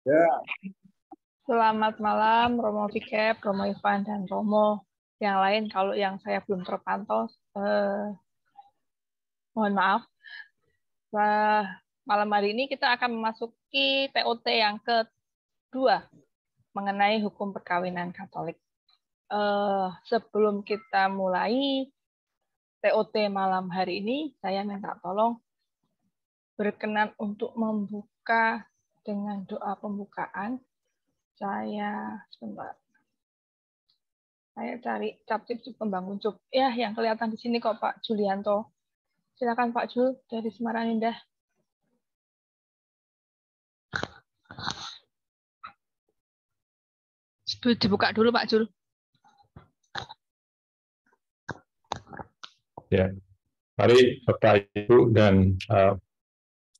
Ya. Selamat malam Romo Fikep, Romo Ivan, dan Romo yang lain. Kalau yang saya belum terpantau, eh, mohon maaf. Nah, malam hari ini kita akan memasuki POT yang kedua mengenai hukum perkawinan Katolik. Eh, sebelum kita mulai POT malam hari ini, saya minta tolong berkenan untuk membuka dengan doa pembukaan. Saya sebentar. Saya cari capcip pembangun cup. Ya, yang kelihatan di sini kok Pak Julianto. Silakan Pak Jul dari Semarang Indah. Dibuka dulu Pak Jul. Ya, mari Bapak Ibu dan uh,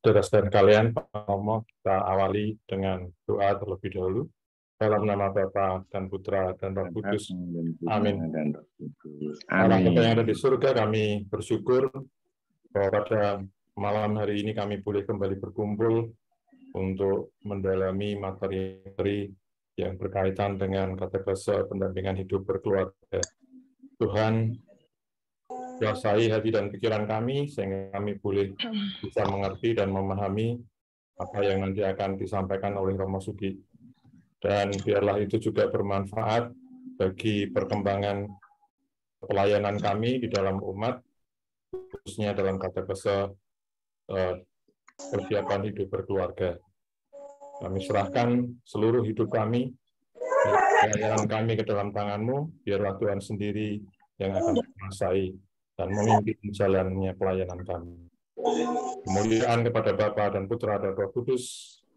Saudara dan kalian, Pak Romo, kita awali dengan doa terlebih dahulu. Dalam nama Bapa dan Putra dan Roh Kudus. Amin. Allah kita yang ada di surga, kami bersyukur bahwa pada malam hari ini kami boleh kembali berkumpul untuk mendalami materi yang berkaitan dengan kata kategori pendampingan hidup berkeluarga. Tuhan, kuasai hati dan pikiran kami sehingga kami boleh bisa mengerti dan memahami apa yang nanti akan disampaikan oleh Romo Sugi. Dan biarlah itu juga bermanfaat bagi perkembangan pelayanan kami di dalam umat, khususnya dalam kata kese eh, persiapan hidup berkeluarga. Kami serahkan seluruh hidup kami, pelayanan kami ke dalam tanganmu, biarlah Tuhan sendiri yang akan menguasai dan memimpin jalannya pelayanan kami. Kemuliaan kepada Bapa dan Putra dan Roh Kudus,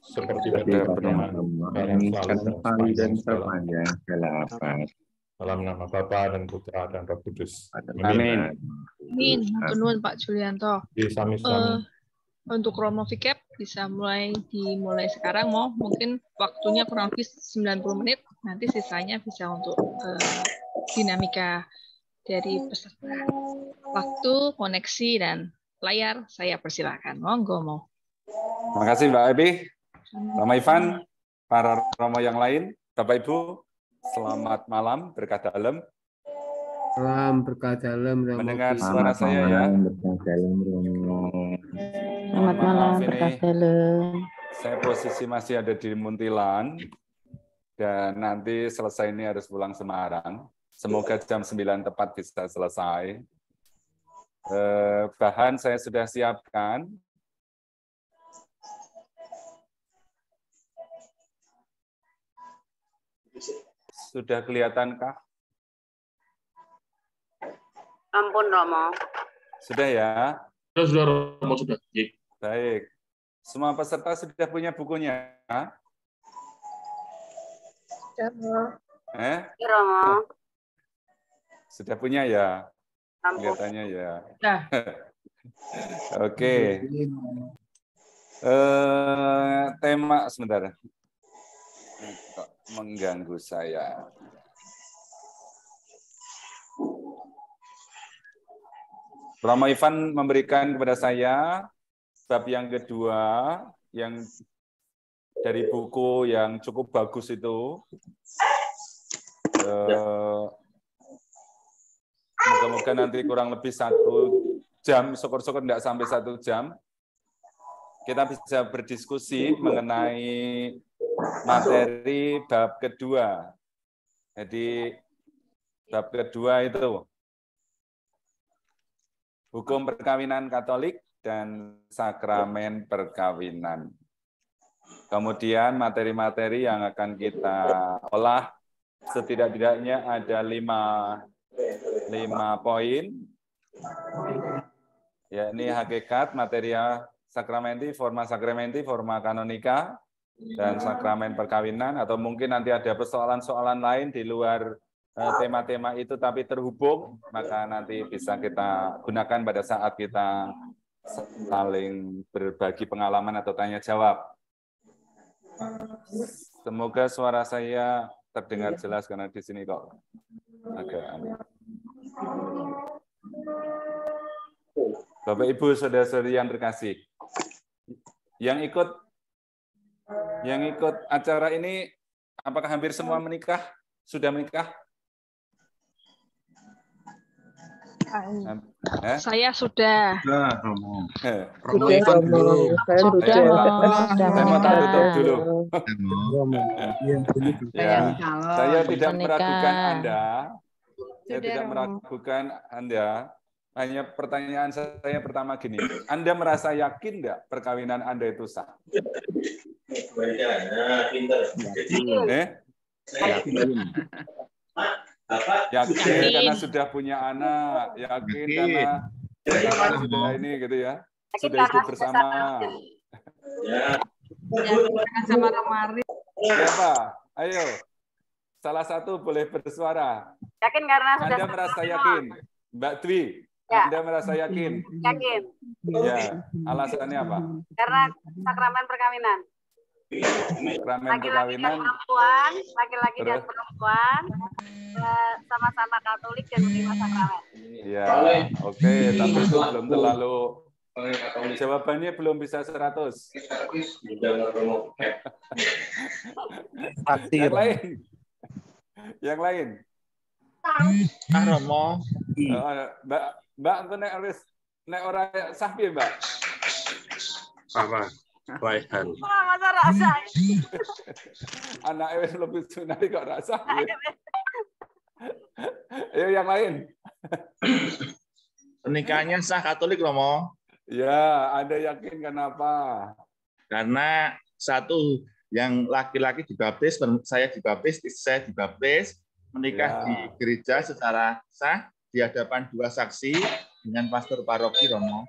seperti pada pertama, dan sepanjang segala Dalam nama Bapa dan Putra dan Roh Kudus. Amin. Amin. Penuh Pak Julianto. Di iya, sami -sami. Uh, untuk Romo Vicap bisa mulai dimulai sekarang mau mungkin waktunya kurang lebih 90 menit nanti sisanya bisa untuk uh, dinamika dari peserta. Waktu, koneksi, dan layar saya persilakan. Monggo mau. Terima kasih Mbak Ebi, Sama Ivan, para Romo yang lain, Bapak Ibu, selamat malam, berkah dalam. Salam berkah dalam. Mendengar suara ya. selamat saya malam, ya. Berkah dalam. Selamat malam, malam berkah dalam. Saya posisi masih ada di Muntilan dan nanti selesai ini harus pulang Semarang. Semoga jam 9 tepat bisa selesai. Eh, bahan saya sudah siapkan. Sudah kelihatan Kak? Ampun, Romo. Sudah ya? Sudah, ya, sudah, Romo. Sudah. Baik. Semua peserta sudah punya bukunya? Sudah, Romo. Eh? Romo. Sudah punya ya? Kelihatannya ya. Nah. Oke. Okay. Uh, eh, tema sebentar. Kok mengganggu saya. Romo Ivan memberikan kepada saya bab yang kedua yang dari buku yang cukup bagus itu. Ya. Eh, Moga-moga nanti kurang lebih satu jam, syukur-syukur tidak sampai satu jam. Kita bisa berdiskusi mengenai materi bab kedua. Jadi bab kedua itu hukum perkawinan Katolik dan sakramen perkawinan. Kemudian materi-materi yang akan kita olah setidak-tidaknya ada lima lima poin. Ya, ini hakikat, materia sakramenti, forma sakramenti, forma kanonika, dan sakramen perkawinan, atau mungkin nanti ada persoalan-soalan lain di luar eh, tema-tema itu tapi terhubung, maka nanti bisa kita gunakan pada saat kita saling berbagi pengalaman atau tanya jawab. Semoga suara saya terdengar jelas karena di sini kok agak aneh. Bapak Ibu saudara-saudari yang terkasih, yang ikut yang ikut acara ini apakah hampir semua menikah? Sudah menikah? Eh? eh? Saya sudah. Sudah, Romo. Romo Saya sudah. Eh. Iya, ya. Saya tidak meragukan Anda. Saya tidak meragukan Anda. Hanya pertanyaan saya pertama gini, Anda merasa yakin nggak perkawinan Anda itu sah? Yakin. Eh? saya Yakin. Bapak yakin karena sudah punya anak, yakin karena sudah ini gitu ya. Kita sudah hidup bersama. Ya. ya sama Siapa? Ayo. Salah satu boleh bersuara. Yakin karena sudah Anda merasa yakin. Mbak Twi, Ya. Anda merasa yakin? Yakin. Ya. Alasannya apa? Karena sakramen perkawinan laki-laki dan perempuan, laki-laki dan perempuan eh, sama-sama Katolik dan menerima sakramen. Iya, oke, tapi itu belum terlalu Jawabannya belum bisa 100. Yang lain. Yang lain. Ah, Romo. Eh, Mbak, Mbak, nek nek naik sah Mbak? Apa? Raihan. Masa rasa. Anak wis lebih sunai kok rasa. Ayo yang lain. Pernikahannya sah Katolik loh, Mo. Ya, ada yakin kenapa? Karena satu yang laki-laki dibaptis, saya dibaptis, saya dibaptis, menikah ya. di gereja secara sah di hadapan dua saksi dengan pastor paroki Romo.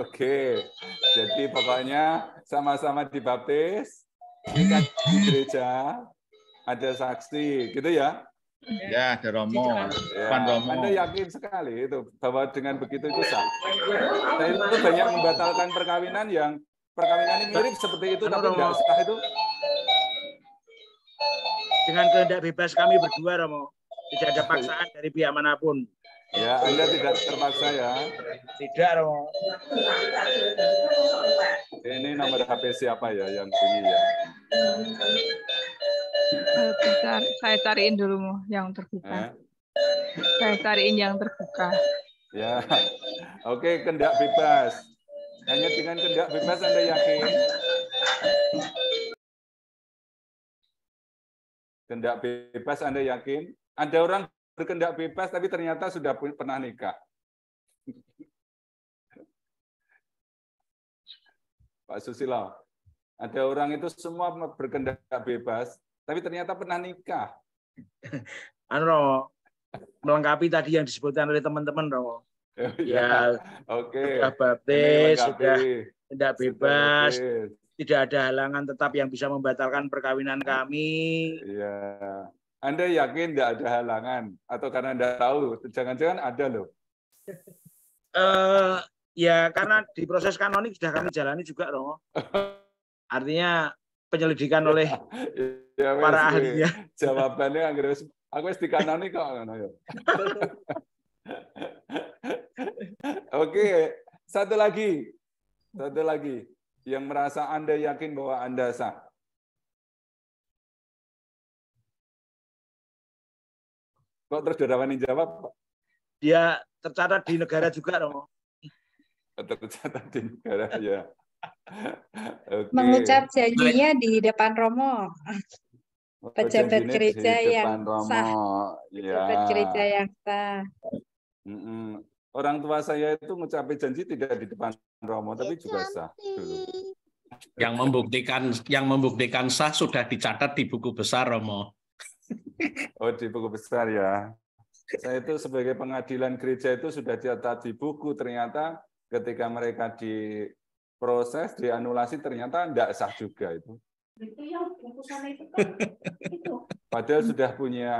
Oke, jadi pokoknya sama-sama dibaptis, ikat di gereja, ada saksi, gitu ya? Ya, ada Romo, ya, Anda yakin sekali itu bahwa dengan begitu itu sah. Nah, itu banyak membatalkan perkawinan yang perkawinan ini mirip seperti itu tapi tidak sah itu. Dengan kehendak bebas kami berdua, Romo. Tidak ada paksaan dari pihak manapun. Ya, Anda tidak terpaksa ya. Tidak, Romo. Ini nomor HP siapa ya yang ini ya? Eh, saya cariin dulu, yang terbuka. Eh? Saya cariin yang terbuka. Ya, oke, kendak bebas. Hanya dengan kendak bebas Anda yakin? Kendak bebas Anda yakin? Ada orang berkendak bebas tapi ternyata sudah pernah nikah. Pak Susilo, ada orang itu semua berkendak bebas tapi ternyata pernah nikah. Anro, melengkapi tadi yang disebutkan oleh teman-teman Ro. Oh, iya. ya, oke. Okay. Sudah baptis, sudah tidak bebas, tidak ada halangan tetap yang bisa membatalkan perkawinan kami. Iya. Anda yakin tidak ada halangan atau karena Anda tahu? Jangan-jangan ada loh. Uh, ya karena di proses kanonik sudah kami jalani juga loh. Artinya penyelidikan oleh ya, para ahli ya. Jawabannya anggar aku wis dikanoni kok ngono ya. Oke, satu lagi. Satu lagi yang merasa Anda yakin bahwa Anda sah. Kok terus Dorawan yang jawab? Dia tercatat di negara juga, Romo. Oh, tercatat di negara, ya. okay. Mengucap janjinya di depan Romo. Oh, Pejabat gereja yang Romo. sah. Ya. Pejabat gereja yang sah. Mm -mm. Orang tua saya itu mengucapkan janji tidak di depan Romo, tapi juga sah. Yang membuktikan yang membuktikan sah sudah dicatat di buku besar Romo. Oh, di buku besar ya. Saya itu sebagai pengadilan gereja itu sudah dicatat di buku. Ternyata ketika mereka diproses, dianulasi, ternyata tidak sah juga itu. Itu yang putusan itu kan. Padahal sudah punya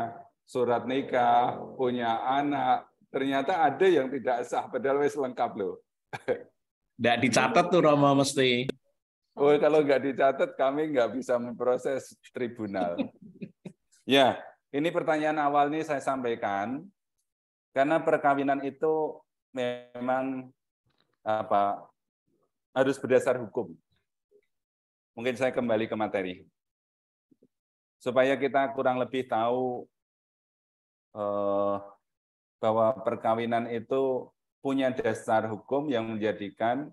surat nikah, punya anak. Ternyata ada yang tidak sah. Padahal wes lengkap loh. Tidak dicatat tuh Romo mesti. Oh, kalau nggak dicatat kami nggak bisa memproses tribunal. Ya, ini pertanyaan awal ini saya sampaikan karena perkawinan itu memang apa harus berdasar hukum. Mungkin saya kembali ke materi supaya kita kurang lebih tahu eh, bahwa perkawinan itu punya dasar hukum yang menjadikan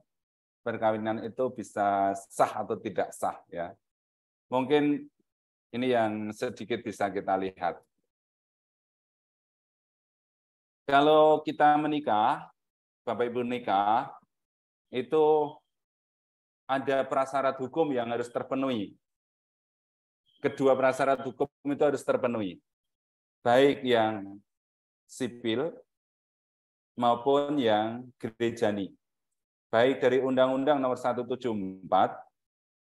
perkawinan itu bisa sah atau tidak sah ya. Mungkin ini yang sedikit bisa kita lihat. Kalau kita menikah, Bapak Ibu nikah, itu ada prasyarat hukum yang harus terpenuhi. Kedua prasyarat hukum itu harus terpenuhi. Baik yang sipil maupun yang gerejani. Baik dari Undang-Undang nomor 174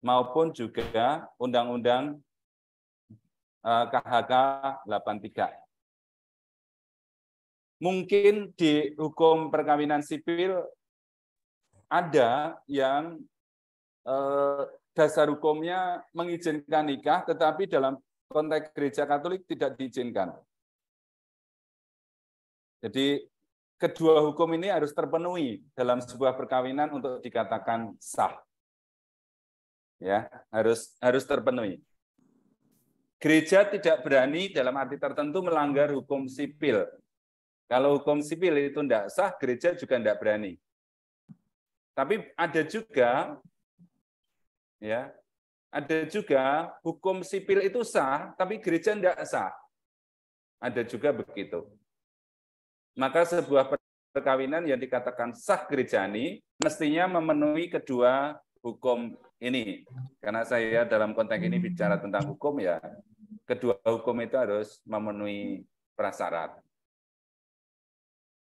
maupun juga Undang-Undang KHK eh, 83. Mungkin di hukum perkawinan sipil ada yang eh, dasar hukumnya mengizinkan nikah, tetapi dalam konteks gereja Katolik tidak diizinkan. Jadi kedua hukum ini harus terpenuhi dalam sebuah perkawinan untuk dikatakan sah. Ya, harus harus terpenuhi. Gereja tidak berani dalam arti tertentu melanggar hukum sipil. Kalau hukum sipil itu tidak sah, gereja juga tidak berani. Tapi ada juga ya, ada juga hukum sipil itu sah, tapi gereja tidak sah. Ada juga begitu. Maka sebuah perkawinan yang dikatakan sah gerejani mestinya memenuhi kedua hukum ini. Karena saya dalam konteks ini bicara tentang hukum ya, kedua hukum itu harus memenuhi prasyarat.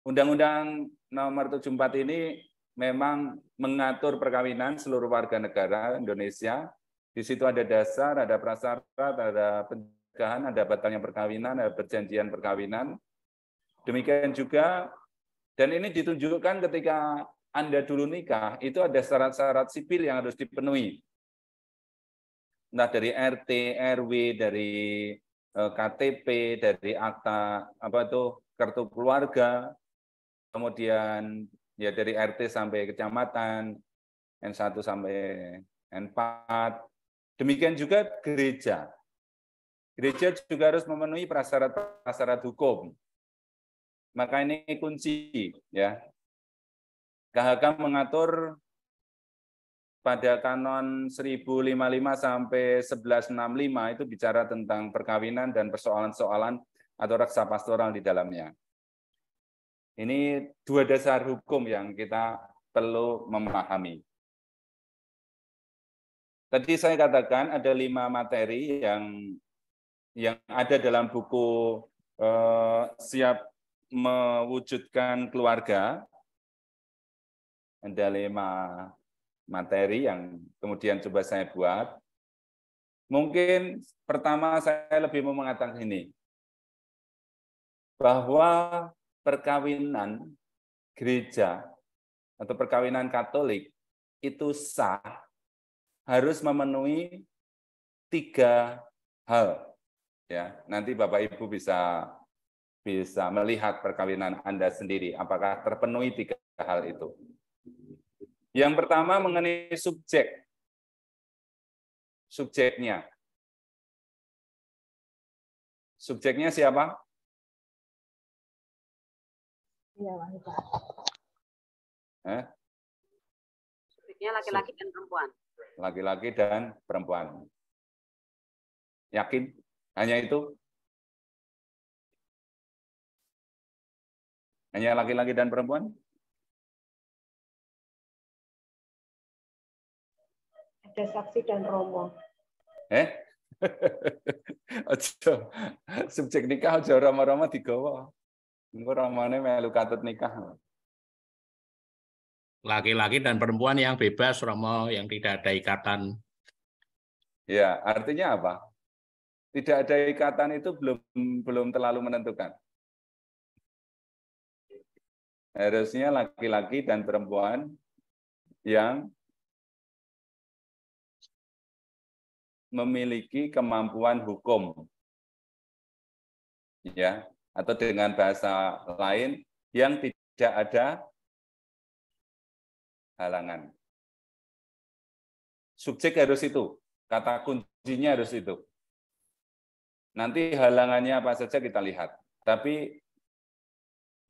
Undang-Undang nomor 74 ini memang mengatur perkawinan seluruh warga negara Indonesia. Di situ ada dasar, ada prasyarat, ada pencegahan, ada batalnya perkawinan, ada perjanjian perkawinan. Demikian juga, dan ini ditunjukkan ketika Anda dulu nikah, itu ada syarat-syarat sipil yang harus dipenuhi entah dari RT, RW, dari eh, KTP, dari akta apa itu kartu keluarga, kemudian ya dari RT sampai kecamatan, N1 sampai N4. Demikian juga gereja. Gereja juga harus memenuhi prasyarat-prasyarat hukum. Maka ini kunci ya. KHK mengatur pada kanon 1055 sampai 1165 itu bicara tentang perkawinan dan persoalan-soalan atau raksa pastoral di dalamnya. Ini dua dasar hukum yang kita perlu memahami. Tadi saya katakan ada lima materi yang yang ada dalam buku eh, siap mewujudkan keluarga. Ada lima materi yang kemudian coba saya buat. Mungkin pertama saya lebih mau mengatakan ini, bahwa perkawinan gereja atau perkawinan katolik itu sah harus memenuhi tiga hal. Ya, nanti Bapak Ibu bisa bisa melihat perkawinan Anda sendiri apakah terpenuhi tiga hal itu. Yang pertama mengenai subjek. Subjeknya. Subjeknya siapa? Iya, wanita. Eh? Subjeknya laki-laki dan perempuan. Laki-laki dan perempuan. Yakin? Hanya itu? Hanya laki-laki dan perempuan? ada saksi dan romo. Eh? Aja subjek nikah aja romo-romo digawa. Engko romane melu katut nikah. Laki-laki dan perempuan yang bebas romo yang tidak ada ikatan. Ya, artinya apa? Tidak ada ikatan itu belum belum terlalu menentukan. Harusnya laki-laki dan perempuan yang memiliki kemampuan hukum. Ya, atau dengan bahasa lain yang tidak ada halangan. Subjek harus itu, kata kuncinya harus itu. Nanti halangannya apa saja kita lihat. Tapi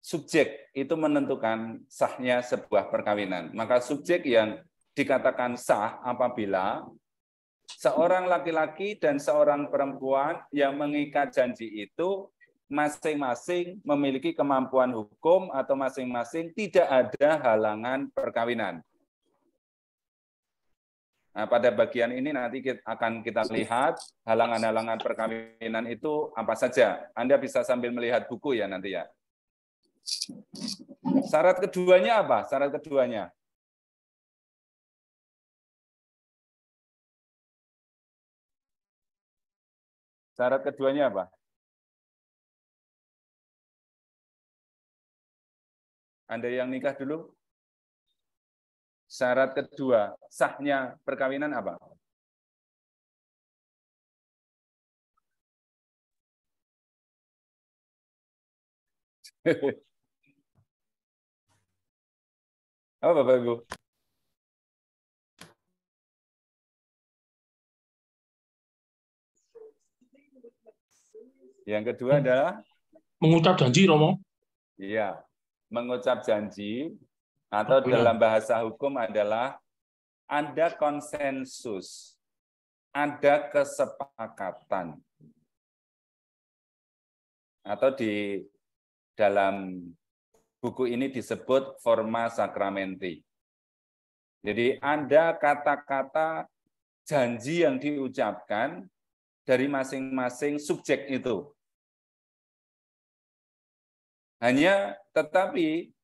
subjek itu menentukan sahnya sebuah perkawinan. Maka subjek yang dikatakan sah apabila seorang laki-laki dan seorang perempuan yang mengikat janji itu masing-masing memiliki kemampuan hukum atau masing-masing tidak ada halangan perkawinan. Nah, pada bagian ini nanti kita, akan kita lihat halangan-halangan perkawinan itu apa saja. Anda bisa sambil melihat buku ya nanti ya. Syarat keduanya apa? Syarat keduanya Syarat keduanya apa? Anda yang nikah dulu, syarat kedua sahnya perkawinan apa? apa Bapak Ibu? Yang kedua adalah mengucap janji, Romo. Iya, mengucap janji atau oh, dalam bahasa hukum adalah ada konsensus, ada kesepakatan. Atau di dalam buku ini disebut forma sakramenti. Jadi ada kata-kata janji yang diucapkan dari masing-masing subjek itu. Hanya tetapi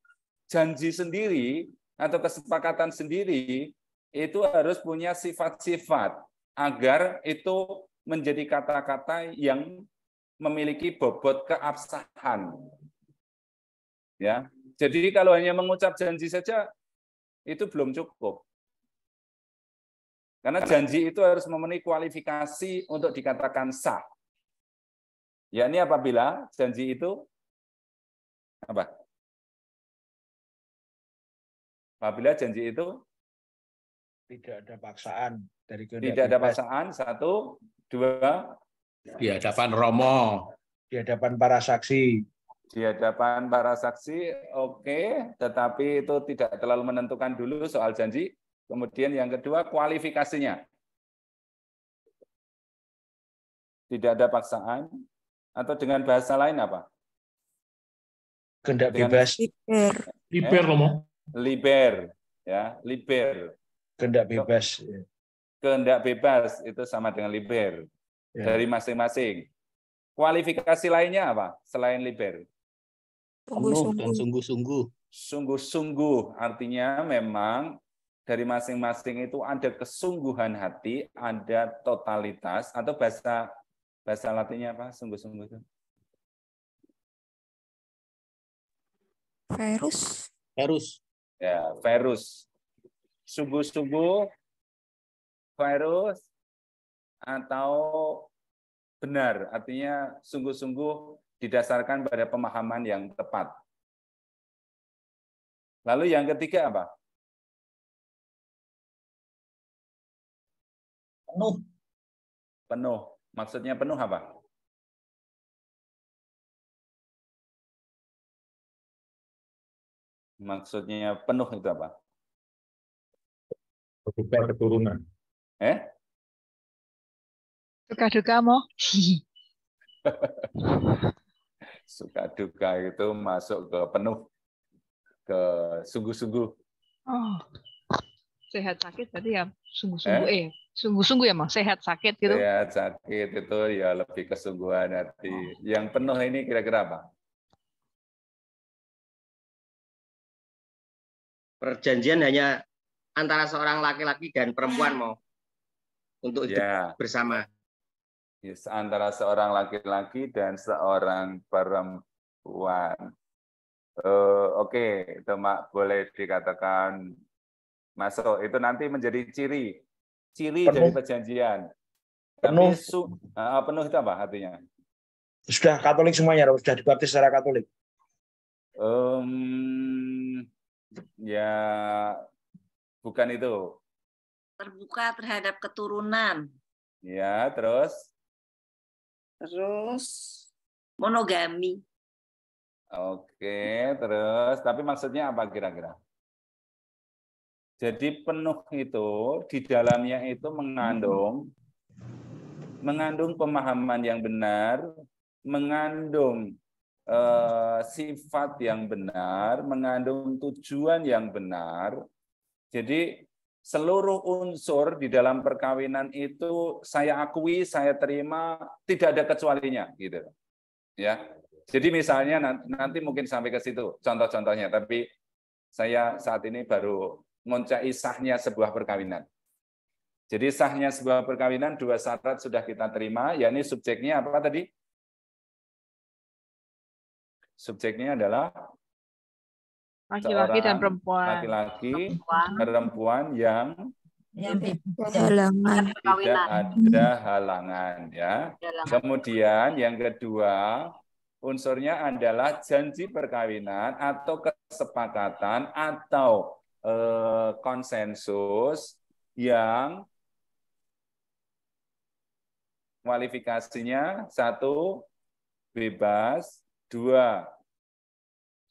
janji sendiri atau kesepakatan sendiri itu harus punya sifat-sifat agar itu menjadi kata-kata yang memiliki bobot keabsahan. Ya. Jadi kalau hanya mengucap janji saja itu belum cukup. Karena janji itu harus memenuhi kualifikasi untuk dikatakan sah. Ya ini apabila janji itu apa? Apabila janji itu tidak ada paksaan dari kehendak tidak ada paksaan satu dua di hadapan Romo di hadapan para saksi di hadapan para saksi oke okay. tetapi itu tidak terlalu menentukan dulu soal janji Kemudian yang kedua kualifikasinya. Tidak ada paksaan atau dengan bahasa lain apa? kendak bebas. Liber. Liber loh, Liber, ya, liber. kendak bebas. Ya. kendak bebas itu sama dengan liber ya. dari masing-masing. Kualifikasi lainnya apa selain liber? Sungguh-sungguh. Sungguh-sungguh artinya memang dari masing-masing itu ada kesungguhan hati, ada totalitas atau bahasa bahasa latinnya apa? Sungguh-sungguh itu. Virus. Virus. Ya, virus. Sungguh-sungguh virus atau benar, artinya sungguh-sungguh didasarkan pada pemahaman yang tepat. Lalu yang ketiga apa? penuh. Penuh. Maksudnya penuh apa? Maksudnya penuh itu apa? Duka keturunan. Eh? Suka duka mo. Suka duka itu masuk ke penuh, ke sungguh-sungguh. Oh sehat sakit berarti ya sungguh-sungguh eh, ya? sungguh-sungguh ya mas sehat sakit gitu sehat sakit itu ya lebih kesungguhan hati oh. yang penuh ini kira-kira apa perjanjian hanya antara seorang laki-laki dan perempuan mau untuk hidup ya. bersama yes, antara seorang laki-laki dan seorang perempuan uh, oke okay. itu mak boleh dikatakan masuk itu nanti menjadi ciri ciri penuh. dari perjanjian penuh Tapi su, uh, penuh itu apa artinya sudah Katolik semuanya sudah dibaptis secara Katolik um, ya bukan itu terbuka terhadap keturunan ya terus terus monogami Oke, terus tapi maksudnya apa kira-kira? Jadi penuh itu di dalamnya itu mengandung mengandung pemahaman yang benar, mengandung eh, sifat yang benar, mengandung tujuan yang benar. Jadi seluruh unsur di dalam perkawinan itu saya akui, saya terima, tidak ada kecualinya gitu. Ya. Jadi misalnya nanti, nanti mungkin sampai ke situ contoh-contohnya, tapi saya saat ini baru ngoncai sahnya sebuah perkawinan. Jadi sahnya sebuah perkawinan dua syarat sudah kita terima, yakni subjeknya apa tadi? Subjeknya adalah laki-laki dan perempuan. Laki-laki perempuan. perempuan yang yang Tidak ada halangan ya. Kemudian yang kedua, unsurnya adalah janji perkawinan atau kesepakatan atau Eh, konsensus yang kualifikasinya satu bebas, dua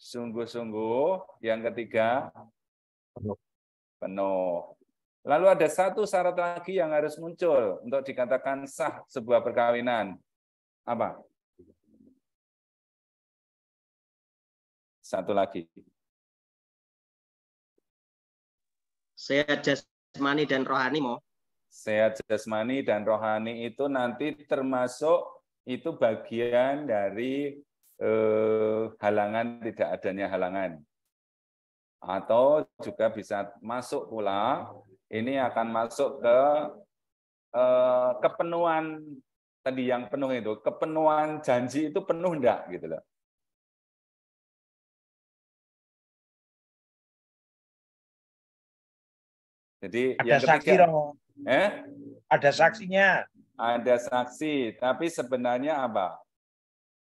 sungguh-sungguh, yang ketiga penuh. penuh. Lalu ada satu syarat lagi yang harus muncul untuk dikatakan sah sebuah perkawinan. Apa? Satu lagi. Sehat jasmani dan rohani mau. Sehat jasmani dan rohani itu nanti termasuk itu bagian dari eh, halangan tidak adanya halangan. Atau juga bisa masuk pula ini akan masuk ke eh, kepenuhan tadi yang penuh itu kepenuhan janji itu penuh enggak gitu loh Jadi ya ada yang saksi ketiga, dong. Eh? Ada saksinya. Ada saksi, tapi sebenarnya apa?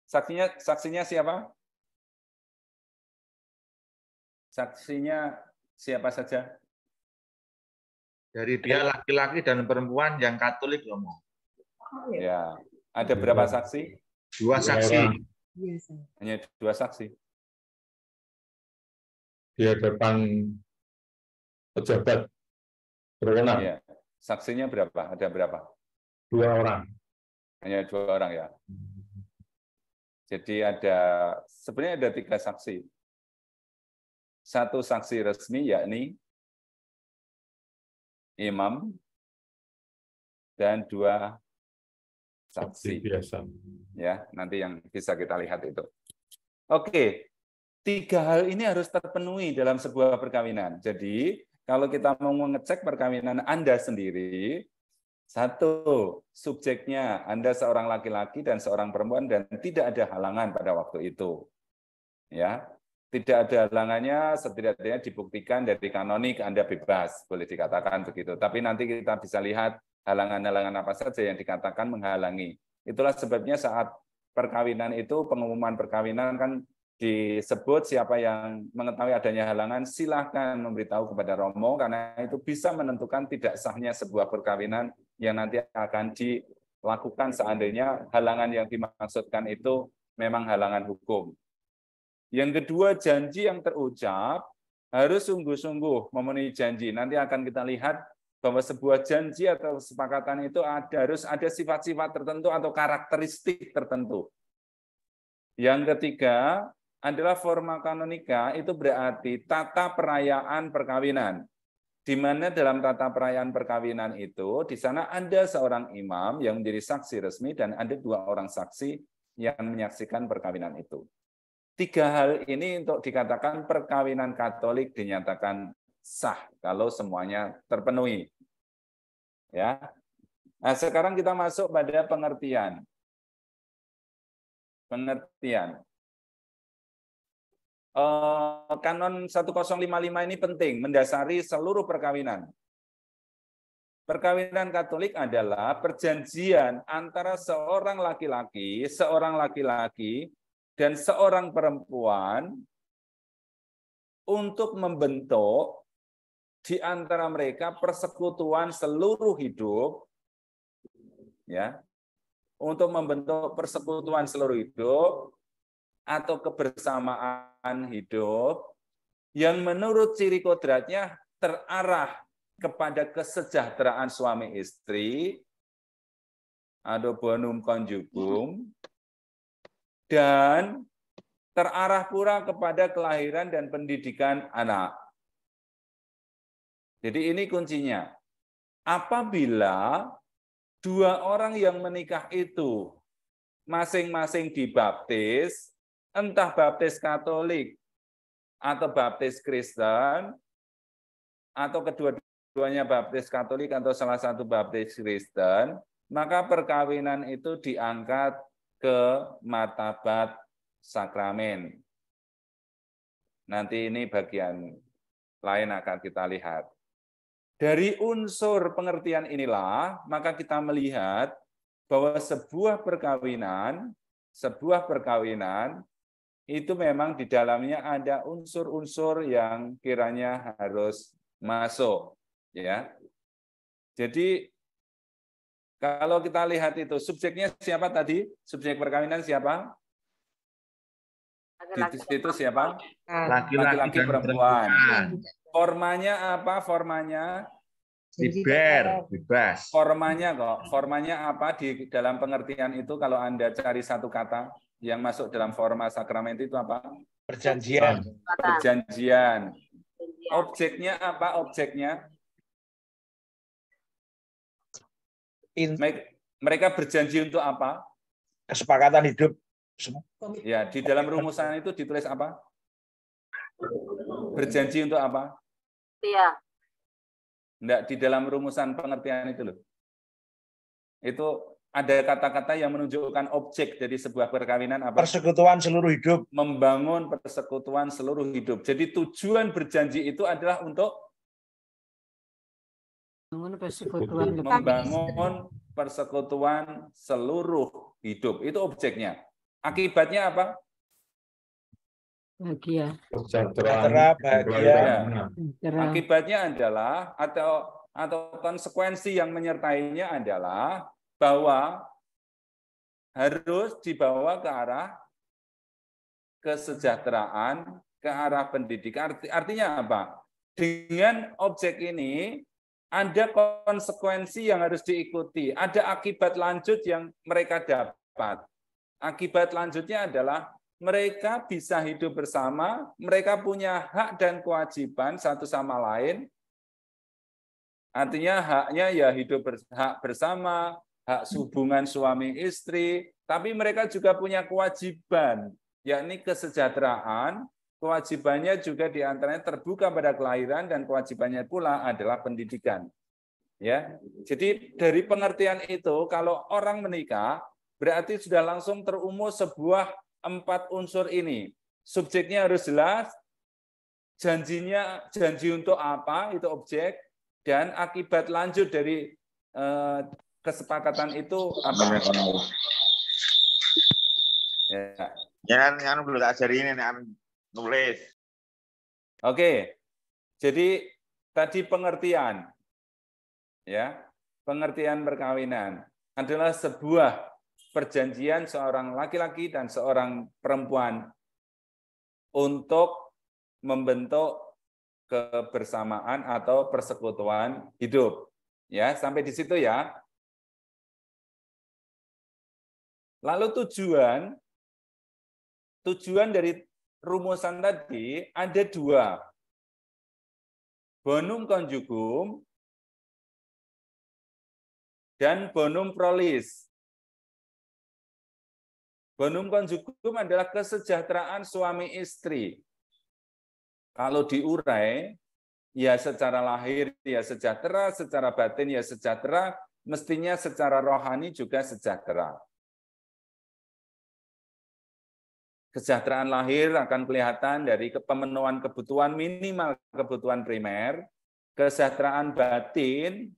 Saksinya saksinya siapa? Saksinya siapa saja? Dari dia laki-laki dan perempuan yang Katolik Romo. Ya, ada berapa saksi? Dua saksi. Iya, Hanya dua saksi. Di hadapan pejabat Berkenan. Iya. Saksinya berapa? Ada berapa? Dua orang. Hanya dua orang ya. Jadi ada sebenarnya ada tiga saksi. Satu saksi resmi yakni imam dan dua saksi. Biasa. Ya, nanti yang bisa kita lihat itu. Oke, tiga hal ini harus terpenuhi dalam sebuah perkawinan. Jadi kalau kita mau mengecek perkawinan Anda sendiri, satu, subjeknya Anda seorang laki-laki dan seorang perempuan dan tidak ada halangan pada waktu itu. Ya, tidak ada halangannya setidaknya dibuktikan dari kanonik Anda bebas, boleh dikatakan begitu. Tapi nanti kita bisa lihat halangan-halangan apa saja yang dikatakan menghalangi. Itulah sebabnya saat perkawinan itu pengumuman perkawinan kan disebut siapa yang mengetahui adanya halangan silahkan memberitahu kepada Romo karena itu bisa menentukan tidak sahnya sebuah perkawinan yang nanti akan dilakukan seandainya halangan yang dimaksudkan itu memang halangan hukum. Yang kedua, janji yang terucap harus sungguh-sungguh memenuhi janji. Nanti akan kita lihat bahwa sebuah janji atau kesepakatan itu ada harus ada sifat-sifat tertentu atau karakteristik tertentu. Yang ketiga, adalah forma kanonika itu berarti tata perayaan perkawinan. Di mana dalam tata perayaan perkawinan itu, di sana ada seorang imam yang menjadi saksi resmi dan ada dua orang saksi yang menyaksikan perkawinan itu. Tiga hal ini untuk dikatakan perkawinan Katolik dinyatakan sah kalau semuanya terpenuhi. Ya. Nah, sekarang kita masuk pada pengertian. Pengertian. Eh, kanon 1055 ini penting, mendasari seluruh perkawinan. Perkawinan Katolik adalah perjanjian antara seorang laki-laki, seorang laki-laki, dan seorang perempuan untuk membentuk di antara mereka persekutuan seluruh hidup, ya, untuk membentuk persekutuan seluruh hidup atau kebersamaan hidup yang menurut ciri kodratnya terarah kepada kesejahteraan suami istri atau bonum konjugum dan terarah pura kepada kelahiran dan pendidikan anak. Jadi ini kuncinya. Apabila dua orang yang menikah itu masing-masing dibaptis, entah baptis Katolik atau baptis Kristen atau kedua-duanya baptis Katolik atau salah satu baptis Kristen, maka perkawinan itu diangkat ke martabat sakramen. Nanti ini bagian lain akan kita lihat. Dari unsur pengertian inilah, maka kita melihat bahwa sebuah perkawinan, sebuah perkawinan itu memang di dalamnya ada unsur-unsur yang kiranya harus masuk ya. Jadi kalau kita lihat itu subjeknya siapa tadi? Subjek perkawinan siapa? Di situ siapa? Laki-laki perempuan. Formanya apa? Formanya Diber, bebas. Formanya kok. Formanya apa di dalam pengertian itu kalau Anda cari satu kata? yang masuk dalam forma sakramen itu apa? Perjanjian. Perjanjian. Objeknya apa? Objeknya? In... Mereka berjanji untuk apa? Kesepakatan hidup. Ya, di dalam rumusan itu ditulis apa? Berjanji untuk apa? Iya. Enggak, di dalam rumusan pengertian itu loh. Itu ada kata-kata yang menunjukkan objek dari sebuah perkawinan apa? Persekutuan seluruh hidup. Membangun persekutuan seluruh hidup. Jadi tujuan berjanji itu adalah untuk membangun persekutuan membangun persekutuan seluruh hidup. Itu objeknya. Akibatnya apa? Bahagia. Sejahtera, bahagia. Akibatnya adalah atau atau konsekuensi yang menyertainya adalah bahwa harus dibawa ke arah kesejahteraan, ke arah pendidikan. Artinya apa? Dengan objek ini ada konsekuensi yang harus diikuti, ada akibat lanjut yang mereka dapat. Akibat lanjutnya adalah mereka bisa hidup bersama, mereka punya hak dan kewajiban satu sama lain. Artinya haknya ya hidup hak bersama, hak hubungan suami istri, tapi mereka juga punya kewajiban, yakni kesejahteraan. Kewajibannya juga diantaranya terbuka pada kelahiran dan kewajibannya pula adalah pendidikan. Ya, jadi dari pengertian itu, kalau orang menikah berarti sudah langsung terumus sebuah empat unsur ini. Subjeknya harus jelas, janjinya janji untuk apa itu objek dan akibat lanjut dari eh, kesepakatan itu apa? Ya. Ya, kan, kan belum ajari ini, kan nulis. Oke, jadi tadi pengertian, ya, pengertian perkawinan adalah sebuah perjanjian seorang laki-laki dan seorang perempuan untuk membentuk kebersamaan atau persekutuan hidup. Ya, sampai di situ ya. Lalu tujuan, tujuan dari rumusan tadi ada dua. Bonum konjugum dan bonum prolis. Bonum konjugum adalah kesejahteraan suami istri. Kalau diurai, ya secara lahir ya sejahtera, secara batin ya sejahtera, mestinya secara rohani juga sejahtera. Kesejahteraan lahir akan kelihatan dari pemenuhan kebutuhan minimal kebutuhan primer, kesejahteraan batin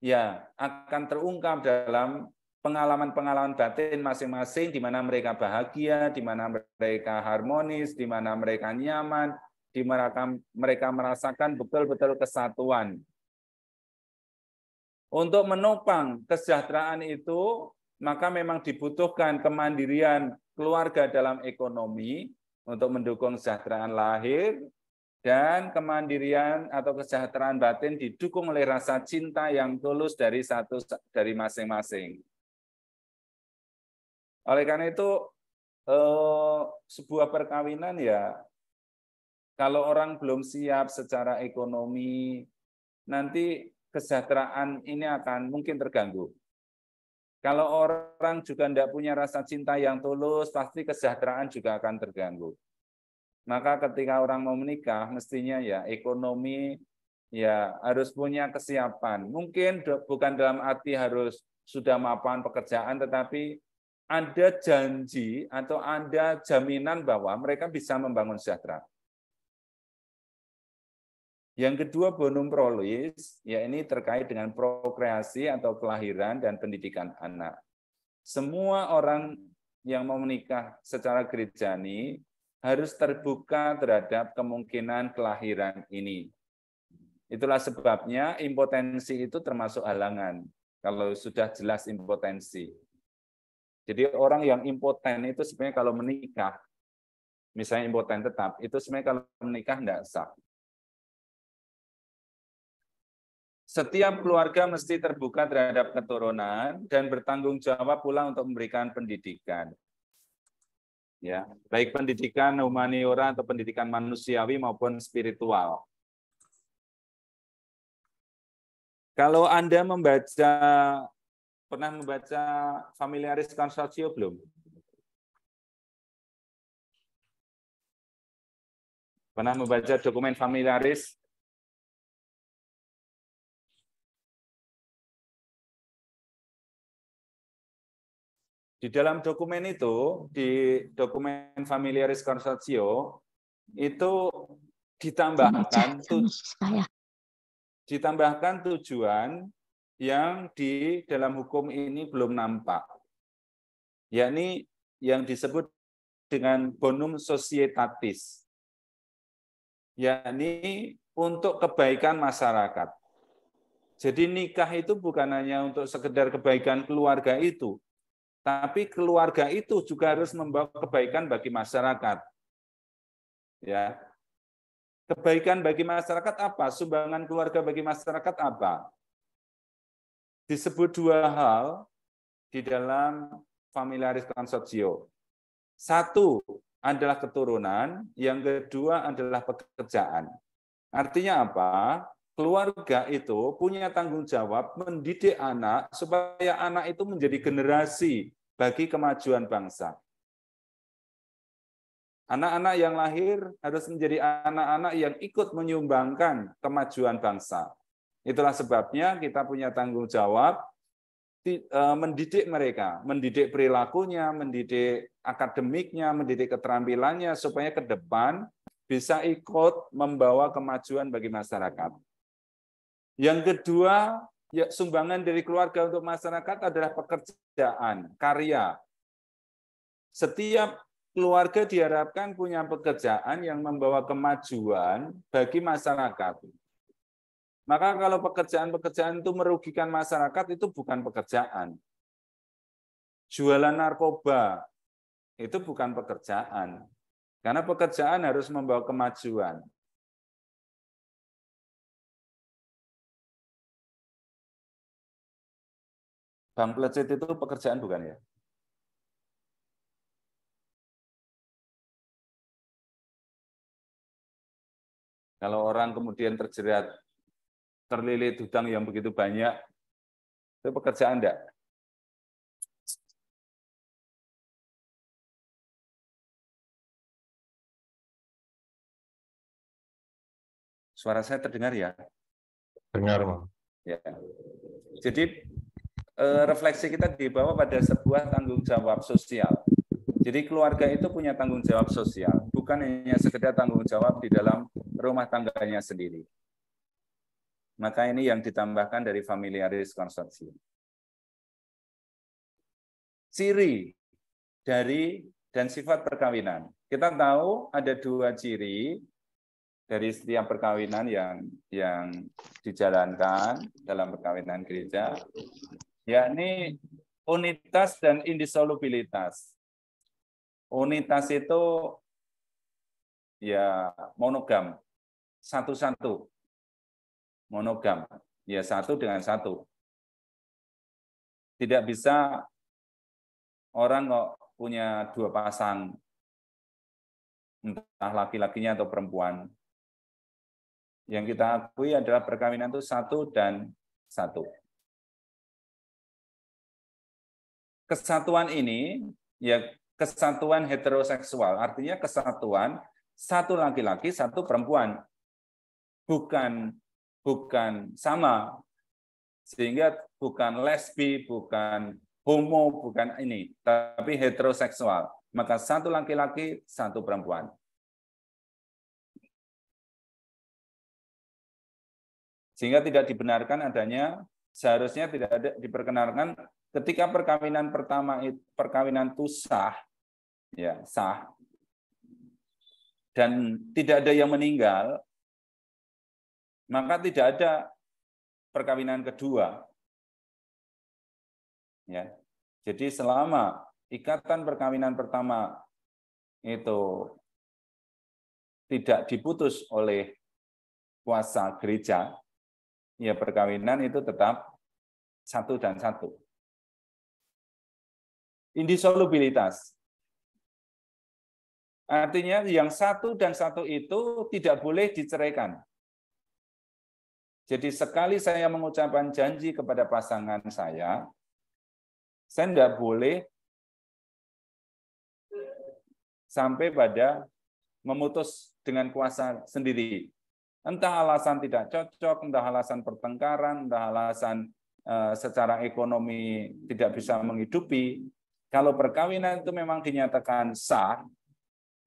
ya akan terungkap dalam pengalaman-pengalaman batin masing-masing di mana mereka bahagia, di mana mereka harmonis, di mana mereka nyaman, di mana mereka merasakan betul-betul kesatuan. Untuk menopang kesejahteraan itu, maka memang dibutuhkan kemandirian keluarga dalam ekonomi untuk mendukung kesejahteraan lahir dan kemandirian atau kesejahteraan batin didukung oleh rasa cinta yang tulus dari satu dari masing-masing. Oleh karena itu eh, sebuah perkawinan ya kalau orang belum siap secara ekonomi nanti kesejahteraan ini akan mungkin terganggu. Kalau orang juga tidak punya rasa cinta yang tulus, pasti kesejahteraan juga akan terganggu. Maka ketika orang mau menikah, mestinya ya ekonomi ya harus punya kesiapan. Mungkin bukan dalam arti harus sudah mapan pekerjaan, tetapi ada janji atau ada jaminan bahwa mereka bisa membangun sejahtera. Yang kedua bonum prolis, ya ini terkait dengan prokreasi atau kelahiran dan pendidikan anak. Semua orang yang mau menikah secara gerejani harus terbuka terhadap kemungkinan kelahiran ini. Itulah sebabnya impotensi itu termasuk halangan kalau sudah jelas impotensi. Jadi orang yang impoten itu sebenarnya kalau menikah, misalnya impoten tetap, itu sebenarnya kalau menikah tidak sah Setiap keluarga mesti terbuka terhadap keturunan dan bertanggung jawab pula untuk memberikan pendidikan. Ya, baik pendidikan humaniora atau pendidikan manusiawi maupun spiritual. Kalau Anda membaca pernah membaca familiaris consortio belum? Pernah membaca dokumen familiaris Di dalam dokumen itu, di dokumen familiaris konsorsio itu ditambahkan tujuan ditambahkan tujuan yang di dalam hukum ini belum nampak, yakni yang disebut dengan bonum societatis, yakni untuk kebaikan masyarakat. Jadi nikah itu bukan hanya untuk sekedar kebaikan keluarga itu, tapi keluarga itu juga harus membawa kebaikan bagi masyarakat. Ya. Kebaikan bagi masyarakat apa? Sumbangan keluarga bagi masyarakat apa? Disebut dua hal di dalam familiaris consortio. Satu adalah keturunan, yang kedua adalah pekerjaan. Artinya apa? keluarga itu punya tanggung jawab mendidik anak supaya anak itu menjadi generasi bagi kemajuan bangsa. Anak-anak yang lahir harus menjadi anak-anak yang ikut menyumbangkan kemajuan bangsa. Itulah sebabnya kita punya tanggung jawab e, mendidik mereka, mendidik perilakunya, mendidik akademiknya, mendidik keterampilannya supaya ke depan bisa ikut membawa kemajuan bagi masyarakat. Yang kedua, ya, sumbangan dari keluarga untuk masyarakat adalah pekerjaan, karya. Setiap keluarga diharapkan punya pekerjaan yang membawa kemajuan bagi masyarakat. Maka kalau pekerjaan-pekerjaan itu merugikan masyarakat itu bukan pekerjaan. Jualan narkoba itu bukan pekerjaan. Karena pekerjaan harus membawa kemajuan. Bang Plecit itu pekerjaan bukan ya? Kalau orang kemudian terjerat terlilit hutang yang begitu banyak, itu pekerjaan enggak? Suara saya terdengar ya? Dengar, Bang. Ya. Jadi Eh, refleksi kita dibawa pada sebuah tanggung jawab sosial. Jadi keluarga itu punya tanggung jawab sosial, bukan hanya sekedar tanggung jawab di dalam rumah tangganya sendiri. Maka ini yang ditambahkan dari familiaris konsorsium. Ciri dari dan sifat perkawinan. Kita tahu ada dua ciri dari setiap perkawinan yang yang dijalankan dalam perkawinan gereja yakni unitas dan indisolubilitas. Unitas itu ya monogam, satu-satu. Monogam, ya satu dengan satu. Tidak bisa orang kok punya dua pasang, entah laki-lakinya atau perempuan. Yang kita akui adalah perkawinan itu satu dan satu. kesatuan ini ya kesatuan heteroseksual, artinya kesatuan satu laki-laki, satu perempuan. Bukan bukan sama. Sehingga bukan lesbi, bukan homo, bukan ini, tapi heteroseksual. Maka satu laki-laki, satu perempuan. Sehingga tidak dibenarkan adanya, seharusnya tidak ada diperkenalkan ketika perkawinan pertama perkawinan itu sah ya sah dan tidak ada yang meninggal maka tidak ada perkawinan kedua ya jadi selama ikatan perkawinan pertama itu tidak diputus oleh kuasa gereja ya perkawinan itu tetap satu dan satu indisolubilitas. Artinya yang satu dan satu itu tidak boleh diceraikan. Jadi sekali saya mengucapkan janji kepada pasangan saya, saya tidak boleh sampai pada memutus dengan kuasa sendiri. Entah alasan tidak cocok, entah alasan pertengkaran, entah alasan eh, secara ekonomi tidak bisa menghidupi, kalau perkawinan itu memang dinyatakan sah,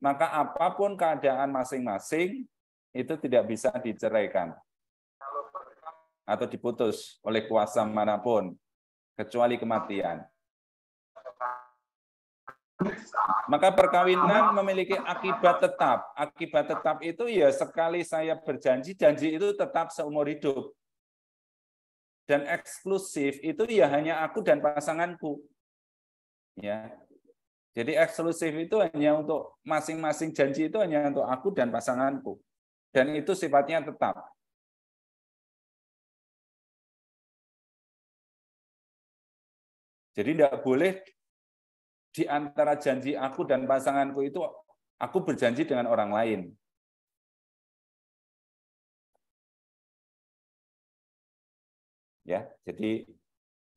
maka apapun keadaan masing-masing itu tidak bisa diceraikan atau diputus oleh kuasa manapun kecuali kematian. Maka perkawinan memiliki akibat tetap. Akibat tetap itu ya sekali saya berjanji, janji itu tetap seumur hidup. Dan eksklusif itu ya hanya aku dan pasanganku. Ya. Jadi eksklusif itu hanya untuk masing-masing janji itu hanya untuk aku dan pasanganku. Dan itu sifatnya tetap. Jadi tidak boleh di antara janji aku dan pasanganku itu aku berjanji dengan orang lain. Ya, jadi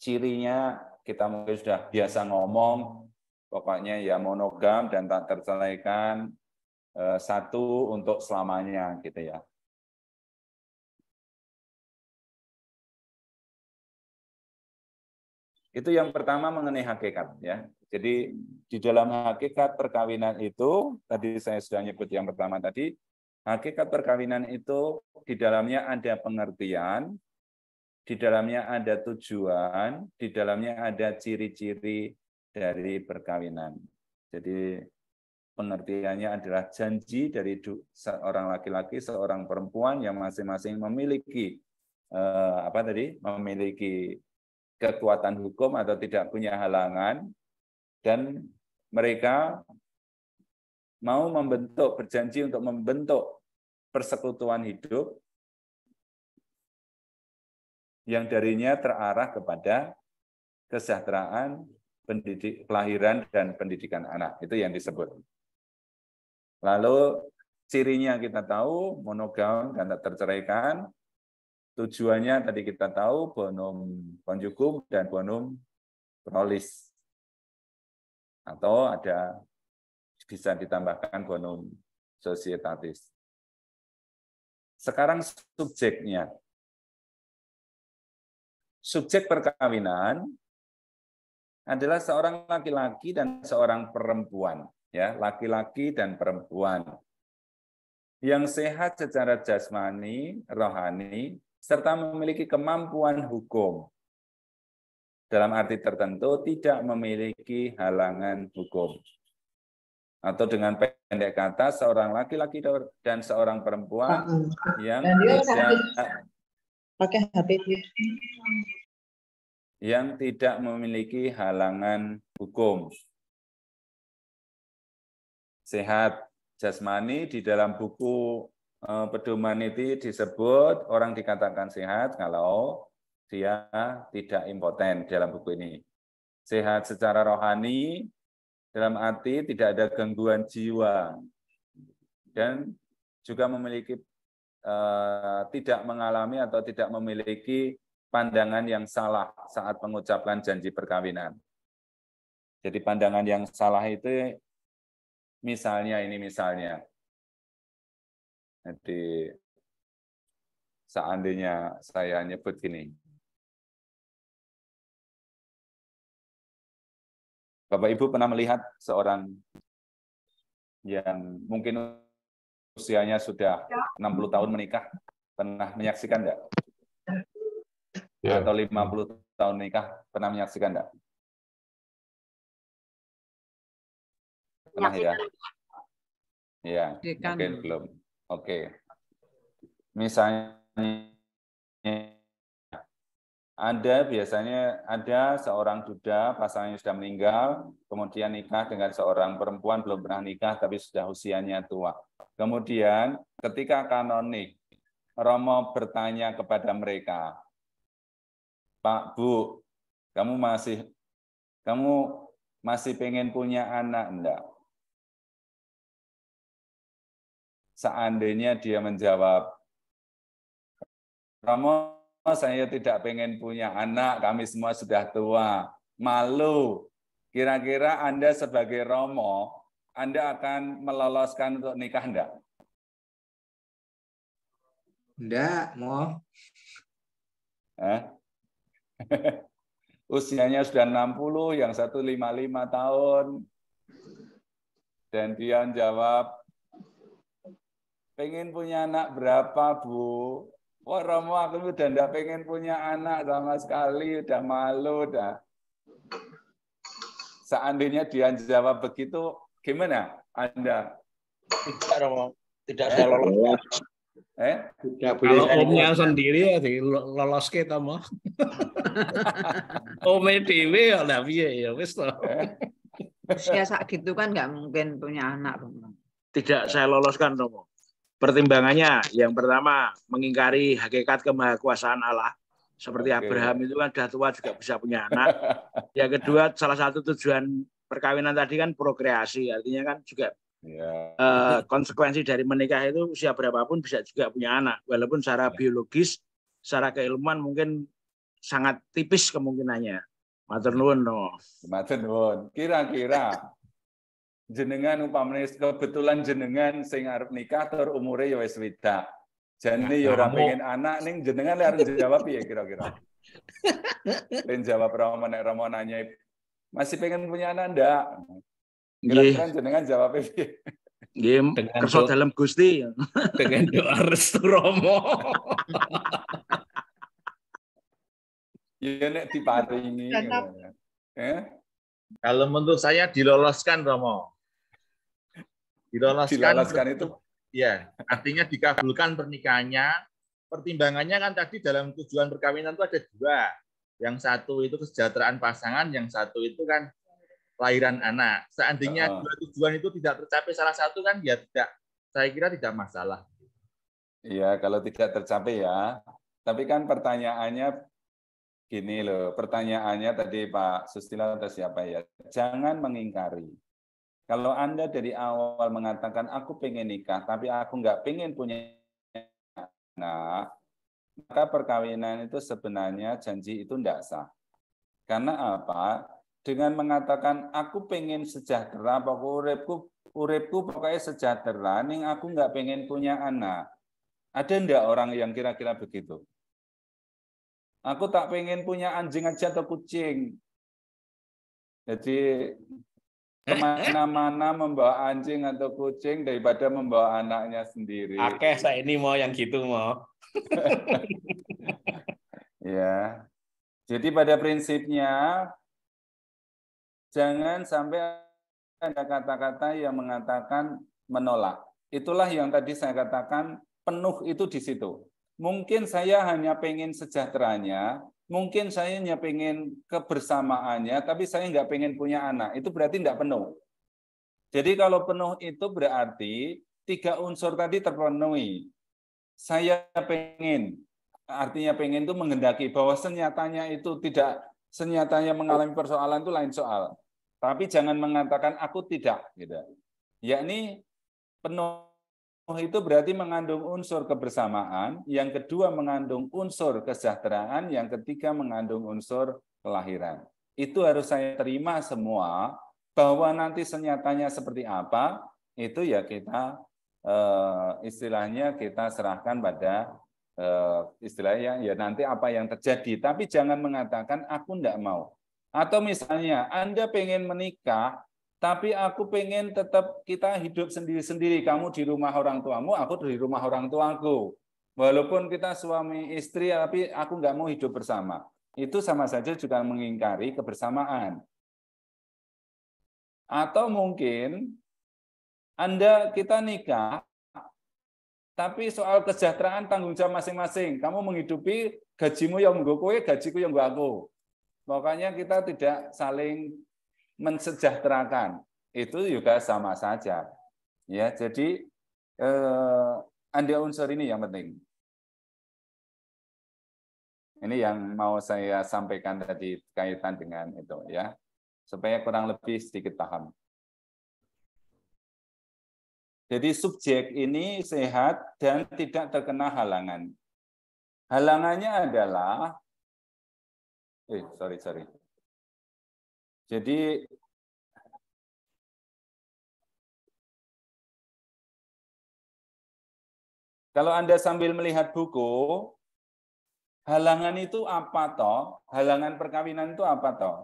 cirinya kita mungkin sudah biasa ngomong, pokoknya ya monogam dan tak tercelaikan eh, satu untuk selamanya gitu ya. Itu yang pertama mengenai hakikat ya. Jadi di dalam hakikat perkawinan itu tadi saya sudah nyebut yang pertama tadi, hakikat perkawinan itu di dalamnya ada pengertian, di dalamnya ada tujuan, di dalamnya ada ciri-ciri dari perkawinan. Jadi pengertiannya adalah janji dari seorang laki-laki, seorang perempuan yang masing-masing memiliki eh, apa tadi? memiliki kekuatan hukum atau tidak punya halangan dan mereka mau membentuk berjanji untuk membentuk persekutuan hidup yang darinya terarah kepada kesejahteraan pendidik, kelahiran dan pendidikan anak. Itu yang disebut. Lalu cirinya kita tahu monogam dan tak terceraikan. Tujuannya tadi kita tahu bonum konjugum dan bonum prolis. Atau ada bisa ditambahkan bonum societatis. Sekarang subjeknya subjek perkawinan adalah seorang laki-laki dan seorang perempuan, ya, laki-laki dan perempuan yang sehat secara jasmani, rohani, serta memiliki kemampuan hukum. Dalam arti tertentu tidak memiliki halangan hukum. Atau dengan pendek kata seorang laki-laki dan seorang perempuan ah, ah. yang tidak pakai HP yang tidak memiliki halangan hukum. Sehat jasmani di dalam buku eh, pedoman itu disebut orang dikatakan sehat kalau dia tidak impoten dalam buku ini. Sehat secara rohani dalam arti tidak ada gangguan jiwa dan juga memiliki Eh, tidak mengalami atau tidak memiliki pandangan yang salah saat mengucapkan janji perkawinan. Jadi pandangan yang salah itu misalnya ini misalnya. Jadi seandainya saya nyebut gini. Bapak Ibu pernah melihat seorang yang mungkin usianya sudah 60 ya. tahun menikah pernah menyaksikan enggak? Ya. Atau 50 tahun menikah pernah menyaksikan enggak? Pernah ya? Iya, mungkin belum. Oke. Okay. Misalnya ada biasanya ada seorang duda pasangannya sudah meninggal, kemudian nikah dengan seorang perempuan belum pernah nikah tapi sudah usianya tua. Kemudian ketika kanonik, Romo bertanya kepada mereka, Pak Bu, kamu masih kamu masih pengen punya anak enggak? Seandainya dia menjawab, Romo saya tidak pengen punya anak, kami semua sudah tua, malu. Kira-kira Anda sebagai Romo, Anda akan meloloskan untuk nikah enggak? Enggak, mau. Hah? Usianya sudah 60, yang satu 55 tahun. Dan dia jawab, pengen punya anak berapa, Bu? Wah Romo aku udah nggak pengen punya anak sama sekali, udah malu, udah. Seandainya dia jawab begitu, gimana Anda? Tidak Romo, tidak saya eh? lolos. Eh? Tidak Kalau omnya sendiri ya lolos kita mah. Ome dewi ya tapi ya wis to. Usia eh? sak gitu kan nggak mungkin punya anak Romo. Tidak saya loloskan Romo pertimbangannya yang pertama mengingkari hakikat kemahakuasaan Allah seperti okay. Abraham itu kan sudah tua juga bisa punya anak. ya kedua salah satu tujuan perkawinan tadi kan prokreasi artinya kan juga yeah. Iya. konsekuensi dari menikah itu usia berapapun bisa juga punya anak walaupun secara yeah. biologis secara keilmuan mungkin sangat tipis kemungkinannya. Matur no. Kira-kira jenengan umpamane kebetulan jenengan sing arep nikah tur umure ya wis wedak. Jane ya ora pengen anak ning jenengan lek arep jawab ya kira-kira. Ben jawab Romo nek Romo nanya masih pengen punya anak ndak? Kira-kira jenengan jawab piye? Game kersa dalam Gusti Pengen doa restu Romo. ya nek diparingi. Ya. Eh? Kalau menurut saya diloloskan Romo. Dilolaskan, dilolaskan itu. Ya, artinya dikabulkan pernikahannya. Pertimbangannya kan tadi dalam tujuan perkawinan itu ada dua. Yang satu itu kesejahteraan pasangan, yang satu itu kan lahiran anak. Seandainya uh. dua tujuan itu tidak tercapai salah satu kan ya tidak, saya kira tidak masalah. Iya, kalau tidak tercapai ya. Tapi kan pertanyaannya gini loh, pertanyaannya tadi Pak Sustila atau siapa ya, jangan mengingkari. Kalau Anda dari awal mengatakan, aku pengen nikah, tapi aku nggak pengen punya anak, maka perkawinan itu sebenarnya janji itu tidak sah. Karena apa? Dengan mengatakan, aku pengen sejahtera, pokok uripku, uripku pokoknya sejahtera, nih aku nggak pengen punya anak. Ada enggak orang yang kira-kira begitu? Aku tak pengen punya anjing aja atau kucing. Jadi kemana-mana membawa anjing atau kucing daripada membawa anaknya sendiri. Oke, saya ini mau yang gitu mau. ya. Jadi pada prinsipnya jangan sampai ada kata-kata yang mengatakan menolak. Itulah yang tadi saya katakan penuh itu di situ. Mungkin saya hanya pengen sejahteranya, mungkin saya hanya pengen kebersamaannya, tapi saya nggak pengen punya anak. Itu berarti nggak penuh. Jadi kalau penuh itu berarti tiga unsur tadi terpenuhi. Saya pengen, artinya pengen itu menghendaki bahwa senyatanya itu tidak senyatanya mengalami persoalan itu lain soal. Tapi jangan mengatakan aku tidak, gitu. Yakni penuh Oh, itu berarti mengandung unsur kebersamaan, yang kedua mengandung unsur kesejahteraan, yang ketiga mengandung unsur kelahiran. Itu harus saya terima semua bahwa nanti senyatanya seperti apa, itu ya kita eh, istilahnya kita serahkan pada eh, istilahnya ya, ya nanti apa yang terjadi. Tapi jangan mengatakan aku tidak mau. Atau misalnya Anda pengen menikah, tapi aku pengen tetap kita hidup sendiri-sendiri. Kamu di rumah orang tuamu, aku di rumah orang tuaku. Walaupun kita suami istri, tapi aku nggak mau hidup bersama. Itu sama saja juga mengingkari kebersamaan. Atau mungkin Anda kita nikah, tapi soal kesejahteraan tanggung jawab masing-masing. Kamu menghidupi gajimu yang gue kue, gajiku yang gue aku. Makanya kita tidak saling mensejahterakan itu juga sama saja. Ya, jadi eh, anda unsur ini yang penting. Ini yang mau saya sampaikan tadi kaitan dengan itu ya, supaya kurang lebih sedikit paham. Jadi subjek ini sehat dan tidak terkena halangan. Halangannya adalah, eh sorry sorry, jadi kalau Anda sambil melihat buku, halangan itu apa toh? Halangan perkawinan itu apa toh?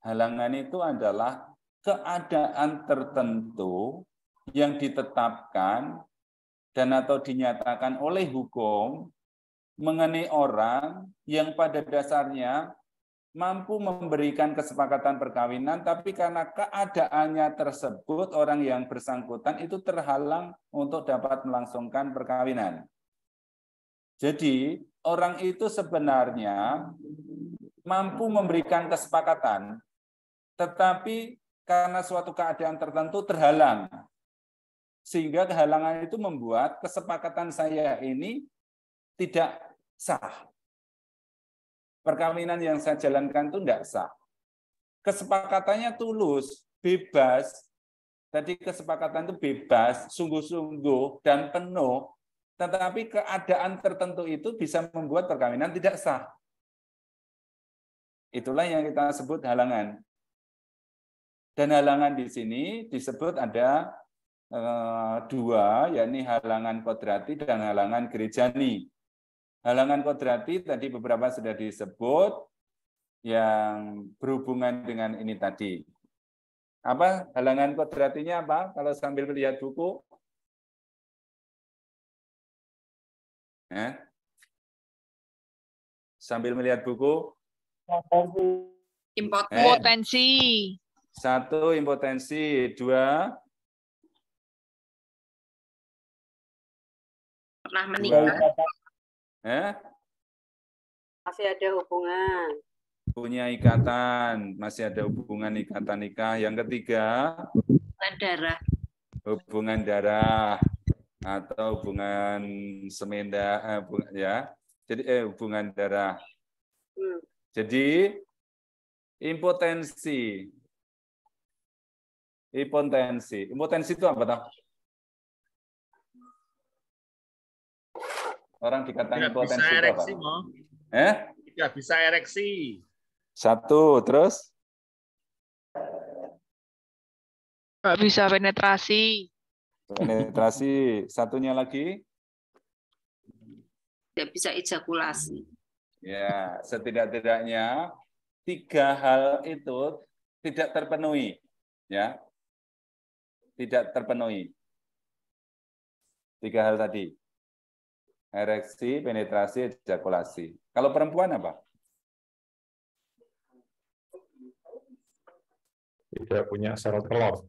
Halangan itu adalah keadaan tertentu yang ditetapkan dan atau dinyatakan oleh hukum mengenai orang yang pada dasarnya mampu memberikan kesepakatan perkawinan, tapi karena keadaannya tersebut, orang yang bersangkutan itu terhalang untuk dapat melangsungkan perkawinan. Jadi, orang itu sebenarnya mampu memberikan kesepakatan, tetapi karena suatu keadaan tertentu terhalang. Sehingga kehalangan itu membuat kesepakatan saya ini tidak sah perkawinan yang saya jalankan itu tidak sah. Kesepakatannya tulus, bebas. Tadi kesepakatan itu bebas, sungguh-sungguh, dan penuh. Tetapi keadaan tertentu itu bisa membuat perkawinan tidak sah. Itulah yang kita sebut halangan. Dan halangan di sini disebut ada eh, dua, yakni halangan kodrati dan halangan gerejani. Halangan kodrati tadi beberapa sudah disebut yang berhubungan dengan ini tadi. Apa halangan kodratinya apa? Kalau sambil melihat buku, ya. sambil melihat buku, impotensi. Eh. Satu impotensi, dua pernah meninggal. Dua, Eh? Masih ada hubungan. Punya ikatan, masih ada hubungan ikatan nikah. Yang ketiga, hubungan darah. Hubungan darah atau hubungan semenda eh, ya. Jadi eh hubungan darah. Hmm. Jadi impotensi impotensi. Impotensi itu apa tahu? orang dikatakan tidak potensi bisa ereksi, apa? Mo. Eh? Tidak bisa ereksi. Satu, terus? Tidak bisa penetrasi. Penetrasi. Satunya lagi? Tidak bisa ejakulasi. Ya, setidak-tidaknya tiga hal itu tidak terpenuhi. Ya, tidak terpenuhi. Tiga hal tadi. Ereksi, penetrasi, ejakulasi. Kalau perempuan apa? Tidak punya sel telur.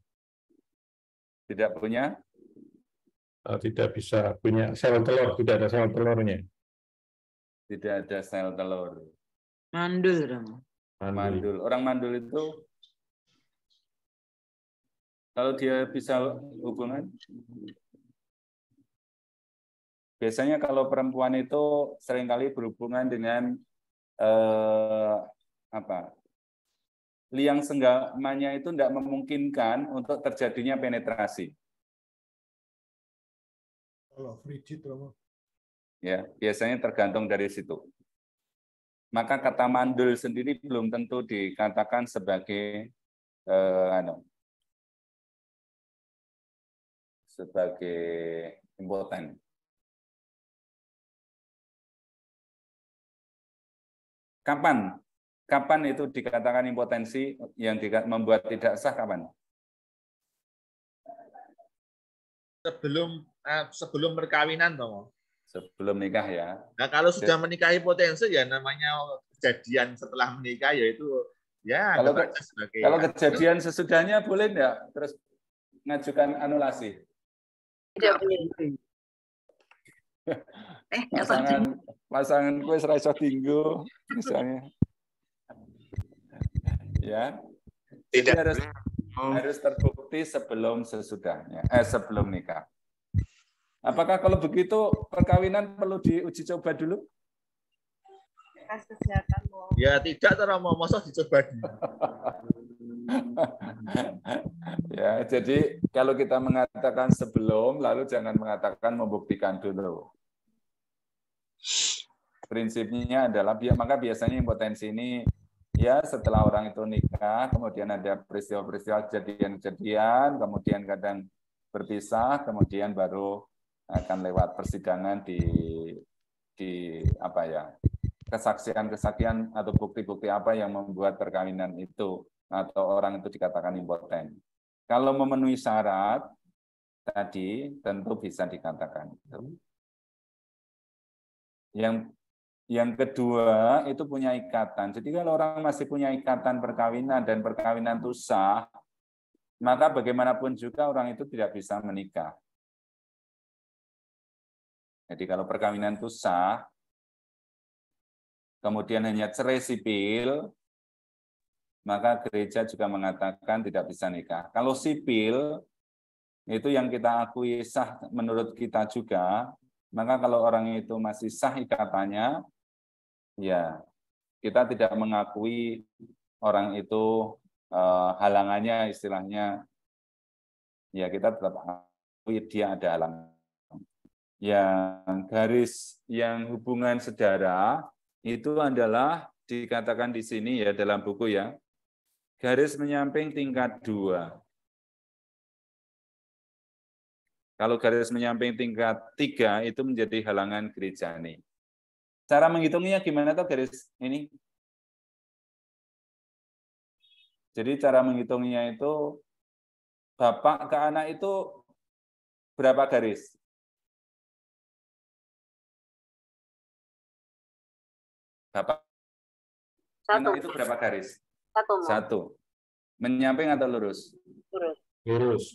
Tidak punya? Eh, tidak bisa punya sel telur, tidak ada sel telurnya. Tidak ada sel telur. Mandul Mandul. mandul. Orang mandul itu kalau dia bisa hubungan biasanya kalau perempuan itu seringkali berhubungan dengan eh, apa liang senggamanya itu tidak memungkinkan untuk terjadinya penetrasi. Kalau frigid, ya biasanya tergantung dari situ. Maka kata mandul sendiri belum tentu dikatakan sebagai eh, ano, sebagai impoten. Kapan? Kapan itu dikatakan impotensi yang membuat tidak sah kapan? Sebelum eh, sebelum perkawinan, Tomo. Sebelum nikah ya. Nah, kalau sudah menikahi potensi ya namanya kejadian setelah menikah yaitu ya kalau ke, sebagai kalau kejadian sesudahnya boleh enggak terus mengajukan anulasi? Tidak boleh. eh pasangan pasangan gue serasa tinggu misalnya ya tidak harus harus terbukti sebelum sesudahnya eh sebelum nikah apakah kalau begitu perkawinan perlu diuji coba dulu Ya tidak cara mau masuk dicoba. ya, jadi kalau kita mengatakan sebelum lalu jangan mengatakan membuktikan dulu. Prinsipnya adalah maka biasanya impotensi ini ya setelah orang itu nikah, kemudian ada peristiwa-peristiwa kejadian-kejadian, kemudian kadang berpisah, kemudian baru akan lewat persidangan di di apa ya kesaksian-kesaksian atau bukti-bukti apa yang membuat perkawinan itu atau orang itu dikatakan impoten. Kalau memenuhi syarat tadi tentu bisa dikatakan itu. Yang yang kedua itu punya ikatan. Jadi kalau orang masih punya ikatan perkawinan dan perkawinan itu sah, maka bagaimanapun juga orang itu tidak bisa menikah. Jadi kalau perkawinan itu sah, kemudian hanya cerai sipil, maka gereja juga mengatakan tidak bisa nikah. Kalau sipil, itu yang kita akui sah menurut kita juga, maka kalau orang itu masih sah ikatannya, ya kita tidak mengakui orang itu eh, halangannya istilahnya ya kita tetap akui dia ada halangan. Yang garis yang hubungan sedara itu adalah dikatakan di sini ya dalam buku ya. Garis menyamping tingkat dua. Kalau garis menyamping tingkat tiga itu menjadi halangan gerejani. Cara menghitungnya gimana tuh garis ini? Jadi cara menghitungnya itu bapak ke anak itu berapa garis? Bapak Satu. anak itu berapa garis? Satu. Satu. Menyamping atau lurus? Lurus. Lurus.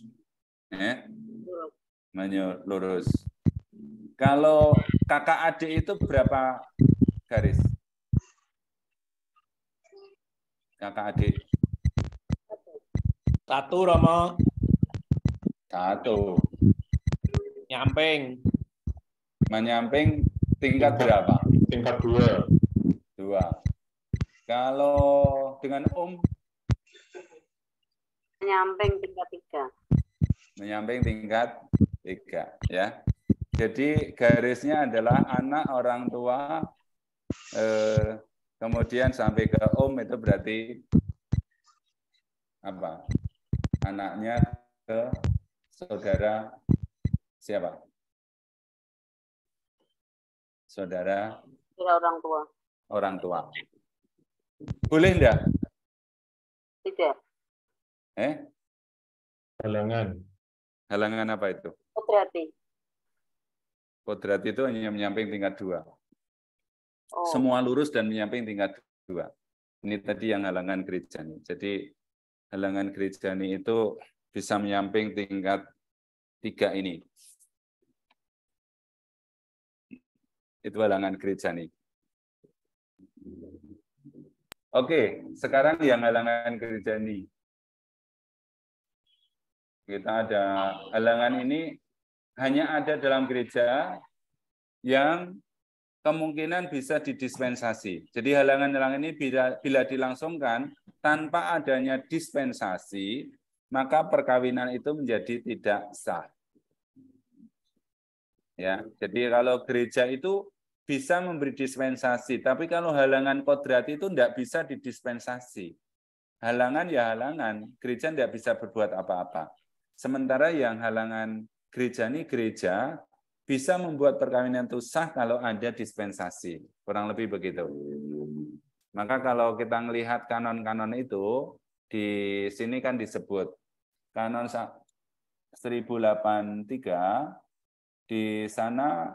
Eh? Lurus. Manyo lurus. Kalau kakak adik itu berapa garis? Kakak adik. Satu, Romo. Satu. Nyamping. Menyamping tingkat berapa? Tingkat dua. Dua. Kalau dengan Om? Um? Menyamping tingkat tiga. Menyamping tingkat tiga ya jadi garisnya adalah anak orang tua eh, kemudian sampai ke om itu berarti apa anaknya ke saudara siapa saudara orang tua orang tua boleh enggak tidak eh halangan halangan apa itu Kodrati. Kodrati itu hanya menyamping tingkat dua. Oh. Semua lurus dan menyamping tingkat dua. Ini tadi yang halangan gerejani. Jadi halangan gerejani itu bisa menyamping tingkat tiga ini. Itu halangan gerejani. Oke, sekarang yang halangan gerejani. Kita ada halangan ini hanya ada dalam gereja yang kemungkinan bisa didispensasi. Jadi halangan-halangan ini bila, bila dilangsungkan tanpa adanya dispensasi, maka perkawinan itu menjadi tidak sah. Ya, jadi kalau gereja itu bisa memberi dispensasi, tapi kalau halangan kodrat itu tidak bisa didispensasi. Halangan ya halangan, gereja tidak bisa berbuat apa-apa. Sementara yang halangan gereja ini gereja bisa membuat perkawinan itu sah kalau ada dispensasi. Kurang lebih begitu. Maka kalau kita melihat kanon-kanon itu, di sini kan disebut kanon 1083, di sana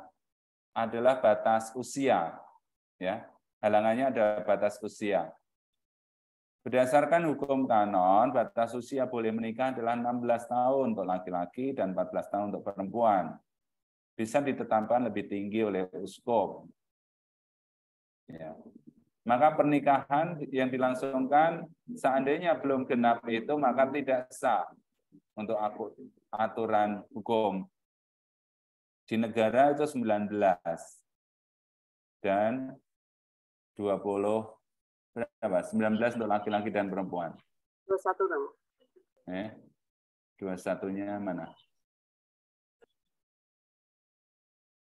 adalah batas usia. ya Halangannya ada batas usia. Berdasarkan hukum kanon, batas usia boleh menikah adalah 16 tahun untuk laki-laki dan 14 tahun untuk perempuan. Bisa ditetapkan lebih tinggi oleh uskup. Ya. Maka pernikahan yang dilangsungkan seandainya belum genap itu maka tidak sah untuk aku, aturan hukum. Di negara itu 19 dan 20 berapa? 19 untuk laki-laki dan perempuan. 21 dong. Eh, 21-nya mana?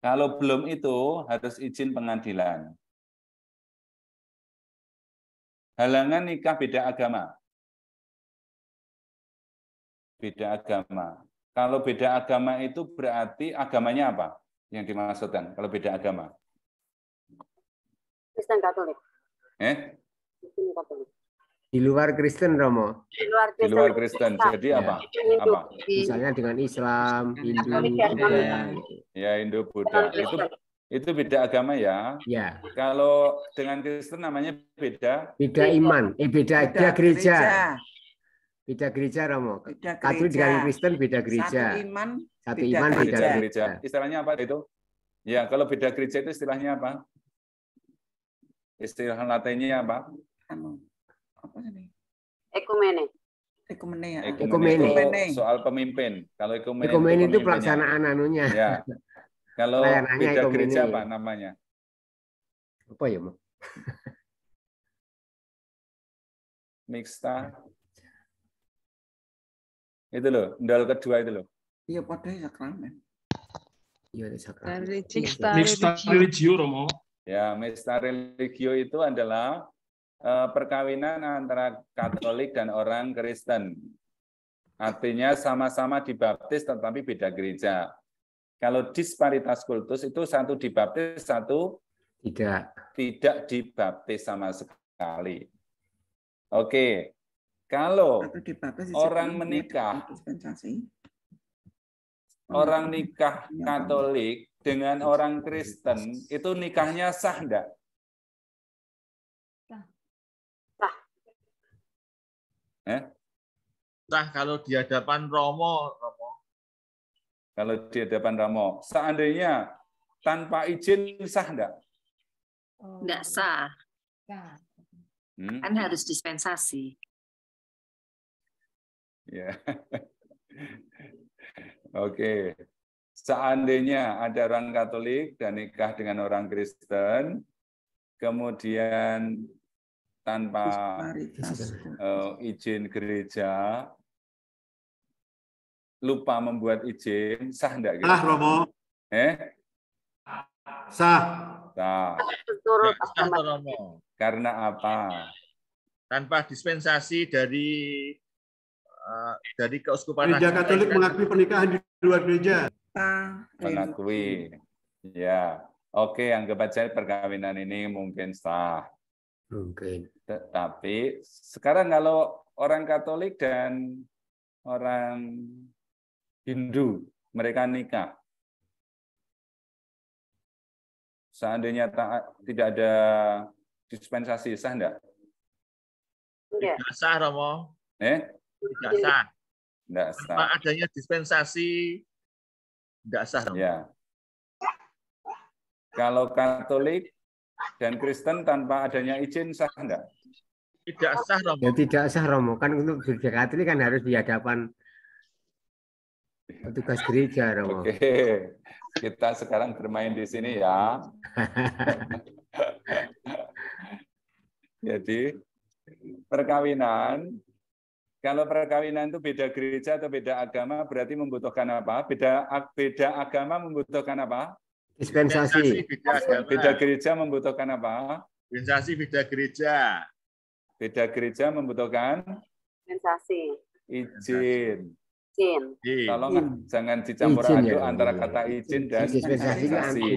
Kalau belum itu harus izin pengadilan. Halangan nikah beda agama. Beda agama. Kalau beda agama itu berarti agamanya apa? Yang dimaksudkan kalau beda agama? Kristen Katolik. Eh? Di luar Kristen Romo. Di luar Kristen. Di luar Kristen. Jadi ya. apa? Apa? Misalnya dengan Islam, Hindu, ya, Buddha. Ya Hindu Buddha. Itu itu beda agama ya. Ya. Kalau dengan Kristen namanya beda. Beda iman. Eh beda, beda, gereja. gereja beda gereja Romo. tapi dengan Kristen beda gereja. Satu iman, satu beda iman beda gereja. gereja. Istilahnya apa itu? Ya, kalau beda gereja itu istilahnya apa? Istilah Latinnya apa? anu apa sih ekumene ekumene ya ekumene, ekumene. soal pemimpin kalau ekumene, ekumene itu, itu pelaksanaan anunya ya. kalau beda gereja apa namanya apa ya mau mixta itu loh ndal kedua itu loh iya padahal ya, sakramen iya sakramen mixta religio romo ya mixta religio itu adalah Eh, perkawinan antara Katolik dan orang Kristen. Artinya sama-sama dibaptis tetapi beda gereja. Kalau disparitas kultus itu satu dibaptis, satu tidak tidak dibaptis sama sekali. Oke. Kalau orang menikah orang nikah iya, Katolik dengan iya, orang Kristen itu nikahnya sah enggak? Eh? Nah, kalau di hadapan Romo, Romo. Kalau di hadapan Romo, seandainya tanpa izin sah enggak? Enggak oh. sah. Hmm. Kan harus dispensasi. Ya. Oke. Seandainya ada orang Katolik dan nikah dengan orang Kristen, kemudian tanpa uh, izin gereja lupa membuat izin sah enggak gitu? Sah Romo. Eh? Sah. Sah. Karena apa? Tanpa dispensasi dari uh, dari keuskupan Gereja Katolik mengakui pernikahan di luar gereja. Sah. Mengakui. Ya. Oke, yang kebaca perkawinan ini mungkin sah. Mungkin. Tapi sekarang kalau orang Katolik dan orang Hindu mereka nikah. Seandainya tidak ada dispensasi sah enggak? Tidak sah, Romo. Eh? Tidak sah. Tidak sah. Tanpa adanya dispensasi tidak sah, Romo. Ya. Kalau Katolik dan Kristen tanpa adanya izin sah enggak? Tidak sah Romo. Ya, tidak sah Romo. Kan untuk gereja Katolik kan harus di hadapan petugas gereja Romo. Oke. Kita sekarang bermain di sini ya. Jadi perkawinan kalau perkawinan itu beda gereja atau beda agama berarti membutuhkan apa? Beda beda agama membutuhkan apa? Dispensasi. Beda, agama. beda gereja membutuhkan apa? Dispensasi beda gereja. Beda gereja membutuhkan dispensasi. Izin. Izin. Tolong izin. jangan dicampur izin, aduk ya, antara kata izin dan dispensasi.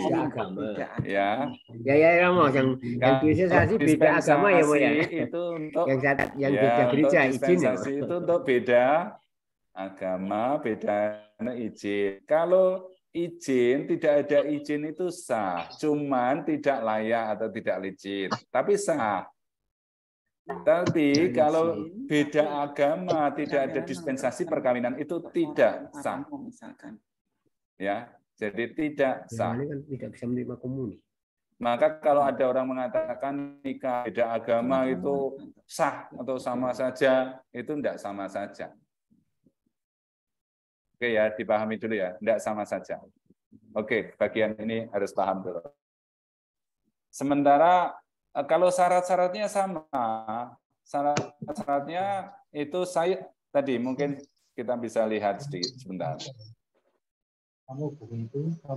Agama. Ya. Ya ya, ya mau yang, yang dispensasi beda agama ya Bu ya. Itu untuk yang, yang ya, beda gereja izin. Ya, itu untuk beda agama, beda izin. Kalau izin, tidak ada izin itu sah, cuman tidak layak atau tidak licin, tapi sah. Tapi kalau beda agama, tidak ada dispensasi perkawinan itu tidak sah. Ya, jadi tidak sah. Kan tidak bisa menerima komuni. Maka kalau ada orang mengatakan nikah beda agama itu sah atau sama saja, itu tidak sama saja. Oke ya, dipahami dulu ya. Tidak sama saja. Oke, bagian ini harus paham dulu. Sementara e, kalau syarat-syaratnya sama, syarat-syaratnya itu saya tadi mungkin kita bisa lihat sedikit sebentar.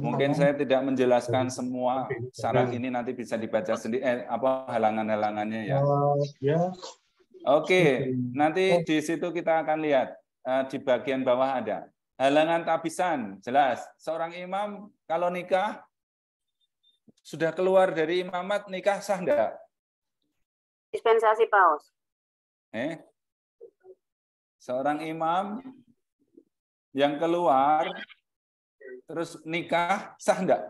Mungkin saya tidak menjelaskan semua syarat ini nanti bisa dibaca sendiri eh, apa halangan-halangannya ya. Oh, ya. Oke, nanti oh. di situ kita akan lihat e, di bagian bawah ada halangan tabisan, jelas. Seorang imam kalau nikah sudah keluar dari imamat nikah sah enggak? Dispensasi paus. Eh? Seorang imam yang keluar terus nikah sah enggak?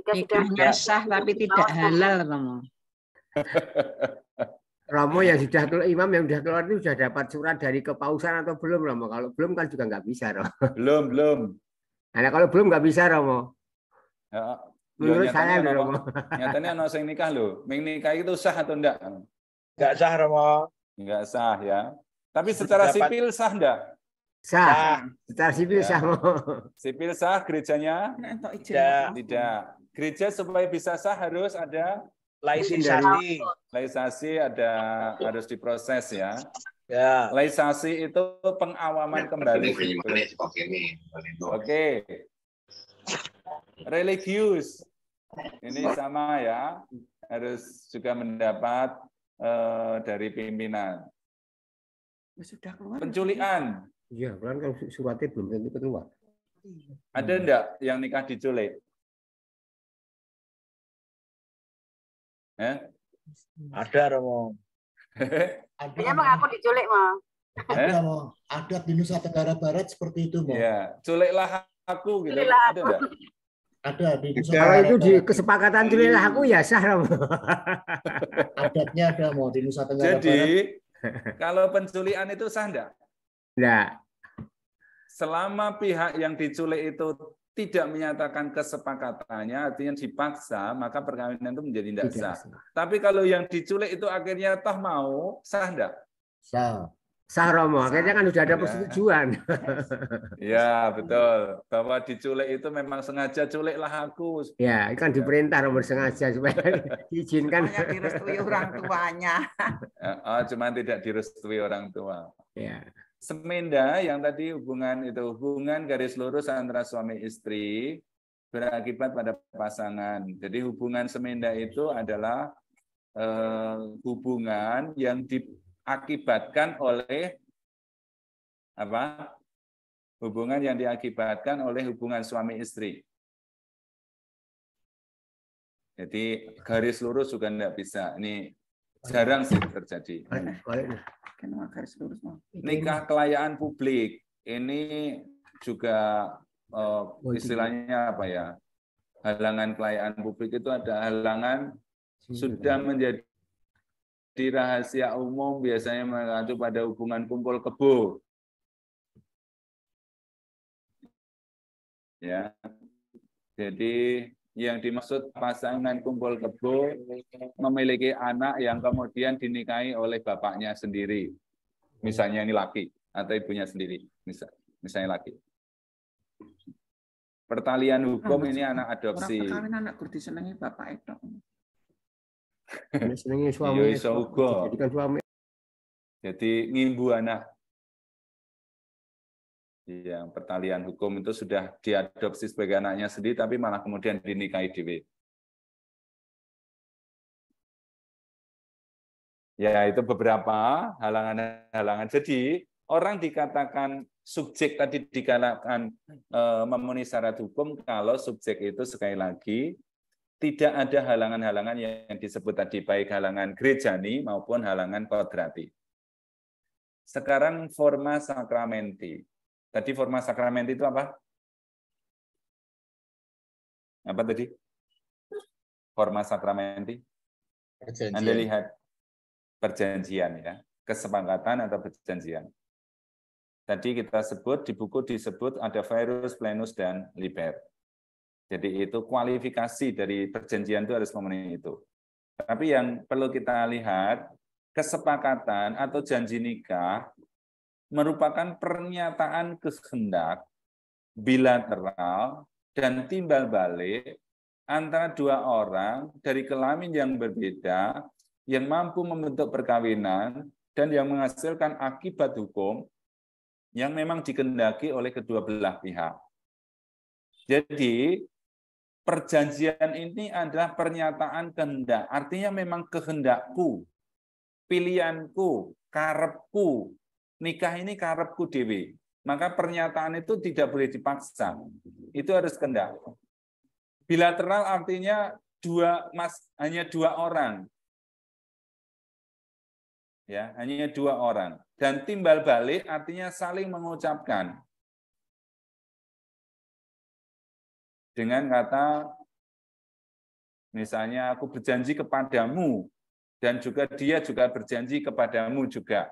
Nikahnya sah tapi tidak halal, Romo yang sudah keluar, imam yang sudah keluar itu sudah dapat surat dari kepausan atau belum Romo? Kalau belum kan juga nggak bisa Romo. Belum, belum. Nah, kalau belum nggak bisa Romo. Ya, ya Menurut saya nyatanya, Romo. Nyatanya anak sing nikah loh. Ming nikah itu sah atau enggak? Enggak sah Romo. Enggak sah ya. Tapi secara dapat. sipil sah enggak? Sah. sah. Secara sipil ya. sah. Romo. Sipil sah gerejanya? Tidak. Tidak. Gereja supaya bisa sah harus ada Laisasi, laisasi ada harus diproses ya. Ya. Laisasi itu pengawaman ya, kembali. Oke. Religius. Ini sama ya. Harus juga mendapat uh, dari pimpinan. Ya sudah keluar. Penculikan. Iya, kan kalau suratnya belum tentu keluar. Ada enggak yang nikah diculik? Eh? Ada Romo. ada. Ya, mengaku diculik mau. Ada eh? mau. Adat di Nusa Tenggara Barat seperti itu mau. Ya, culiklah aku gitu. Culiklah ada Ada di Nusa Kalau itu di kesepakatan culiklah aku ya sah Romo. Adatnya ada mau di Nusa Tenggara Jadi, Barat. Jadi kalau penculian itu sah enggak? Enggak. Selama pihak yang diculik itu tidak menyatakan kesepakatannya, artinya dipaksa, maka perkawinan itu menjadi tidak sah. Tapi kalau yang diculik itu akhirnya toh mau, sah enggak? Sah. Sah Romo, akhirnya kan sudah ada iya. persetujuan. ya, betul. Bahwa diculik itu memang sengaja culiklah aku. Ya, kan iya. diperintah Romo sengaja supaya diizinkan. Hanya direstui orang tuanya. oh, cuma tidak direstui orang tua. Ya. Semenda yang tadi hubungan itu hubungan garis lurus antara suami istri berakibat pada pasangan. Jadi hubungan semenda itu adalah eh, hubungan yang diakibatkan oleh apa? Hubungan yang diakibatkan oleh hubungan suami istri. Jadi garis lurus juga tidak bisa. Ini jarang sih terjadi. Hmm. Ya. Nikah kelayaan publik ini juga uh, istilahnya apa ya? Halangan kelayaan publik itu ada halangan sudah menjadi rahasia umum biasanya mengacu pada hubungan kumpul kebo. Ya. Jadi yang dimaksud pasangan kumpul kebo memiliki anak yang kemudian dinikahi oleh bapaknya sendiri. Misalnya ini laki atau ibunya sendiri, misal, misalnya laki. Pertalian hukum ini anak adopsi. Kawin anak kurdi senengi bapak itu. Senengi iya, suami. Jadi ngimbu anak yang pertalian hukum itu sudah diadopsi sebagai anaknya sendiri, tapi malah kemudian dinikahi dewi. Ya, itu beberapa halangan-halangan. Jadi, orang dikatakan subjek tadi dikatakan e, memenuhi syarat hukum kalau subjek itu sekali lagi tidak ada halangan-halangan yang disebut tadi, baik halangan gerejani maupun halangan kodrati. Sekarang forma sakramenti. Tadi forma sakramenti itu apa? Apa tadi? Forma sakramenti? Perjanjian. Anda lihat perjanjian ya, kesepakatan atau perjanjian. Tadi kita sebut di buku disebut ada virus, plenus dan liber. Jadi itu kualifikasi dari perjanjian itu harus memenuhi itu. Tapi yang perlu kita lihat kesepakatan atau janji nikah merupakan pernyataan kehendak bilateral dan timbal balik antara dua orang dari kelamin yang berbeda yang mampu membentuk perkawinan dan yang menghasilkan akibat hukum yang memang dikendaki oleh kedua belah pihak. Jadi perjanjian ini adalah pernyataan kehendak. Artinya memang kehendakku, pilihanku, karepku, nikah ini karepku dewi. Maka pernyataan itu tidak boleh dipaksa. Itu harus kendak. Bilateral artinya dua mas hanya dua orang. Ya, hanya dua orang. Dan timbal balik artinya saling mengucapkan. Dengan kata misalnya aku berjanji kepadamu dan juga dia juga berjanji kepadamu juga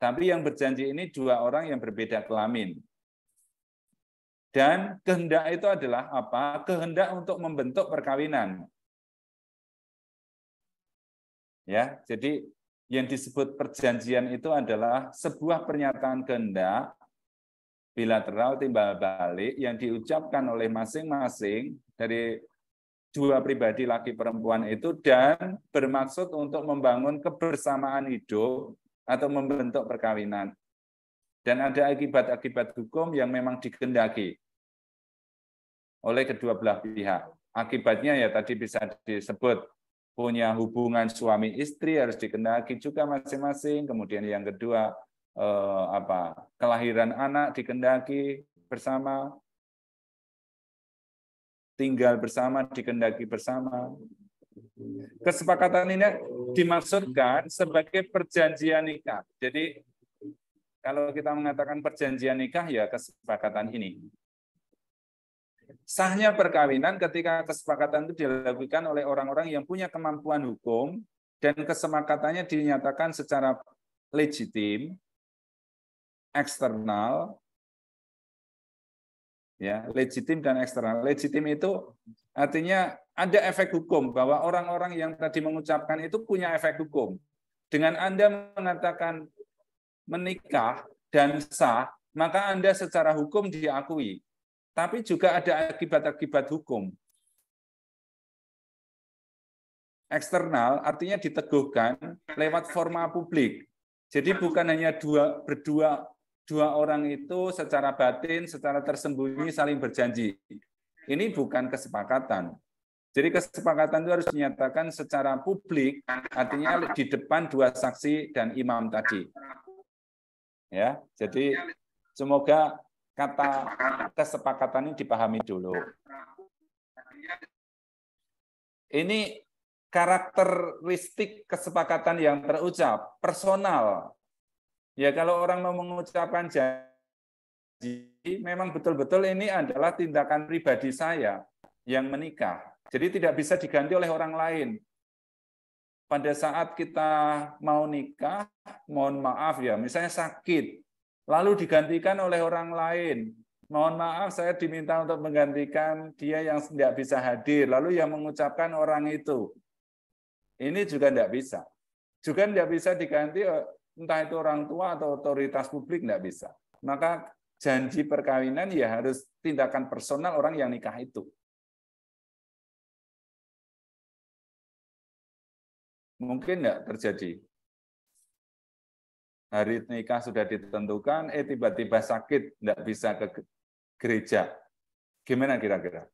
tapi yang berjanji ini dua orang yang berbeda kelamin. Dan kehendak itu adalah apa? Kehendak untuk membentuk perkawinan. Ya, jadi yang disebut perjanjian itu adalah sebuah pernyataan kehendak bilateral timbal balik yang diucapkan oleh masing-masing dari dua pribadi laki perempuan itu dan bermaksud untuk membangun kebersamaan hidup atau membentuk perkawinan. Dan ada akibat-akibat hukum yang memang dikendaki oleh kedua belah pihak. Akibatnya ya tadi bisa disebut punya hubungan suami istri harus dikendaki juga masing-masing. Kemudian yang kedua eh, apa kelahiran anak dikendaki bersama, tinggal bersama dikendaki bersama. Kesepakatan ini dimaksudkan sebagai perjanjian nikah. Jadi kalau kita mengatakan perjanjian nikah ya kesepakatan ini. Sahnya perkawinan ketika kesepakatan itu dilakukan oleh orang-orang yang punya kemampuan hukum dan kesepakatannya dinyatakan secara legitim, eksternal, ya legitim dan eksternal. Legitim itu artinya ada efek hukum bahwa orang-orang yang tadi mengucapkan itu punya efek hukum. Dengan Anda mengatakan menikah dan sah, maka Anda secara hukum diakui. Tapi juga ada akibat-akibat hukum. Eksternal artinya diteguhkan lewat forma publik. Jadi bukan hanya dua berdua dua orang itu secara batin, secara tersembunyi saling berjanji. Ini bukan kesepakatan jadi kesepakatan itu harus dinyatakan secara publik, artinya di depan dua saksi dan imam tadi. Ya, jadi semoga kata kesepakatan ini dipahami dulu. Ini karakteristik kesepakatan yang terucap, personal. Ya kalau orang mau mengucapkan janji, memang betul-betul ini adalah tindakan pribadi saya yang menikah jadi tidak bisa diganti oleh orang lain. Pada saat kita mau nikah, mohon maaf ya, misalnya sakit, lalu digantikan oleh orang lain. Mohon maaf, saya diminta untuk menggantikan dia yang tidak bisa hadir, lalu yang mengucapkan orang itu. Ini juga tidak bisa. Juga tidak bisa diganti entah itu orang tua atau otoritas publik, tidak bisa. Maka janji perkawinan ya harus tindakan personal orang yang nikah itu. Mungkin enggak terjadi. Hari nikah sudah ditentukan, eh tiba-tiba sakit, enggak bisa ke gereja. Gimana kira-kira?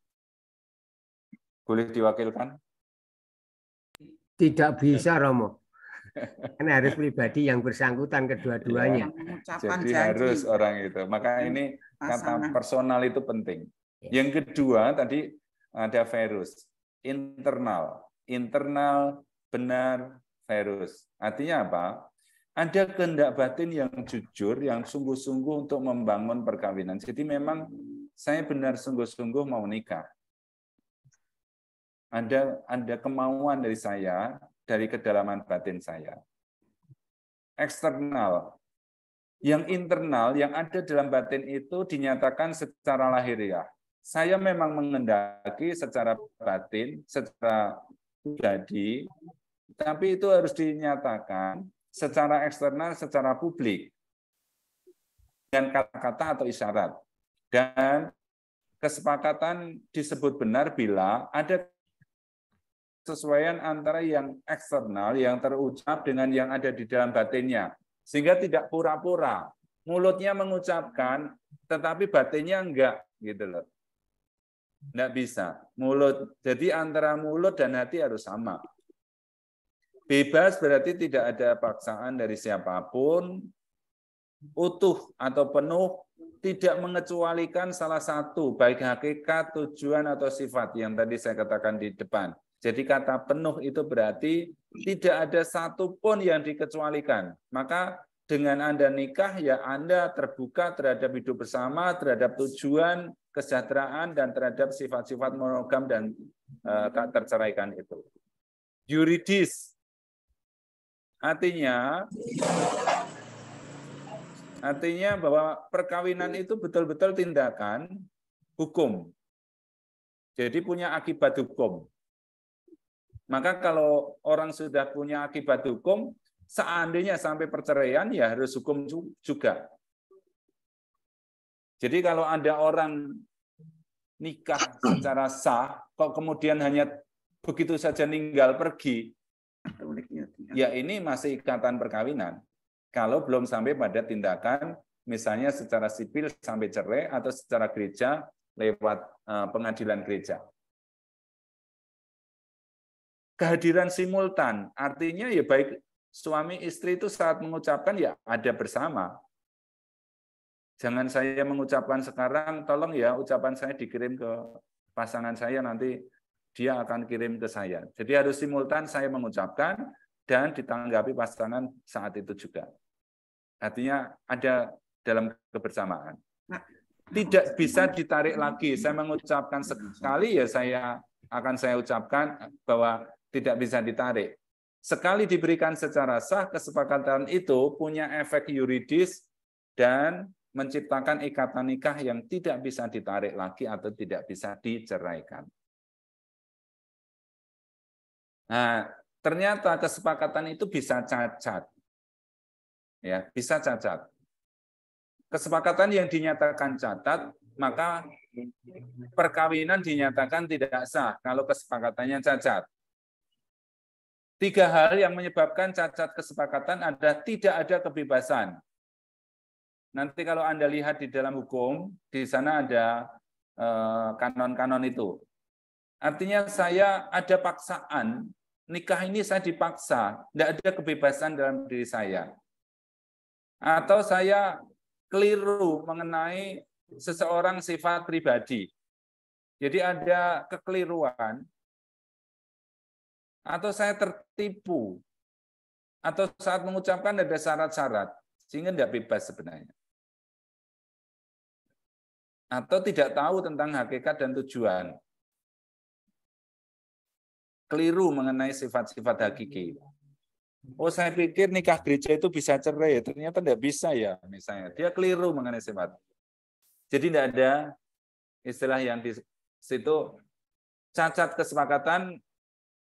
Boleh diwakilkan? Tidak bisa, iya. Romo. Kan harus pribadi yang bersangkutan kedua-duanya. Ya, jadi janji. harus orang itu. Maka ini kata personal itu penting. Iya. Yang kedua tadi ada virus internal. Internal benar virus. Artinya apa? Ada kehendak batin yang jujur, yang sungguh-sungguh untuk membangun perkawinan. Jadi memang saya benar sungguh-sungguh mau nikah. Ada ada kemauan dari saya, dari kedalaman batin saya. Eksternal, yang internal, yang ada dalam batin itu dinyatakan secara lahiriah. Saya memang mengendaki secara batin, secara pribadi, tapi itu harus dinyatakan secara eksternal, secara publik dengan kata-kata atau isyarat. Dan kesepakatan disebut benar bila ada kesesuaian antara yang eksternal yang terucap dengan yang ada di dalam batinnya. Sehingga tidak pura-pura. Mulutnya mengucapkan, tetapi batinnya enggak. gitu loh. Enggak bisa. Mulut. Jadi antara mulut dan hati harus sama. Bebas berarti tidak ada paksaan dari siapapun, utuh atau penuh, tidak mengecualikan salah satu, baik hakikat, tujuan, atau sifat yang tadi saya katakan di depan. Jadi kata penuh itu berarti tidak ada satupun yang dikecualikan. Maka dengan Anda nikah, ya Anda terbuka terhadap hidup bersama, terhadap tujuan, kesejahteraan, dan terhadap sifat-sifat monogam dan uh, tak terceraikan itu. Yuridis, Artinya artinya bahwa perkawinan itu betul-betul tindakan hukum. Jadi punya akibat hukum. Maka kalau orang sudah punya akibat hukum, seandainya sampai perceraian ya harus hukum juga. Jadi kalau ada orang nikah secara sah, kok kemudian hanya begitu saja ninggal pergi, ya ini masih ikatan perkawinan. Kalau belum sampai pada tindakan misalnya secara sipil sampai cerai atau secara gereja lewat eh, pengadilan gereja. Kehadiran simultan artinya ya baik suami istri itu saat mengucapkan ya ada bersama. Jangan saya mengucapkan sekarang, tolong ya ucapan saya dikirim ke pasangan saya nanti dia akan kirim ke saya. Jadi harus simultan saya mengucapkan, dan ditanggapi pasangan saat itu juga. Artinya ada dalam kebersamaan. Nah, tidak nah, bisa nah, ditarik lagi. Saya mengucapkan sekali ya saya akan saya ucapkan bahwa tidak bisa ditarik. Sekali diberikan secara sah, kesepakatan itu punya efek yuridis dan menciptakan ikatan nikah yang tidak bisa ditarik lagi atau tidak bisa diceraikan. Nah, ternyata kesepakatan itu bisa cacat. Ya, bisa cacat. Kesepakatan yang dinyatakan cacat, maka perkawinan dinyatakan tidak sah kalau kesepakatannya cacat. Tiga hal yang menyebabkan cacat kesepakatan ada tidak ada kebebasan. Nanti kalau Anda lihat di dalam hukum, di sana ada eh, kanon-kanon itu. Artinya saya ada paksaan nikah ini saya dipaksa, tidak ada kebebasan dalam diri saya. Atau saya keliru mengenai seseorang sifat pribadi. Jadi ada kekeliruan, atau saya tertipu, atau saat mengucapkan ada syarat-syarat, sehingga tidak bebas sebenarnya. Atau tidak tahu tentang hakikat dan tujuan keliru mengenai sifat-sifat hakiki. Hmm. Oh saya pikir nikah gereja itu bisa cerai, ternyata tidak bisa ya misalnya. Dia keliru mengenai sifat. Jadi tidak ada istilah yang di situ cacat kesepakatan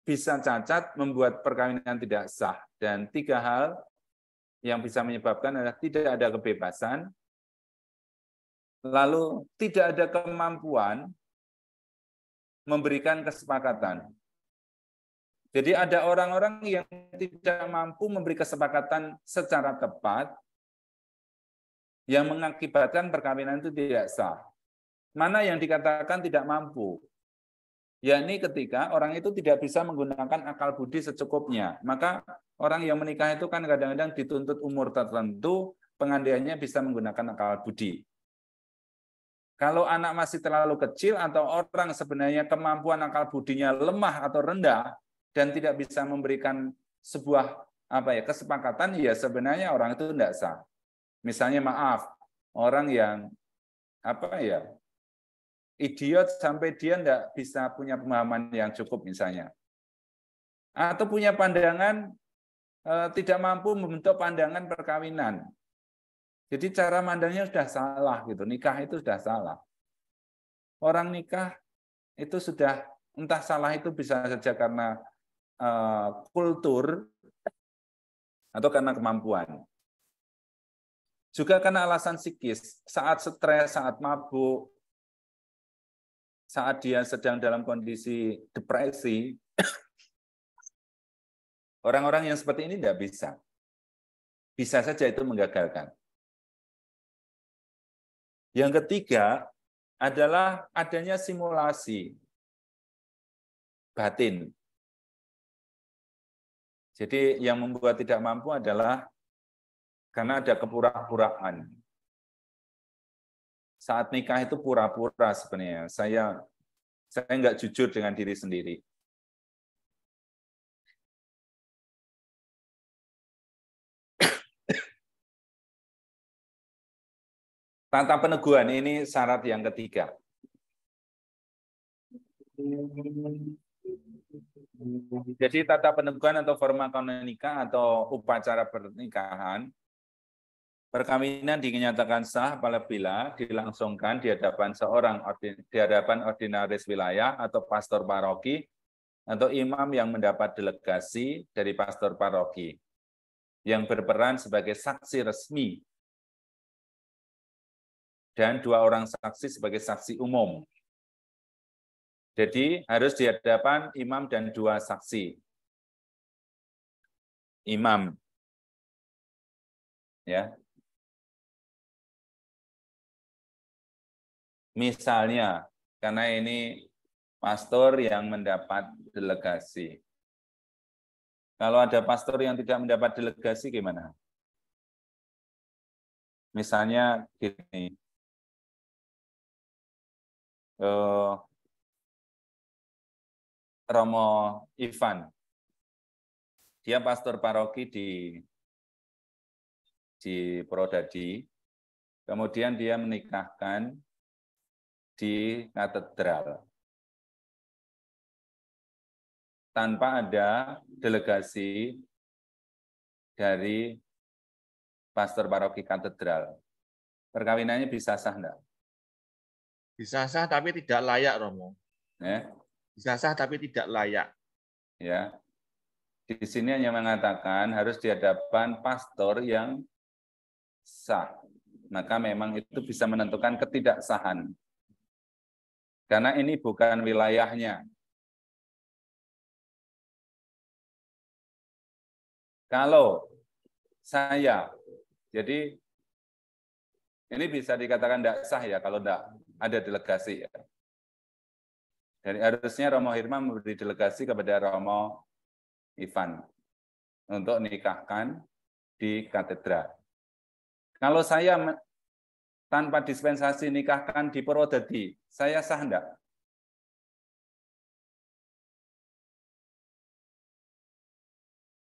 bisa cacat membuat perkawinan tidak sah dan tiga hal yang bisa menyebabkan adalah tidak ada kebebasan, lalu tidak ada kemampuan memberikan kesepakatan. Jadi ada orang-orang yang tidak mampu memberi kesepakatan secara tepat yang mengakibatkan perkawinan itu tidak sah. Mana yang dikatakan tidak mampu? Yakni ketika orang itu tidak bisa menggunakan akal budi secukupnya. Maka orang yang menikah itu kan kadang-kadang dituntut umur tertentu, pengandaiannya bisa menggunakan akal budi. Kalau anak masih terlalu kecil atau orang sebenarnya kemampuan akal budinya lemah atau rendah, dan tidak bisa memberikan sebuah apa ya kesepakatan ya sebenarnya orang itu tidak sah. Misalnya maaf, orang yang apa ya idiot sampai dia tidak bisa punya pemahaman yang cukup misalnya. Atau punya pandangan eh, tidak mampu membentuk pandangan perkawinan. Jadi cara mandangnya sudah salah gitu. Nikah itu sudah salah. Orang nikah itu sudah entah salah itu bisa saja karena Eh, kultur atau karena kemampuan. Juga karena alasan psikis, saat stres, saat mabuk, saat dia sedang dalam kondisi depresi, orang-orang yang seperti ini tidak bisa. Bisa saja itu menggagalkan. Yang ketiga adalah adanya simulasi batin. Jadi yang membuat tidak mampu adalah karena ada kepura-puraan. Saat nikah itu pura-pura sebenarnya. Saya saya nggak jujur dengan diri sendiri. Tata peneguhan ini syarat yang ketiga. Jadi tata penentuan atau forma kononika atau upacara pernikahan perkawinan dinyatakan sah apabila dilangsungkan di hadapan seorang di hadapan ordinaris wilayah atau pastor paroki atau imam yang mendapat delegasi dari pastor paroki yang berperan sebagai saksi resmi dan dua orang saksi sebagai saksi umum jadi harus di hadapan imam dan dua saksi. Imam. Ya. Misalnya, karena ini pastor yang mendapat delegasi. Kalau ada pastor yang tidak mendapat delegasi gimana? Misalnya gini, uh, Romo Ivan. Dia pastor paroki di di Prodadi. Kemudian dia menikahkan di katedral. Tanpa ada delegasi dari pastor paroki katedral. Perkawinannya bisa sah enggak? Bisa sah tapi tidak layak, Romo. Ya bisa sah tapi tidak layak. Ya. Di sini hanya mengatakan harus di hadapan pastor yang sah. Maka memang itu bisa menentukan ketidaksahan. Karena ini bukan wilayahnya. Kalau saya, jadi ini bisa dikatakan tidak sah ya kalau tidak ada delegasi ya. Dari harusnya Romo Hirma memberi delegasi kepada Romo Ivan untuk nikahkan di katedral. Kalau saya tanpa dispensasi nikahkan di Purwodadi, saya sah enggak?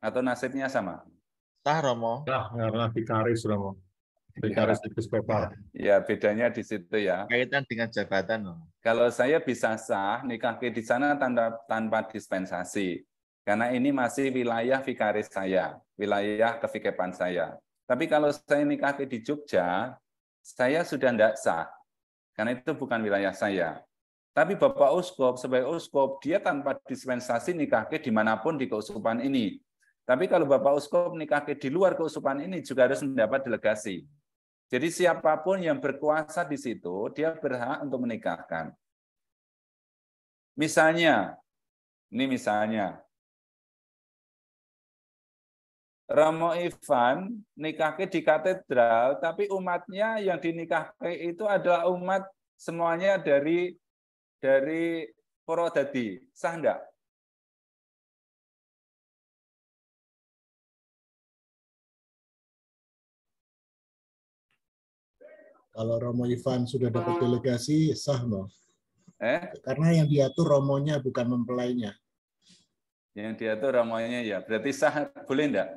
Atau nasibnya sama? Sah, Romo. Sah, karena vikaris, Romo. Vikaris ya. Ya, bedanya di situ ya. Kaitan dengan jabatan, Romo. Kalau saya bisa sah nikah di sana tanpa, tanpa dispensasi. Karena ini masih wilayah vikaris saya, wilayah kevikepan saya. Tapi kalau saya nikah di Jogja, saya sudah tidak sah. Karena itu bukan wilayah saya. Tapi Bapak Uskop sebagai Uskop dia tanpa dispensasi ke dimanapun di keusupan ini. Tapi kalau Bapak Uskup ke di luar keusupan ini juga harus mendapat delegasi. Jadi siapapun yang berkuasa di situ, dia berhak untuk menikahkan. Misalnya, ini misalnya, Romo Ivan nikahnya di katedral, tapi umatnya yang dinikahkan itu adalah umat semuanya dari dari Purwodadi. Sah enggak? Kalau Romo Ivan sudah dapat delegasi, sah, no? Eh? Karena yang diatur Romonya bukan mempelainya. Yang diatur Romonya ya. Berarti sah boleh enggak?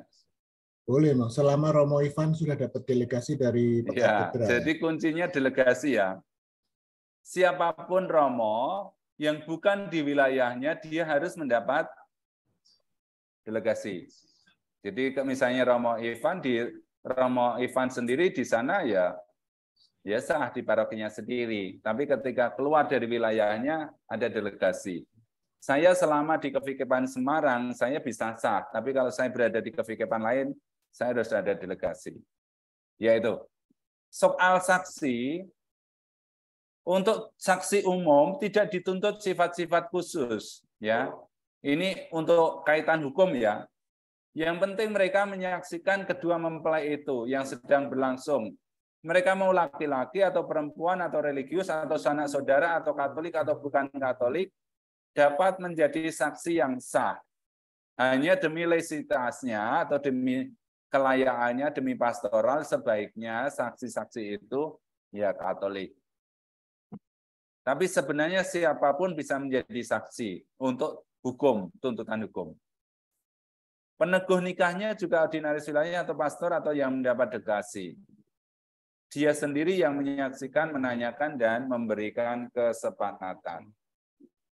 Boleh, no. Selama Romo Ivan sudah dapat delegasi dari ya, Pak ya, Jadi kuncinya delegasi ya. Siapapun Romo yang bukan di wilayahnya, dia harus mendapat delegasi. Jadi misalnya Romo Ivan di Romo Ivan sendiri di sana ya ya sah di parokinya sendiri. Tapi ketika keluar dari wilayahnya, ada delegasi. Saya selama di Kevikepan Semarang, saya bisa sah. Tapi kalau saya berada di Kevikepan lain, saya harus ada delegasi. Yaitu, soal saksi, untuk saksi umum tidak dituntut sifat-sifat khusus. ya. Ini untuk kaitan hukum ya. Yang penting mereka menyaksikan kedua mempelai itu yang sedang berlangsung mereka mau laki-laki atau perempuan atau religius atau sanak saudara atau katolik atau bukan katolik dapat menjadi saksi yang sah. Hanya demi lesitasnya atau demi kelayaannya demi pastoral sebaiknya saksi-saksi itu ya katolik. Tapi sebenarnya siapapun bisa menjadi saksi untuk hukum, tuntutan hukum. Peneguh nikahnya juga ordinaris wilayah atau pastor atau yang mendapat degasi dia sendiri yang menyaksikan, menanyakan, dan memberikan kesepakatan.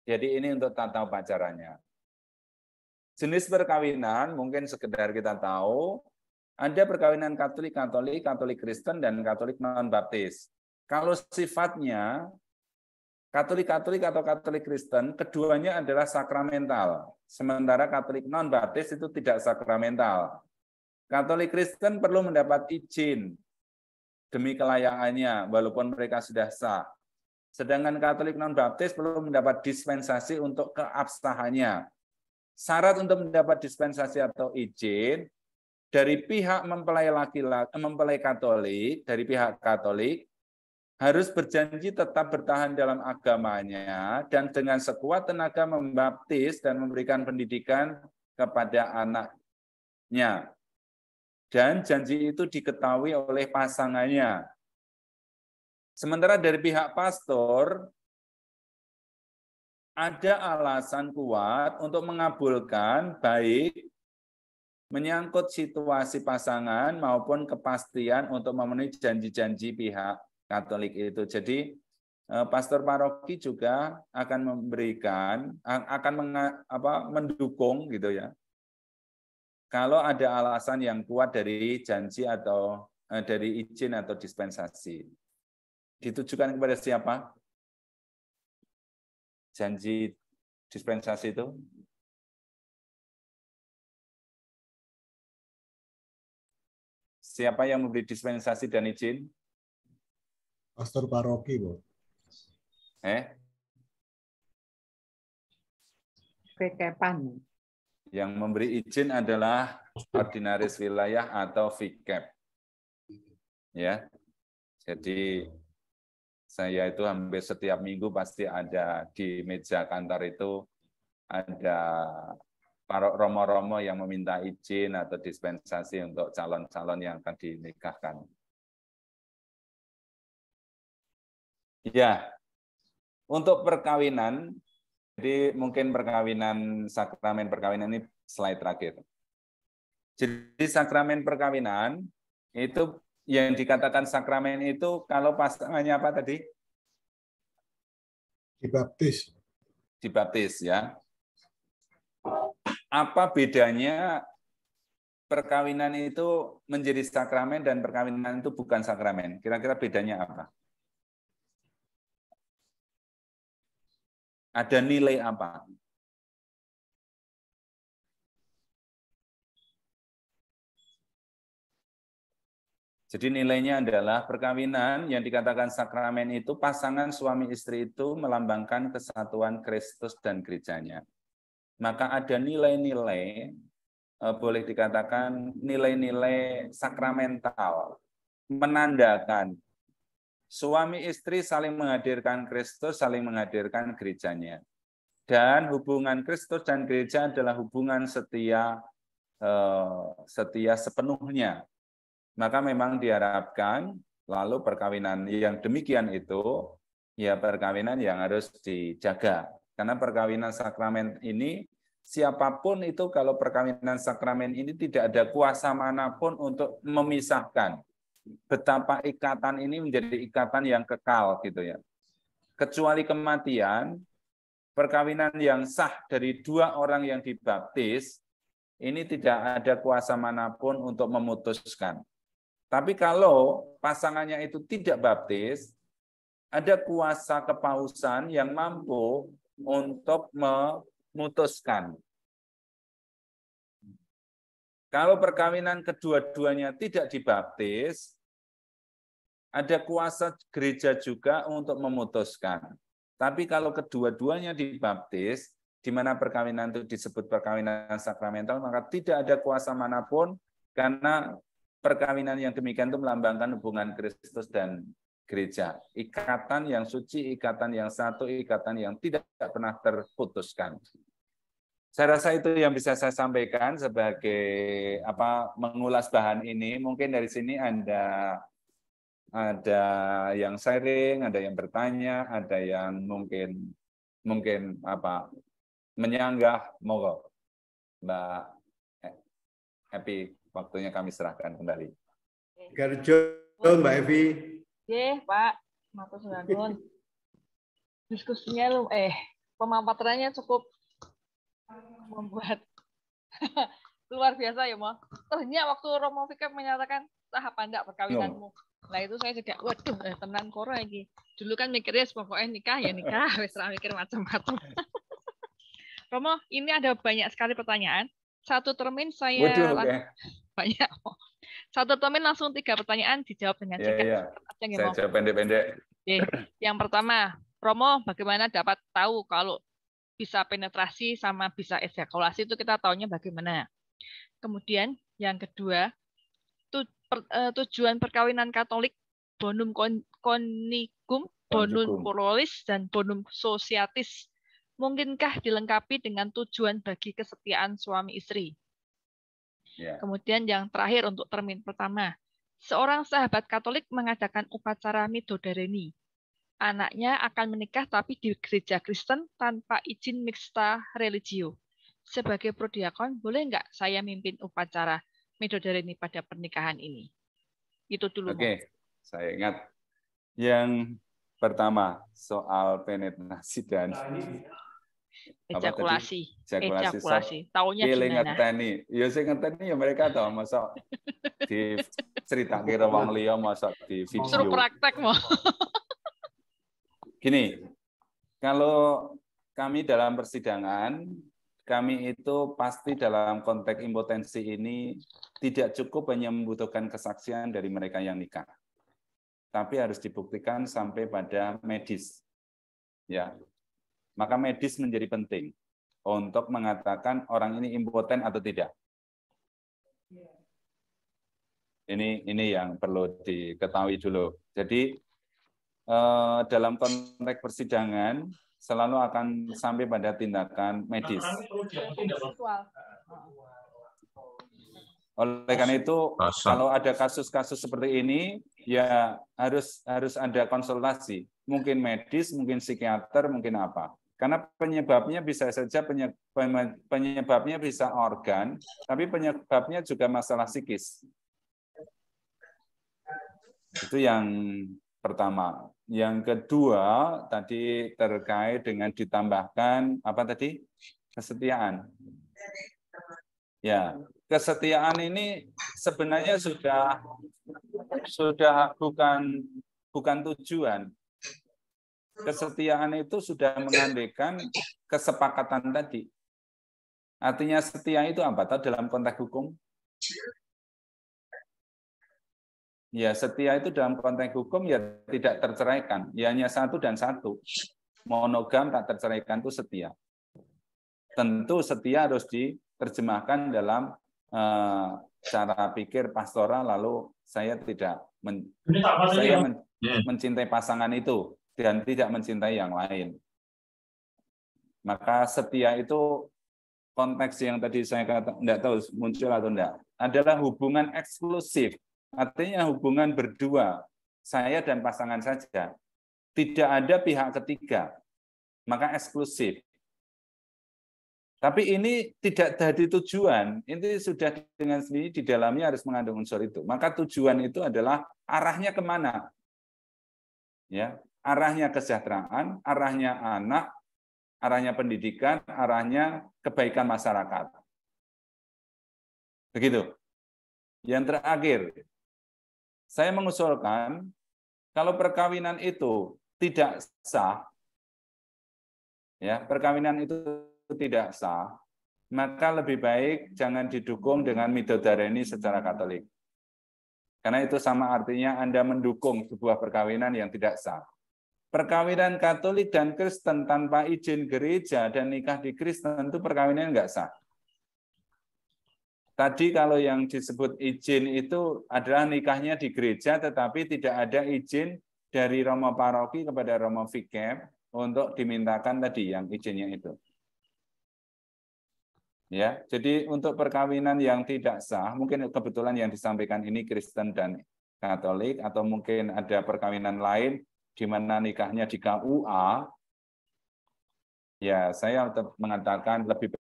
Jadi ini untuk tata pacarannya. Jenis perkawinan mungkin sekedar kita tahu, ada perkawinan Katolik-Katolik, Katolik Kristen, dan Katolik non-Baptis. Kalau sifatnya Katolik-Katolik atau Katolik Kristen, keduanya adalah sakramental. Sementara Katolik non-Baptis itu tidak sakramental. Katolik Kristen perlu mendapat izin demi kelayakannya walaupun mereka sudah sah. Sedangkan Katolik non-baptis perlu mendapat dispensasi untuk keabsahannya. Syarat untuk mendapat dispensasi atau izin dari pihak mempelai laki-laki mempelai Katolik, dari pihak Katolik harus berjanji tetap bertahan dalam agamanya dan dengan sekuat tenaga membaptis dan memberikan pendidikan kepada anaknya dan janji itu diketahui oleh pasangannya. Sementara dari pihak pastor ada alasan kuat untuk mengabulkan baik menyangkut situasi pasangan maupun kepastian untuk memenuhi janji-janji pihak Katolik itu. Jadi eh, pastor paroki juga akan memberikan akan meng, apa, mendukung gitu ya kalau ada alasan yang kuat dari janji atau eh, dari izin atau dispensasi. Ditujukan kepada siapa? Janji dispensasi itu? Siapa yang memberi dispensasi dan izin? Pastor Paroki, Bu. Eh? Kekepan. Yang memberi izin adalah ordinaris wilayah atau VCAP. Ya. Jadi saya itu hampir setiap minggu pasti ada di meja kantor itu ada para romo-romo yang meminta izin atau dispensasi untuk calon-calon yang akan dinikahkan. Ya, untuk perkawinan jadi mungkin perkawinan sakramen perkawinan ini slide terakhir. Jadi sakramen perkawinan itu yang dikatakan sakramen itu kalau pasangannya apa tadi? Dibaptis. Dibaptis ya. Apa bedanya perkawinan itu menjadi sakramen dan perkawinan itu bukan sakramen? Kira-kira bedanya apa? Ada nilai apa? Jadi nilainya adalah perkawinan yang dikatakan sakramen itu pasangan suami istri itu melambangkan kesatuan Kristus dan gerejanya. Maka ada nilai-nilai e, boleh dikatakan nilai-nilai sakramental menandakan Suami istri saling menghadirkan Kristus, saling menghadirkan gerejanya. Dan hubungan Kristus dan gereja adalah hubungan setia eh, setia sepenuhnya. Maka memang diharapkan lalu perkawinan yang demikian itu ya perkawinan yang harus dijaga. Karena perkawinan sakramen ini siapapun itu kalau perkawinan sakramen ini tidak ada kuasa manapun untuk memisahkan betapa ikatan ini menjadi ikatan yang kekal gitu ya. Kecuali kematian, perkawinan yang sah dari dua orang yang dibaptis ini tidak ada kuasa manapun untuk memutuskan. Tapi kalau pasangannya itu tidak baptis, ada kuasa kepausan yang mampu untuk memutuskan. Kalau perkawinan kedua-duanya tidak dibaptis, ada kuasa gereja juga untuk memutuskan. Tapi kalau kedua-duanya dibaptis, di mana perkawinan itu disebut perkawinan sakramental, maka tidak ada kuasa manapun karena perkawinan yang demikian itu melambangkan hubungan Kristus dan gereja. Ikatan yang suci, ikatan yang satu, ikatan yang tidak pernah terputuskan. Saya rasa itu yang bisa saya sampaikan sebagai apa mengulas bahan ini. Mungkin dari sini Anda ada yang sharing, ada yang bertanya, ada yang mungkin mungkin apa menyanggah monggo Mbak Happy eh, waktunya kami serahkan kembali. Garjo Mbak Evi. Oke, Pak. Matur nuwun. Diskusinya lu eh pemaparannya cukup membuat luar biasa ya, Mo. Ternyata waktu Romo Fikir menyatakan tahap enggak perkawinanmu. No lah itu saya juga waduh eh, tenan koro lagi. Dulu kan mikirnya pokoknya nikah ya nikah, wes ra mikir macam-macam. Romo, ini ada banyak sekali pertanyaan. Satu termin saya waduh, banyak. Satu termin langsung tiga pertanyaan dijawab dengan ya, singkat. Yeah, yeah. Yang saya jawab pendek-pendek. Yang pertama, Romo, bagaimana dapat tahu kalau bisa penetrasi sama bisa ejakulasi itu kita tahunya bagaimana? Kemudian yang kedua, per, uh, tujuan perkawinan Katolik bonum konikum, bonum pluralis dan bonum sociatis. Mungkinkah dilengkapi dengan tujuan bagi kesetiaan suami istri? Ya. Kemudian yang terakhir untuk termin pertama, seorang sahabat Katolik mengadakan upacara midodareni. Anaknya akan menikah tapi di gereja Kristen tanpa izin mixta religio. Sebagai prodiakon, boleh nggak saya mimpin upacara? ini pada pernikahan ini? Itu dulu. Oke, okay. saya ingat. Yang pertama soal penetrasi dan ejakulasi. Ejakulasi. ejakulasi. Taunya gimana? Ngerteni. Ya saya ngerteni ya mereka tahu masa di cerita kira wang liya masa di video. Suruh praktek mau. Gini, kalau kami dalam persidangan kami itu pasti dalam konteks impotensi ini tidak cukup hanya membutuhkan kesaksian dari mereka yang nikah. Tapi harus dibuktikan sampai pada medis. Ya. Maka medis menjadi penting untuk mengatakan orang ini impoten atau tidak. Ini ini yang perlu diketahui dulu. Jadi eh, dalam konteks persidangan selalu akan sampai pada tindakan medis. Oleh karena itu, kalau ada kasus-kasus seperti ini, ya harus harus ada konsultasi, mungkin medis, mungkin psikiater, mungkin apa. Karena penyebabnya bisa saja penyebabnya bisa organ, tapi penyebabnya juga masalah psikis. Itu yang pertama. Yang kedua tadi terkait dengan ditambahkan apa tadi? Kesetiaan. Ya, kesetiaan ini sebenarnya sudah sudah bukan bukan tujuan. Kesetiaan itu sudah mengandekan kesepakatan tadi. Artinya setia itu apa? Tahu dalam konteks hukum? Ya setia itu dalam konteks hukum ya tidak terceraikan. Ya hanya satu dan satu. Monogam tak terceraikan itu setia. Tentu setia harus diterjemahkan dalam uh, cara pikir pastoral lalu saya tidak men, saya ya? men, hmm. mencintai pasangan itu dan tidak mencintai yang lain. Maka setia itu konteks yang tadi saya kata tidak tahu muncul atau tidak adalah hubungan eksklusif Artinya hubungan berdua, saya dan pasangan saja. Tidak ada pihak ketiga, maka eksklusif. Tapi ini tidak jadi tujuan, ini sudah dengan sendiri di dalamnya harus mengandung unsur itu. Maka tujuan itu adalah arahnya kemana. Ya, arahnya kesejahteraan, arahnya anak, arahnya pendidikan, arahnya kebaikan masyarakat. Begitu. Yang terakhir, saya mengusulkan kalau perkawinan itu tidak sah, ya perkawinan itu tidak sah, maka lebih baik jangan didukung dengan midodareni secara Katolik. Karena itu sama artinya Anda mendukung sebuah perkawinan yang tidak sah. Perkawinan Katolik dan Kristen tanpa izin gereja dan nikah di Kristen itu perkawinan nggak sah. Tadi kalau yang disebut izin itu adalah nikahnya di gereja, tetapi tidak ada izin dari Romo Paroki kepada Romo Vikem untuk dimintakan tadi yang izinnya itu. Ya, jadi untuk perkawinan yang tidak sah, mungkin kebetulan yang disampaikan ini Kristen dan Katolik, atau mungkin ada perkawinan lain di mana nikahnya di KUA, ya saya tetap mengatakan lebih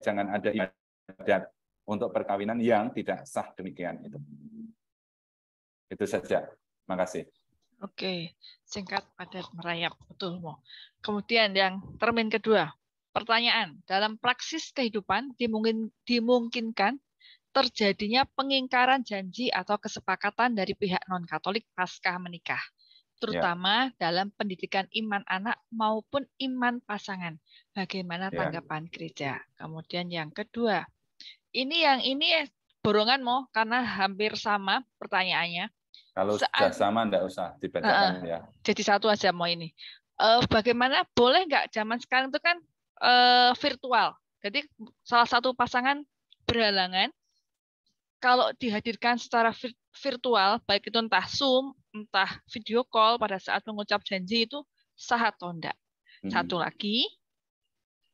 jangan ada ibadat untuk perkawinan yang tidak sah demikian itu. Itu saja. kasih. Oke, singkat padat merayap betul Mo. Kemudian yang termin kedua, pertanyaan dalam praksis kehidupan dimungkin, dimungkinkan terjadinya pengingkaran janji atau kesepakatan dari pihak non Katolik pasca menikah, terutama ya. dalam pendidikan iman anak maupun iman pasangan. Bagaimana ya. tanggapan ya. gereja? Kemudian yang kedua, ini yang ini borongan mau karena hampir sama pertanyaannya. Kalau Saat, sudah sama enggak usah dibacakan uh, ya. Jadi satu aja mau ini. Uh, bagaimana boleh nggak zaman sekarang itu kan uh, virtual. Jadi salah satu pasangan berhalangan kalau dihadirkan secara virtual baik itu entah Zoom, entah video call pada saat mengucap janji itu sah atau enggak. Satu lagi.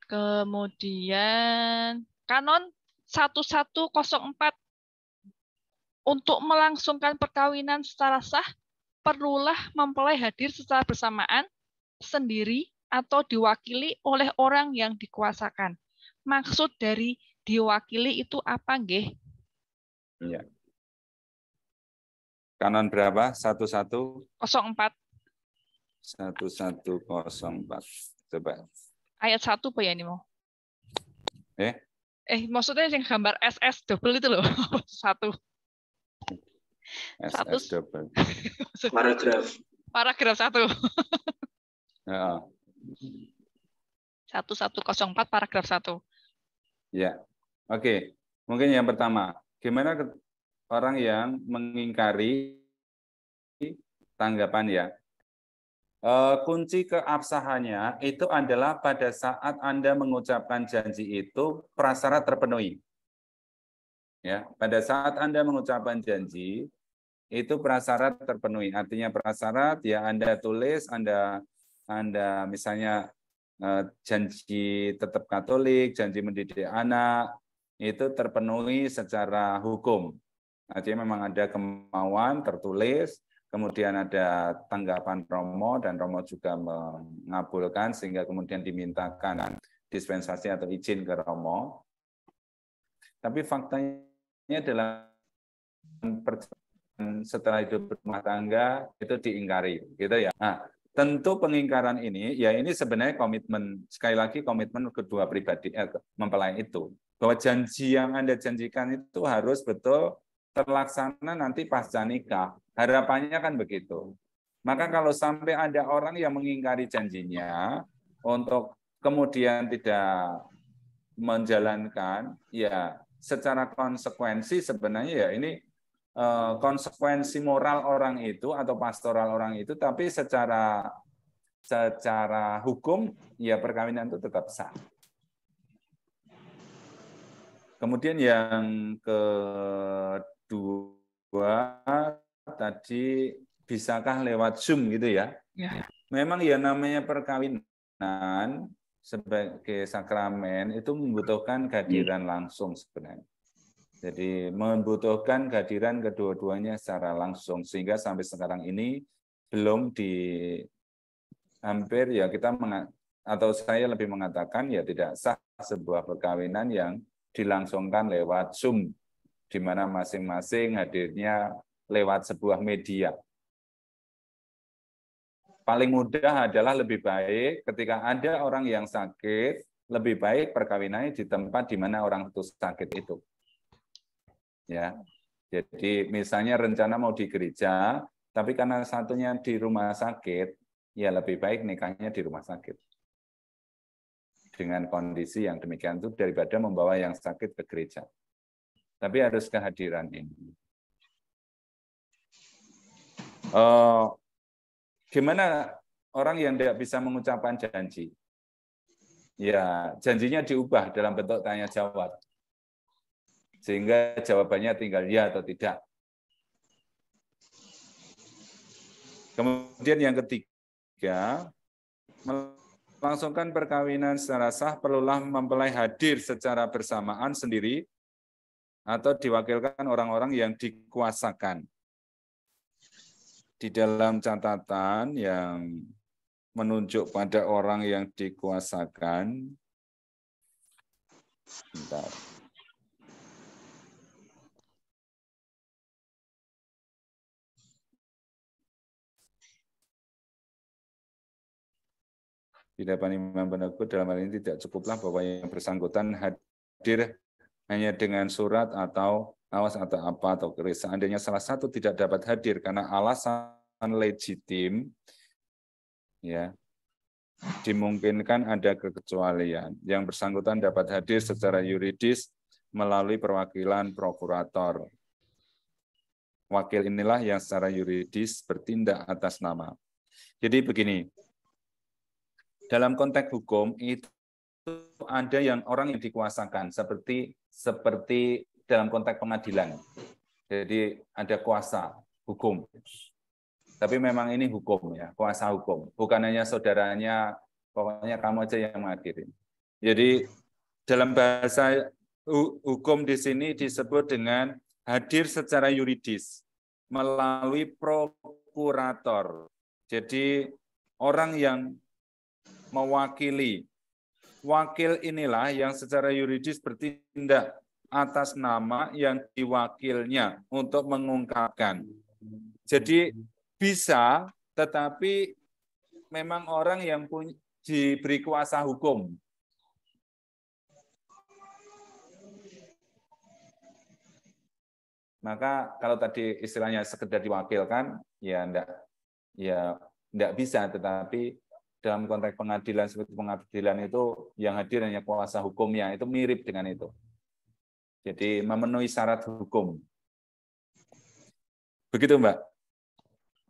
Kemudian kanon 1104 untuk melangsungkan perkawinan secara sah perlulah mempelai hadir secara bersamaan sendiri atau diwakili oleh orang yang dikuasakan. Maksud dari diwakili itu apa, nggih? Iya. Kanan berapa? 1104. 1104. Coba. Ayat 1 apa ya ini mau? Eh? eh maksudnya yang gambar SS double itu loh satu SS satu double paragraf paragraf satu satu satu empat paragraf satu ya oke okay. mungkin yang pertama gimana orang yang mengingkari tanggapan ya Eh, kunci keabsahannya itu adalah pada saat Anda mengucapkan janji itu prasyarat terpenuhi. Ya, pada saat Anda mengucapkan janji itu prasyarat terpenuhi. Artinya prasyarat ya Anda tulis, Anda Anda misalnya eh, janji tetap Katolik, janji mendidik anak itu terpenuhi secara hukum. Artinya memang ada kemauan tertulis, Kemudian ada tanggapan Romo dan Romo juga mengabulkan sehingga kemudian dimintakan dispensasi atau izin ke Romo. Tapi faktanya dalam perjalanan setelah hidup rumah tangga itu diingkari, gitu ya. Nah, tentu pengingkaran ini, ya ini sebenarnya komitmen sekali lagi komitmen kedua pribadi eh, mempelai itu bahwa janji yang anda janjikan itu harus betul terlaksana nanti pasca nikah Harapannya kan begitu. Maka kalau sampai ada orang yang mengingkari janjinya untuk kemudian tidak menjalankan, ya secara konsekuensi sebenarnya ya ini eh, konsekuensi moral orang itu atau pastoral orang itu, tapi secara secara hukum ya perkawinan itu tetap sah. Kemudian yang kedua tadi bisakah lewat Zoom gitu ya? ya. ya. Memang ya namanya perkawinan sebagai sakramen itu membutuhkan kehadiran langsung sebenarnya. Jadi membutuhkan kehadiran kedua-duanya secara langsung sehingga sampai sekarang ini belum di hampir ya kita mengat, atau saya lebih mengatakan ya tidak sah sebuah perkawinan yang dilangsungkan lewat Zoom di mana masing-masing hadirnya lewat sebuah media. Paling mudah adalah lebih baik ketika ada orang yang sakit, lebih baik perkawinannya di tempat di mana orang itu sakit itu. Ya. Jadi misalnya rencana mau di gereja, tapi karena satunya di rumah sakit, ya lebih baik nikahnya di rumah sakit. Dengan kondisi yang demikian itu daripada membawa yang sakit ke gereja. Tapi harus kehadiran ini. Eh, gimana orang yang tidak bisa mengucapkan janji? Ya, janjinya diubah dalam bentuk tanya jawab. Sehingga jawabannya tinggal ya atau tidak. Kemudian yang ketiga, melangsungkan perkawinan secara sah perlulah mempelai hadir secara bersamaan sendiri atau diwakilkan orang-orang yang dikuasakan di dalam catatan yang menunjuk pada orang yang dikuasakan. Bentar. Di depan Imam Benegut, dalam hal ini tidak cukuplah bahwa yang bersangkutan hadir hanya dengan surat atau awas atau apa atau keris. Seandainya salah satu tidak dapat hadir karena alasan legitim, ya dimungkinkan ada kekecualian. Yang bersangkutan dapat hadir secara yuridis melalui perwakilan prokurator. Wakil inilah yang secara yuridis bertindak atas nama. Jadi begini, dalam konteks hukum itu ada yang orang yang dikuasakan seperti seperti dalam konteks pengadilan. Jadi ada kuasa hukum. Tapi memang ini hukum ya, kuasa hukum. Bukan hanya saudaranya, pokoknya kamu aja yang mengakhiri. Jadi dalam bahasa hukum di sini disebut dengan hadir secara yuridis melalui prokurator. Jadi orang yang mewakili wakil inilah yang secara yuridis bertindak atas nama yang diwakilnya untuk mengungkapkan. Jadi bisa, tetapi memang orang yang punya, diberi kuasa hukum. Maka kalau tadi istilahnya sekedar diwakilkan, ya enggak, ya enggak bisa, tetapi dalam konteks pengadilan seperti pengadilan itu yang hadir hanya kuasa hukumnya, itu mirip dengan itu. Jadi memenuhi syarat hukum. Begitu, Mbak.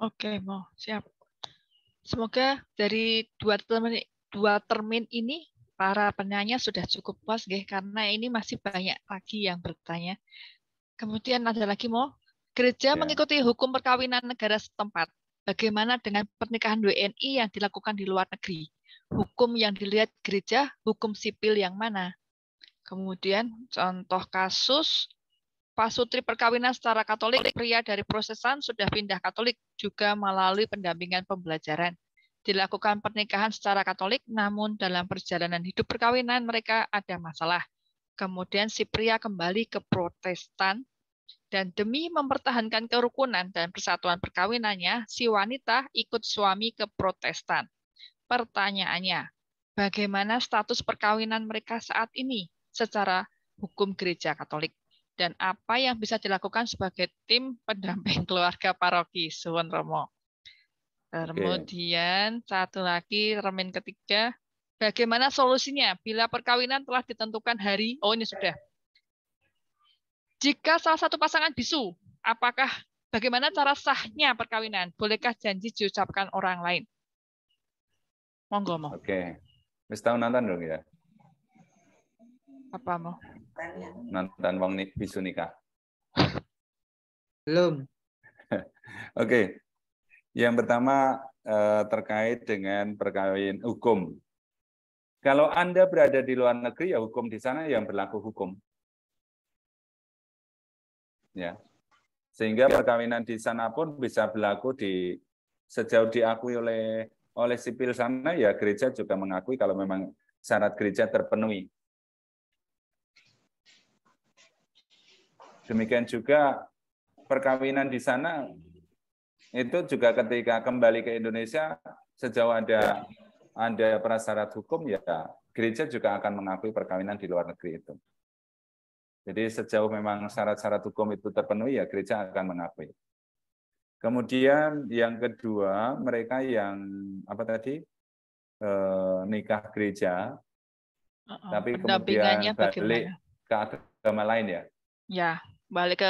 Oke, mau siap. Semoga dari dua termin, dua termin ini para penanya sudah cukup puas, gih, karena ini masih banyak lagi yang bertanya. Kemudian ada lagi mau gereja ya. mengikuti hukum perkawinan negara setempat. Bagaimana dengan pernikahan WNI yang dilakukan di luar negeri? Hukum yang dilihat gereja, hukum sipil yang mana? Kemudian contoh kasus pasutri perkawinan secara Katolik pria dari prosesan sudah pindah Katolik juga melalui pendampingan pembelajaran. Dilakukan pernikahan secara Katolik, namun dalam perjalanan hidup perkawinan mereka ada masalah. Kemudian si pria kembali ke Protestan dan demi mempertahankan kerukunan dan persatuan perkawinannya, si wanita ikut suami ke Protestan. Pertanyaannya, bagaimana status perkawinan mereka saat ini? secara hukum gereja Katolik dan apa yang bisa dilakukan sebagai tim pendamping keluarga paroki Suwon Romo. Kemudian okay. satu lagi remen ketiga, bagaimana solusinya bila perkawinan telah ditentukan hari? Oh ini sudah. Jika salah satu pasangan bisu, apakah bagaimana cara sahnya perkawinan? Bolehkah janji diucapkan orang lain? Monggo mau. Oke. Okay. Wis dong ya. Apa mau? Mantan wong bisu nikah. Belum. Oke. Okay. Yang pertama eh, terkait dengan perkawinan hukum. Kalau Anda berada di luar negeri, ya hukum di sana yang berlaku hukum. Ya. Sehingga perkawinan di sana pun bisa berlaku di sejauh diakui oleh oleh sipil sana ya gereja juga mengakui kalau memang syarat gereja terpenuhi. Demikian juga perkawinan di sana itu juga ketika kembali ke Indonesia sejauh ada ada prasyarat hukum ya gereja juga akan mengakui perkawinan di luar negeri itu. Jadi sejauh memang syarat-syarat hukum itu terpenuhi ya gereja akan mengakui. Kemudian yang kedua mereka yang apa tadi eh, nikah gereja uh -oh, tapi kemudian bagaimana? balik ke agama lain ya. Ya balik ke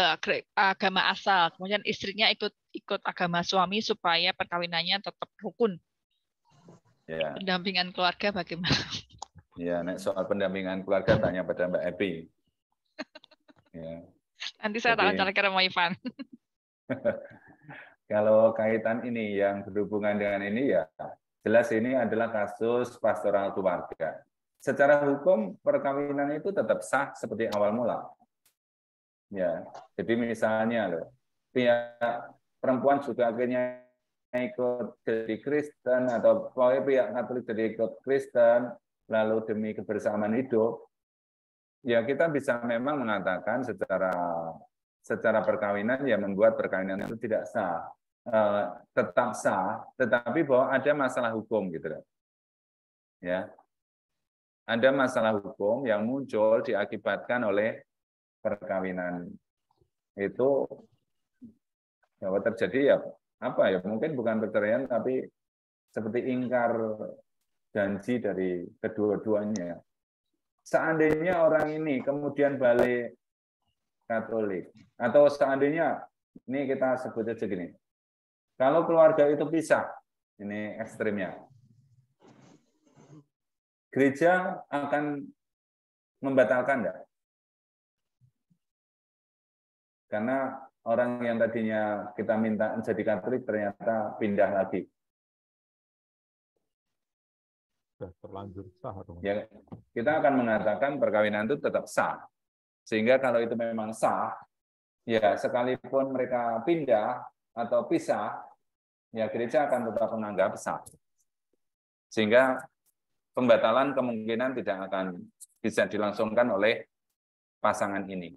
agama asal, kemudian istrinya ikut ikut agama suami supaya perkawinannya tetap rukun. Ya. Pendampingan keluarga bagaimana? Ya, nek soal pendampingan keluarga tanya pada Mbak Epi. Ya. Nanti saya tahu cara kira ke Ivan. kalau kaitan ini yang berhubungan dengan ini ya, jelas ini adalah kasus pastoral keluarga. Secara hukum perkawinan itu tetap sah seperti awal mula Ya, jadi misalnya loh, pihak perempuan juga akhirnya ikut jadi Kristen atau pokoknya pihak Katolik jadi ikut Kristen, lalu demi kebersamaan hidup, ya kita bisa memang mengatakan secara secara perkawinan ya membuat perkawinan itu tidak sah, eh, tetap sah, tetapi bahwa ada masalah hukum gitu loh. Ya, ada masalah hukum yang muncul diakibatkan oleh perkawinan itu bahwa terjadi ya apa ya mungkin bukan perceraian tapi seperti ingkar janji dari kedua-duanya. Seandainya orang ini kemudian balik Katolik atau seandainya ini kita sebut saja gini. Kalau keluarga itu pisah, ini ekstrimnya. Gereja akan membatalkan enggak? Karena orang yang tadinya kita minta menjadi Katolik ternyata pindah lagi. Sudah terlanjur sah. Ya, kita akan mengatakan perkawinan itu tetap sah. Sehingga kalau itu memang sah, ya sekalipun mereka pindah atau pisah, ya gereja akan tetap menganggap sah. Sehingga pembatalan kemungkinan tidak akan bisa dilangsungkan oleh pasangan ini.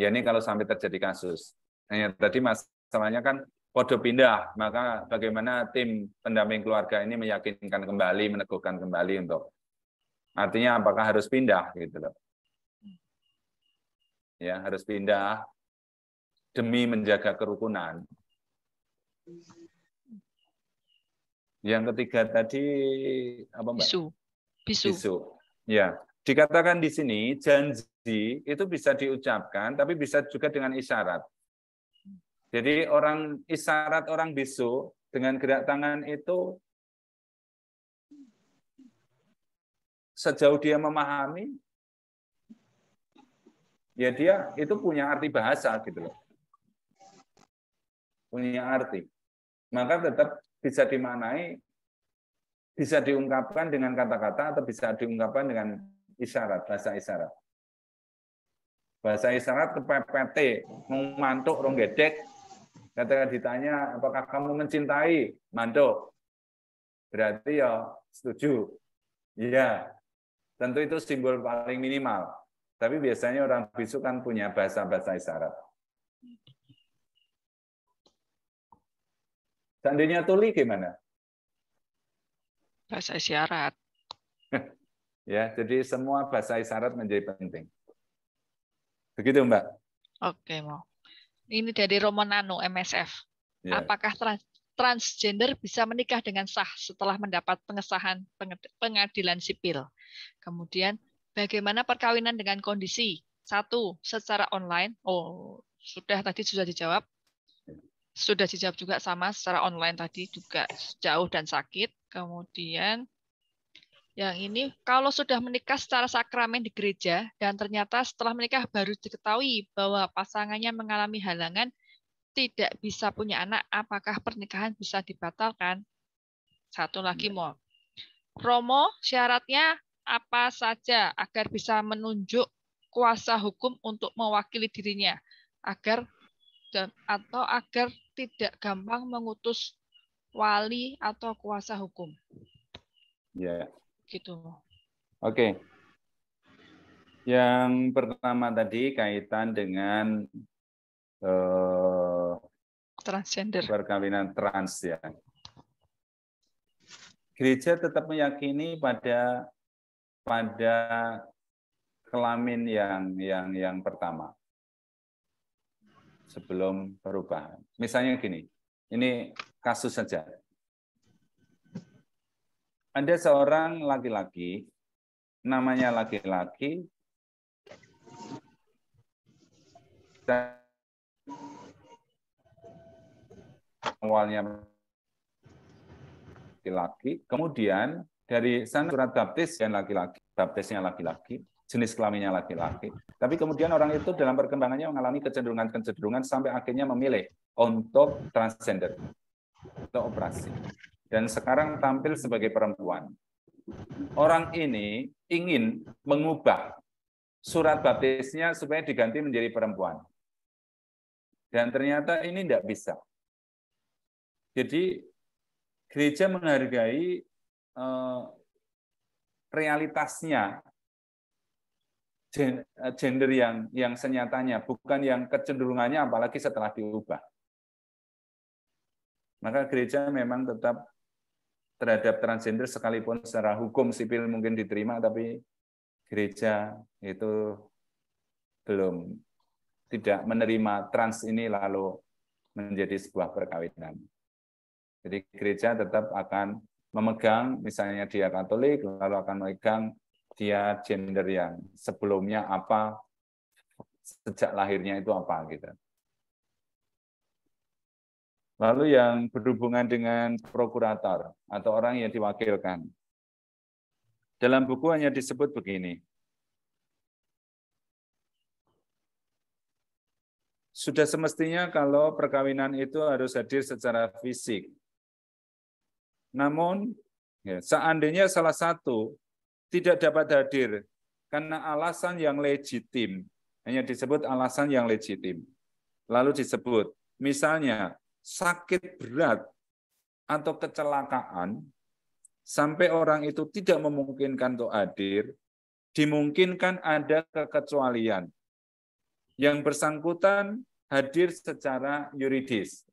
Ya ini kalau sampai terjadi kasus. hanya nah, tadi masalahnya kan kode pindah, maka bagaimana tim pendamping keluarga ini meyakinkan kembali, meneguhkan kembali untuk artinya apakah harus pindah gitu loh. Ya, harus pindah demi menjaga kerukunan. Yang ketiga tadi apa Mbak? Bisu. Bisu. Bisu. Ya, dikatakan di sini janji itu bisa diucapkan, tapi bisa juga dengan isyarat. Jadi orang isyarat orang bisu dengan gerak tangan itu sejauh dia memahami, ya dia itu punya arti bahasa gitu loh. Punya arti. Maka tetap bisa dimanai, bisa diungkapkan dengan kata-kata atau bisa diungkapkan dengan isyarat, bahasa isyarat bahasa isyarat ke PPT mantuk rong gedek ketika ditanya apakah kamu mencintai mantuk berarti ya setuju iya tentu itu simbol paling minimal tapi biasanya orang bisu kan punya bahasa-bahasa isyarat Seandainya tuli gimana? Bahasa isyarat. ya, jadi semua bahasa isyarat menjadi penting. Begitu Mbak. Oke, mau. Ini dari Roman Nano MSF. Ya. Apakah trans transgender bisa menikah dengan sah setelah mendapat pengesahan pengadilan sipil? Kemudian bagaimana perkawinan dengan kondisi? Satu, secara online. Oh, sudah tadi sudah dijawab. Ya. Sudah dijawab juga sama secara online tadi juga jauh dan sakit. Kemudian yang ini kalau sudah menikah secara sakramen di gereja dan ternyata setelah menikah baru diketahui bahwa pasangannya mengalami halangan tidak bisa punya anak, apakah pernikahan bisa dibatalkan? Satu lagi iya. mau. Romo, syaratnya apa saja agar bisa menunjuk kuasa hukum untuk mewakili dirinya agar dan atau agar tidak gampang mengutus wali atau kuasa hukum. Ya, gitu. Oke. Okay. Yang pertama tadi kaitan dengan uh, transgender. Perkawinan trans ya. Gereja tetap meyakini pada pada kelamin yang yang yang pertama sebelum perubahan. Misalnya gini, ini kasus saja ada seorang laki-laki, namanya laki-laki, awalnya laki-laki, kemudian dari sana surat baptis yang laki-laki, baptisnya laki-laki, jenis kelaminnya laki-laki. Tapi kemudian orang itu dalam perkembangannya mengalami kecenderungan-kecenderungan sampai akhirnya memilih untuk transgender, untuk operasi dan sekarang tampil sebagai perempuan. Orang ini ingin mengubah surat baptisnya supaya diganti menjadi perempuan. Dan ternyata ini tidak bisa. Jadi gereja menghargai eh, realitasnya eh, gender yang yang senyatanya, bukan yang kecenderungannya apalagi setelah diubah. Maka gereja memang tetap terhadap transgender sekalipun secara hukum sipil mungkin diterima tapi gereja itu belum tidak menerima trans ini lalu menjadi sebuah perkawinan. Jadi gereja tetap akan memegang misalnya dia Katolik lalu akan memegang dia gender yang sebelumnya apa sejak lahirnya itu apa gitu. Lalu yang berhubungan dengan prokurator atau orang yang diwakilkan. Dalam buku hanya disebut begini. Sudah semestinya kalau perkawinan itu harus hadir secara fisik. Namun, ya, seandainya salah satu tidak dapat hadir karena alasan yang legitim, hanya disebut alasan yang legitim. Lalu disebut, misalnya sakit berat atau kecelakaan sampai orang itu tidak memungkinkan untuk hadir, dimungkinkan ada kekecualian. Yang bersangkutan hadir secara yuridis.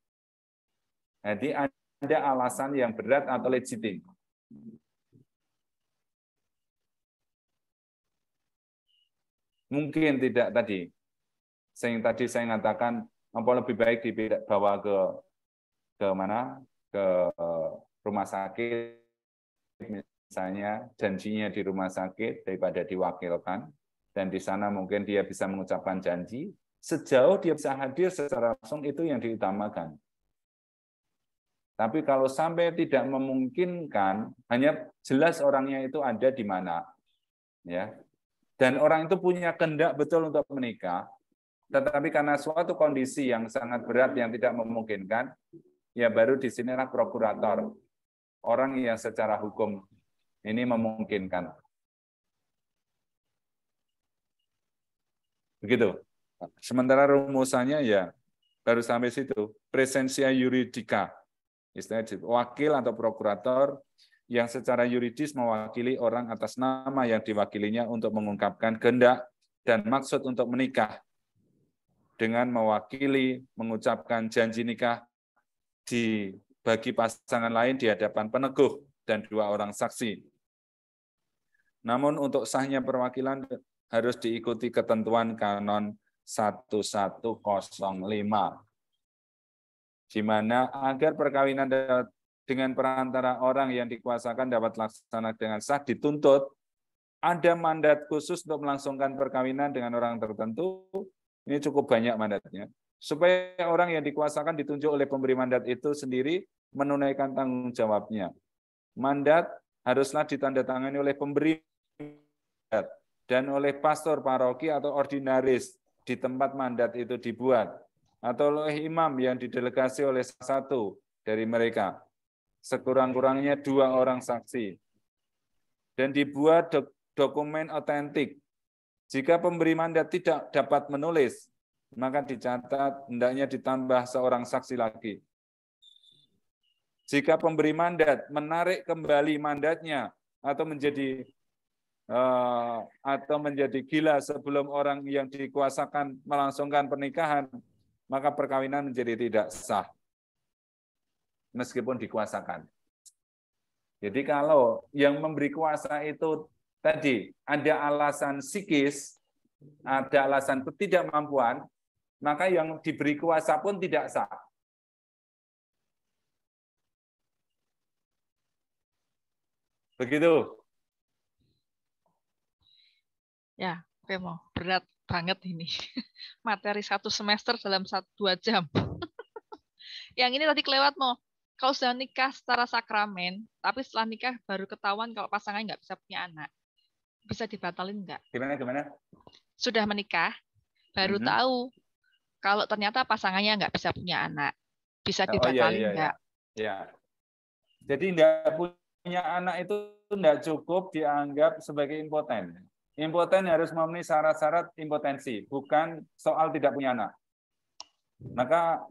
Jadi ada alasan yang berat atau legitim. Mungkin tidak tadi. Yang tadi saya katakan mampu lebih baik dibawa ke ke mana ke eh, rumah sakit misalnya janjinya di rumah sakit daripada diwakilkan dan di sana mungkin dia bisa mengucapkan janji sejauh dia bisa hadir secara langsung itu yang diutamakan tapi kalau sampai tidak memungkinkan hanya jelas orangnya itu ada di mana ya dan orang itu punya kehendak betul untuk menikah tetapi karena suatu kondisi yang sangat berat yang tidak memungkinkan, ya baru di sinilah prokurator, orang yang secara hukum ini memungkinkan. Begitu. Sementara rumusannya ya baru sampai situ. Presensia yuridika, istilahnya wakil atau prokurator yang secara yuridis mewakili orang atas nama yang diwakilinya untuk mengungkapkan kehendak dan maksud untuk menikah dengan mewakili mengucapkan janji nikah di bagi pasangan lain di hadapan peneguh dan dua orang saksi. Namun untuk sahnya perwakilan harus diikuti ketentuan kanon 1105 di mana agar perkawinan dengan perantara orang yang dikuasakan dapat laksana dengan sah dituntut ada mandat khusus untuk melangsungkan perkawinan dengan orang tertentu ini cukup banyak mandatnya. Supaya orang yang dikuasakan ditunjuk oleh pemberi mandat itu sendiri menunaikan tanggung jawabnya. Mandat haruslah ditandatangani oleh pemberi mandat dan oleh pastor paroki atau ordinaris di tempat mandat itu dibuat atau oleh imam yang didelegasi oleh salah satu dari mereka sekurang-kurangnya dua orang saksi dan dibuat dokumen otentik jika pemberi mandat tidak dapat menulis, maka dicatat hendaknya ditambah seorang saksi lagi. Jika pemberi mandat menarik kembali mandatnya atau menjadi uh, atau menjadi gila sebelum orang yang dikuasakan melangsungkan pernikahan, maka perkawinan menjadi tidak sah meskipun dikuasakan. Jadi kalau yang memberi kuasa itu tadi ada alasan psikis, ada alasan ketidakmampuan, maka yang diberi kuasa pun tidak sah. Begitu. Ya, oke mau berat banget ini materi satu semester dalam satu dua jam. yang ini tadi kelewat mau kalau sudah nikah secara sakramen, tapi setelah nikah baru ketahuan kalau pasangan nggak bisa punya anak bisa dibatalin nggak? Gimana gimana? Sudah menikah, baru mm -hmm. tahu kalau ternyata pasangannya nggak bisa punya anak, bisa oh, iya, dibatalin oh, iya, iya, nggak? Iya. Jadi nggak punya anak itu nggak cukup dianggap sebagai impoten. Impoten harus memenuhi syarat-syarat impotensi, bukan soal tidak punya anak. Maka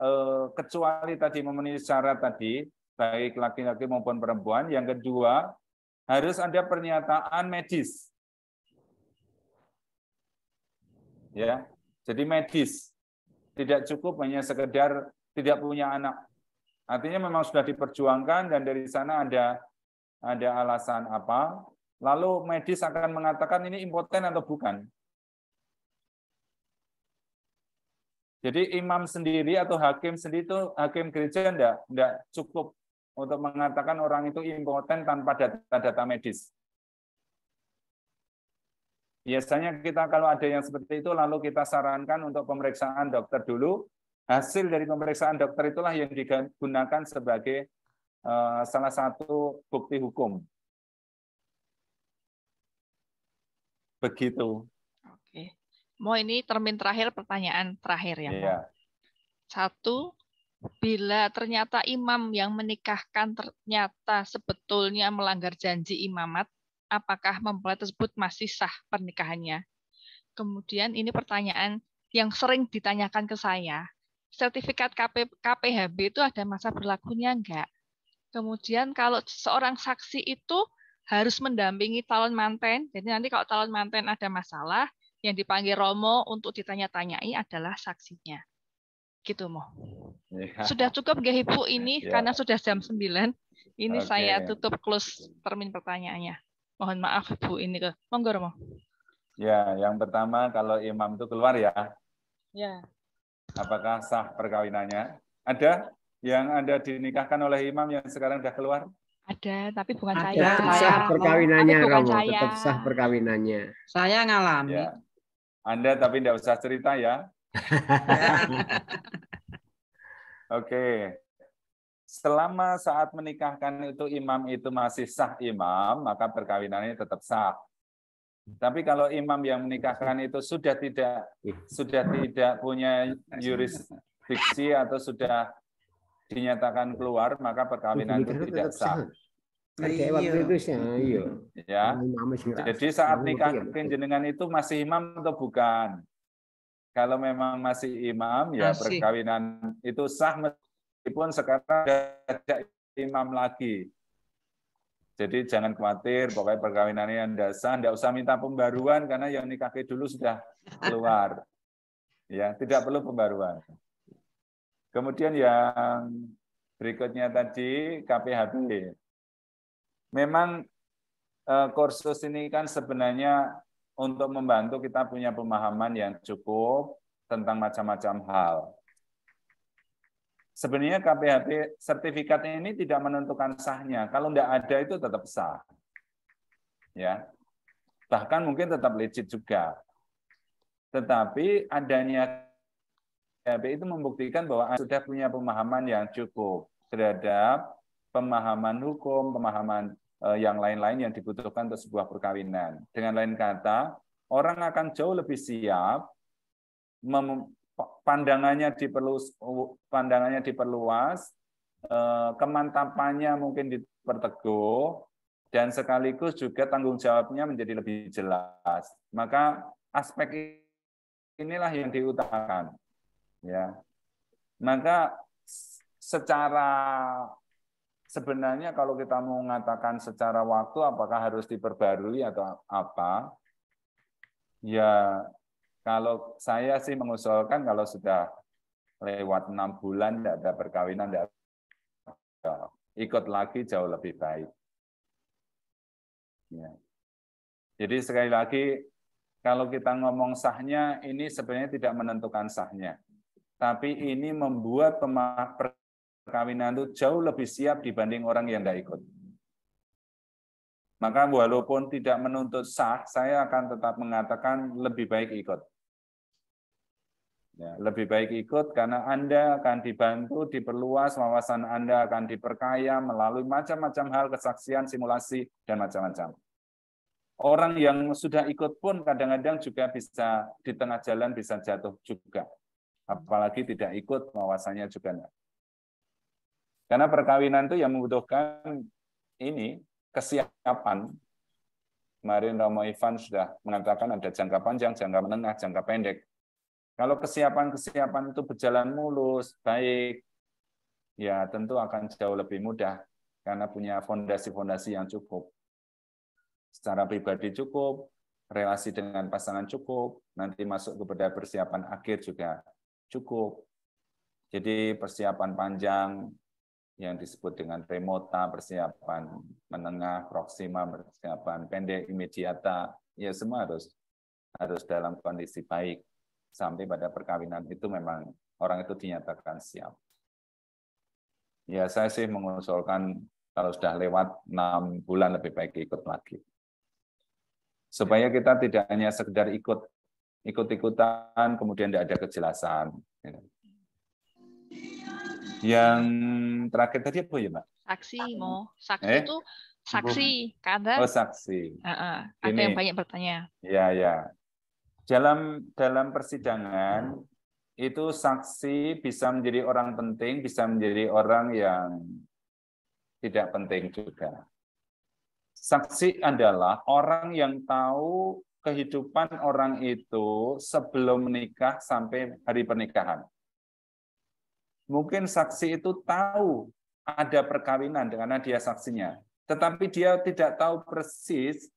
eh, kecuali tadi memenuhi syarat tadi, baik laki-laki maupun perempuan. Yang kedua, harus ada pernyataan medis. Ya. Jadi medis. Tidak cukup hanya sekedar tidak punya anak. Artinya memang sudah diperjuangkan dan dari sana ada ada alasan apa? Lalu medis akan mengatakan ini impoten atau bukan. Jadi imam sendiri atau hakim sendiri itu hakim gereja enggak, enggak cukup untuk mengatakan orang itu impoten tanpa data-data medis. Biasanya kita kalau ada yang seperti itu lalu kita sarankan untuk pemeriksaan dokter dulu. Hasil dari pemeriksaan dokter itulah yang digunakan sebagai eh, salah satu bukti hukum. Begitu. Oke. Mau ini termin terakhir pertanyaan terakhir ya. Iya. Satu, bila ternyata imam yang menikahkan ternyata sebetulnya melanggar janji imamat, apakah mempelai tersebut masih sah pernikahannya? Kemudian ini pertanyaan yang sering ditanyakan ke saya. Sertifikat KP, KPHB itu ada masa berlakunya enggak? Kemudian kalau seorang saksi itu harus mendampingi calon manten, jadi nanti kalau calon manten ada masalah, yang dipanggil Romo untuk ditanya-tanyai adalah saksinya gitu mau. Ya. Sudah cukup gak Ibu ini ya. karena sudah jam 9. Ini okay. saya tutup close termin pertanyaannya. Mohon maaf Bu ini ke monggo mau. Ya, yang pertama kalau imam itu keluar ya. Ya. Apakah sah perkawinannya? Ada yang Anda dinikahkan oleh imam yang sekarang sudah keluar? Ada, tapi bukan ada, saya. Sah perkawinannya, tapi bukan Romo. Saya. Tetap sah perkawinannya. Saya ngalami. Ya. Anda tapi tidak usah cerita ya. Oke. Selama saat menikahkan itu imam itu masih sah imam, maka perkawinannya tetap sah. Tapi kalau imam yang menikahkan itu sudah tidak sudah tidak punya yurisdiksi atau sudah dinyatakan keluar, maka perkawinan itu tidak sah. Iya. Nah, iya. Ya. Jadi saat nikah ya. jenengan itu masih imam atau bukan? kalau memang masih imam ya masih. perkawinan itu sah meskipun sekarang tidak imam lagi. Jadi jangan khawatir, pokoknya perkawinan yang tidak sah, tidak usah minta pembaruan karena yang nikah dulu sudah keluar. Ya, tidak perlu pembaruan. Kemudian yang berikutnya tadi KPHB. Memang eh, kursus ini kan sebenarnya untuk membantu kita punya pemahaman yang cukup tentang macam-macam hal. Sebenarnya KPHP sertifikat ini tidak menentukan sahnya. Kalau tidak ada itu tetap sah. Ya. Bahkan mungkin tetap legit juga. Tetapi adanya KPHP itu membuktikan bahwa sudah punya pemahaman yang cukup terhadap pemahaman hukum, pemahaman Eh, yang lain-lain yang dibutuhkan untuk sebuah perkawinan. Dengan lain kata, orang akan jauh lebih siap pandangannya diperluas, pandangannya eh, diperluas, kemantapannya mungkin diperteguh, dan sekaligus juga tanggung jawabnya menjadi lebih jelas. Maka aspek inilah yang diutamakan. Ya. Maka secara sebenarnya kalau kita mau mengatakan secara waktu apakah harus diperbarui atau apa, ya kalau saya sih mengusulkan kalau sudah lewat enam bulan tidak ada perkawinan, tidak ada, ikut lagi jauh lebih baik. Ya. Jadi sekali lagi, kalau kita ngomong sahnya, ini sebenarnya tidak menentukan sahnya. Tapi ini membuat perkawinan itu jauh lebih siap dibanding orang yang tidak ikut. Maka walaupun tidak menuntut sah, saya akan tetap mengatakan lebih baik ikut. Ya, lebih baik ikut karena Anda akan dibantu, diperluas, wawasan Anda akan diperkaya melalui macam-macam hal, kesaksian, simulasi, dan macam-macam. Orang yang sudah ikut pun kadang-kadang juga bisa di tengah jalan bisa jatuh juga. Apalagi tidak ikut, wawasannya juga enggak. Karena perkawinan itu yang membutuhkan ini kesiapan. Kemarin Romo Ivan sudah mengatakan ada jangka panjang, jangka menengah, jangka pendek. Kalau kesiapan-kesiapan itu berjalan mulus, baik, ya tentu akan jauh lebih mudah karena punya fondasi-fondasi yang cukup. Secara pribadi cukup, relasi dengan pasangan cukup, nanti masuk kepada persiapan akhir juga cukup. Jadi persiapan panjang yang disebut dengan remota, persiapan menengah, proksima, persiapan pendek, imediata, ya semua harus harus dalam kondisi baik sampai pada perkawinan itu memang orang itu dinyatakan siap. Ya saya sih mengusulkan kalau sudah lewat enam bulan lebih baik ikut lagi. Supaya kita tidak hanya sekedar ikut ikut-ikutan, kemudian tidak ada kejelasan. Ya. Yang terakhir tadi apa ya, Mbak? Saksi, mau. Saksi eh? itu saksi, kader Oh, saksi. Uh -uh. Ada yang banyak bertanya. Ya, ya. Dalam dalam persidangan itu saksi bisa menjadi orang penting, bisa menjadi orang yang tidak penting juga. Saksi adalah orang yang tahu kehidupan orang itu sebelum menikah sampai hari pernikahan. Mungkin saksi itu tahu ada perkawinan dengan dia saksinya, tetapi dia tidak tahu persis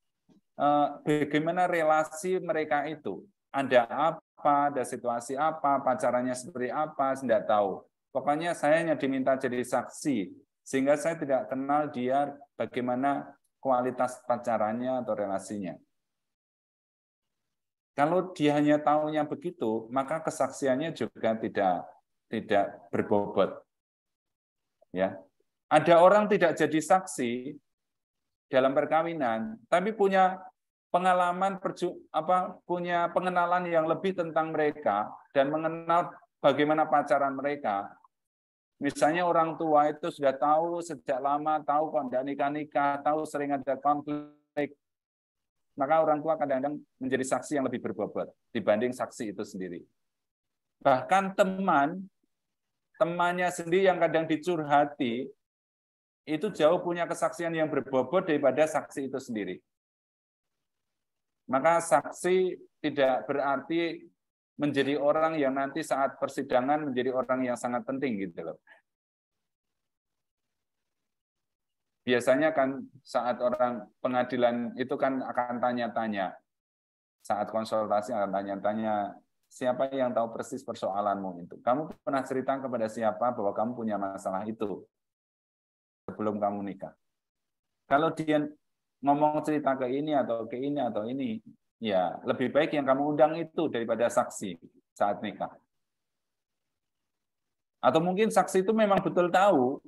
eh, bagaimana relasi mereka itu. Ada apa, ada situasi apa, pacarannya seperti apa, tidak tahu. Pokoknya saya hanya diminta jadi saksi, sehingga saya tidak kenal dia bagaimana kualitas pacarannya atau relasinya. Kalau dia hanya tahunya begitu, maka kesaksiannya juga tidak tidak berbobot. Ya. Ada orang tidak jadi saksi dalam perkawinan, tapi punya pengalaman perju, apa punya pengenalan yang lebih tentang mereka dan mengenal bagaimana pacaran mereka. Misalnya orang tua itu sudah tahu sejak lama, tahu kok tidak nikah-nikah, tahu sering ada konflik. Maka orang tua kadang-kadang menjadi saksi yang lebih berbobot dibanding saksi itu sendiri. Bahkan teman temannya sendiri yang kadang dicurhati, itu jauh punya kesaksian yang berbobot daripada saksi itu sendiri. Maka saksi tidak berarti menjadi orang yang nanti saat persidangan menjadi orang yang sangat penting gitu loh. Biasanya kan saat orang pengadilan itu kan akan tanya-tanya. Saat konsultasi akan tanya-tanya Siapa yang tahu persis persoalanmu itu? Kamu pernah cerita kepada siapa bahwa kamu punya masalah itu sebelum kamu nikah? Kalau dia ngomong cerita ke ini atau ke ini atau ini, ya lebih baik yang kamu undang itu daripada saksi saat nikah. Atau mungkin saksi itu memang betul tahu,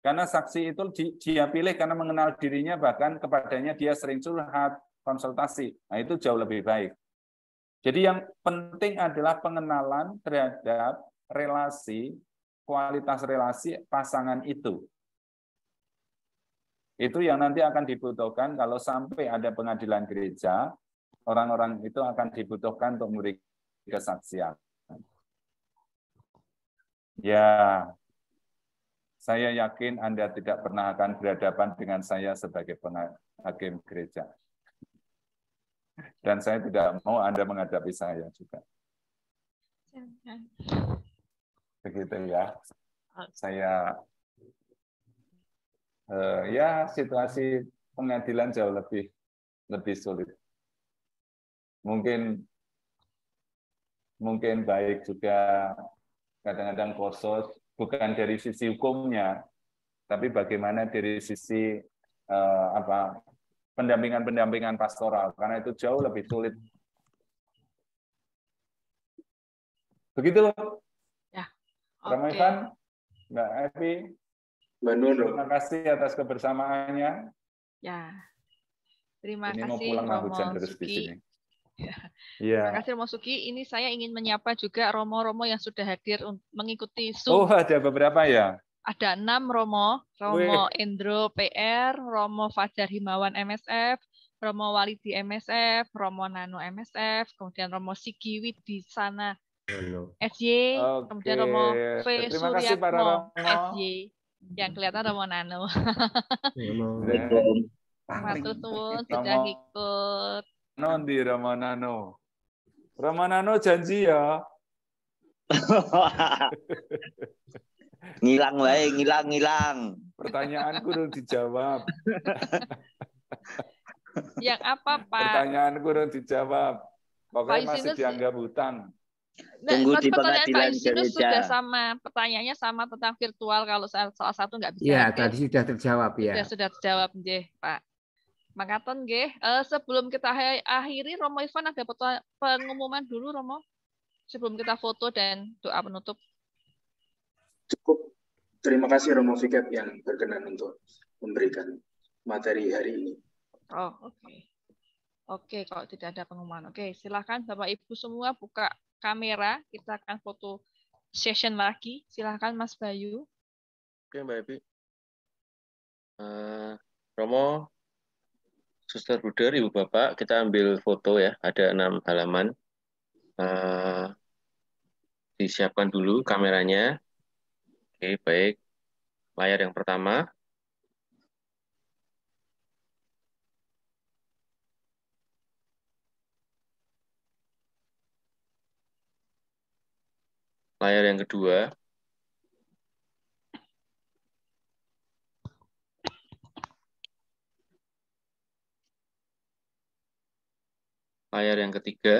karena saksi itu dia pilih karena mengenal dirinya, bahkan kepadanya dia sering curhat, konsultasi. Nah, itu jauh lebih baik. Jadi yang penting adalah pengenalan terhadap relasi, kualitas relasi pasangan itu. Itu yang nanti akan dibutuhkan kalau sampai ada pengadilan gereja, orang-orang itu akan dibutuhkan untuk memberi kesaksian. Ya, saya yakin Anda tidak pernah akan berhadapan dengan saya sebagai hakim gereja. Dan saya tidak mau Anda menghadapi saya juga. Begitu ya. Saya eh, ya situasi pengadilan jauh lebih lebih sulit. Mungkin mungkin baik juga kadang-kadang kursus bukan dari sisi hukumnya, tapi bagaimana dari sisi eh, apa pendampingan-pendampingan pastoral karena itu jauh lebih sulit. Begitu loh. Ya. Okay. Ivan, Mbak Evi. Terima kasih atas kebersamaannya. Ya. Terima ini kasih mau pulang Romo hujan terus Suki. di sini. Ya. Ya. Terima kasih Romo Suki. Ini saya ingin menyapa juga Romo-Romo yang sudah hadir mengikuti Zoom. Oh, ada beberapa ya ada enam Romo, Romo Indro PR, Romo Fajar Himawan MSF, Romo Walidi MSF, Romo Nano MSF, kemudian Romo Sigiwi di sana SJ, okay. kemudian Romo V Terima SJ, Yang kelihatan Romo Nano. Ya, Matur suwun sudah ikut. Nanti Romo Nano. Romo Nano janji ya. Ngilang wae, ngilang, ngilang. Pertanyaanku udah dijawab. Yang apa, Pak? Pertanyaanku udah dijawab. Pokoknya Pak masih dianggap hutang. Nah, Tunggu di pengadilan sudah sama, pertanyaannya sama tentang virtual kalau salah satu nggak bisa. ya tadi sudah terjawab ya. Sudah, sudah terjawab, deh, Pak. Makaton nggih. Uh, sebelum kita akhiri Romo Ivan ada pengumuman dulu Romo. Sebelum kita foto dan doa penutup. Cukup terima kasih Romo Fikep yang berkenan untuk memberikan materi hari ini. Oh, oke. Okay. Oke, okay, kalau tidak ada pengumuman. Oke, okay, silahkan Bapak Ibu semua buka kamera. Kita akan foto session lagi. Silahkan Mas Bayu. Oke, okay, Mbak Ibu. Uh, eh, Romo, Suster Bruder, Ibu Bapak, kita ambil foto ya. Ada enam halaman. Uh, disiapkan dulu kameranya. Oke, baik. Layar yang pertama. Layar yang kedua. Layar yang ketiga.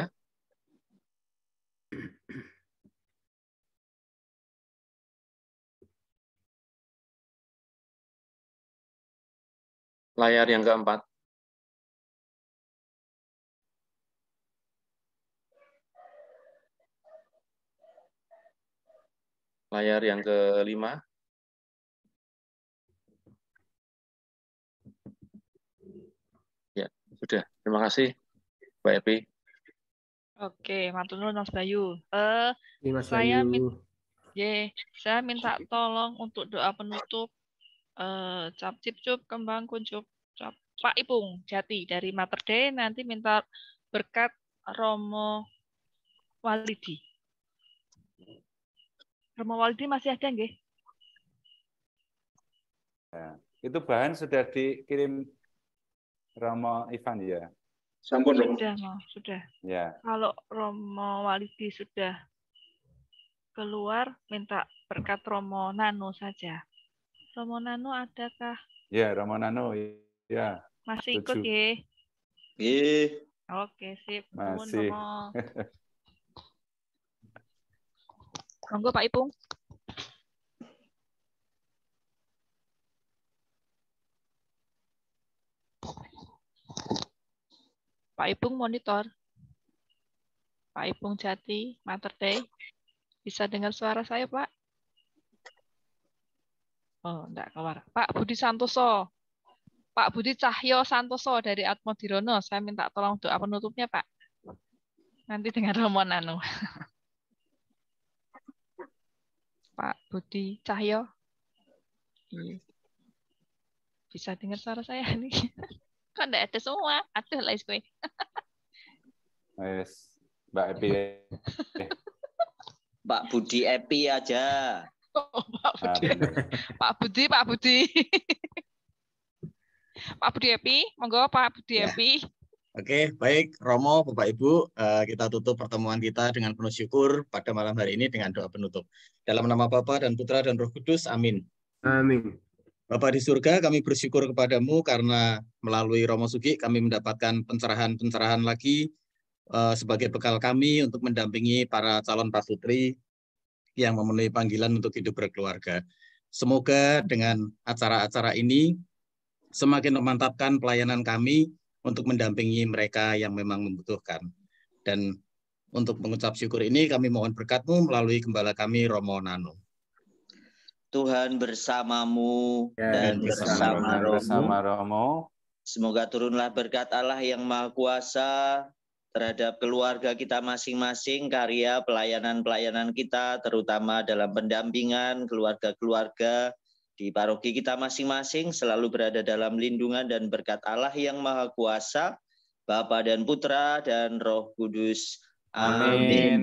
layar yang keempat. Layar yang kelima. Ya, sudah. Terima kasih, Mbak Epi. Oke, matur Mas Bayu. Eh, uh, saya Min yeah, saya minta tolong untuk doa penutup uh, cap cip cup kembang kuncup cap Pak Ipung Jati dari Mater Day nanti minta berkat Romo Walidi. Romo Walidi masih ada nggih? Ya, itu bahan sudah dikirim Romo Ivan ya. Sampun Sudah, Romo, sudah. Ya. Kalau Romo Walidi sudah keluar minta berkat Romo Nano saja ada adakah? Ya, Romonano. Ya. Masih ikut ya? Iya. Oke, sip. Masih. Monggo Pak Ipung. Pak Ipung monitor. Pak Ipung Jati, Mater Day. Bisa dengar suara saya, Pak? Oh, enggak keluar. Pak Budi Santoso. Pak Budi Cahyo Santoso dari Atmo Dirono Saya minta tolong doa penutupnya, Pak. Nanti dengan romo Anu. Pak Budi Cahyo. Iya. Bisa dengar suara saya nih. Kok enggak ada semua? Aduh, lais gue. Nah, Mbak Epi. Mbak Budi Epi aja. Ah, Pak Budi. Pak Budi, Pak Budi. Pak Budi Epi, monggo Pak Budi ya. Epi. Oke, baik Romo, Bapak Ibu, eh, kita tutup pertemuan kita dengan penuh syukur pada malam hari ini dengan doa penutup. Dalam nama Bapa dan Putra dan Roh Kudus, amin. Amin. Bapak di surga, kami bersyukur kepadamu karena melalui Romo Sugi kami mendapatkan pencerahan-pencerahan lagi eh, sebagai bekal kami untuk mendampingi para calon pasutri yang memenuhi panggilan untuk hidup berkeluarga. Semoga dengan acara-acara ini semakin memantapkan pelayanan kami untuk mendampingi mereka yang memang membutuhkan. Dan untuk mengucap syukur ini kami mohon berkatmu melalui gembala kami Romo Nano. Tuhan bersamamu dan, ya, dan bersama, bersama Bersama Romo. Semoga turunlah berkat Allah yang Maha Kuasa, terhadap keluarga kita masing-masing, karya pelayanan-pelayanan kita, terutama dalam pendampingan keluarga-keluarga di paroki kita masing-masing, selalu berada dalam lindungan dan berkat Allah yang Maha Kuasa, Bapa dan Putra dan Roh Kudus. Amin. Amin.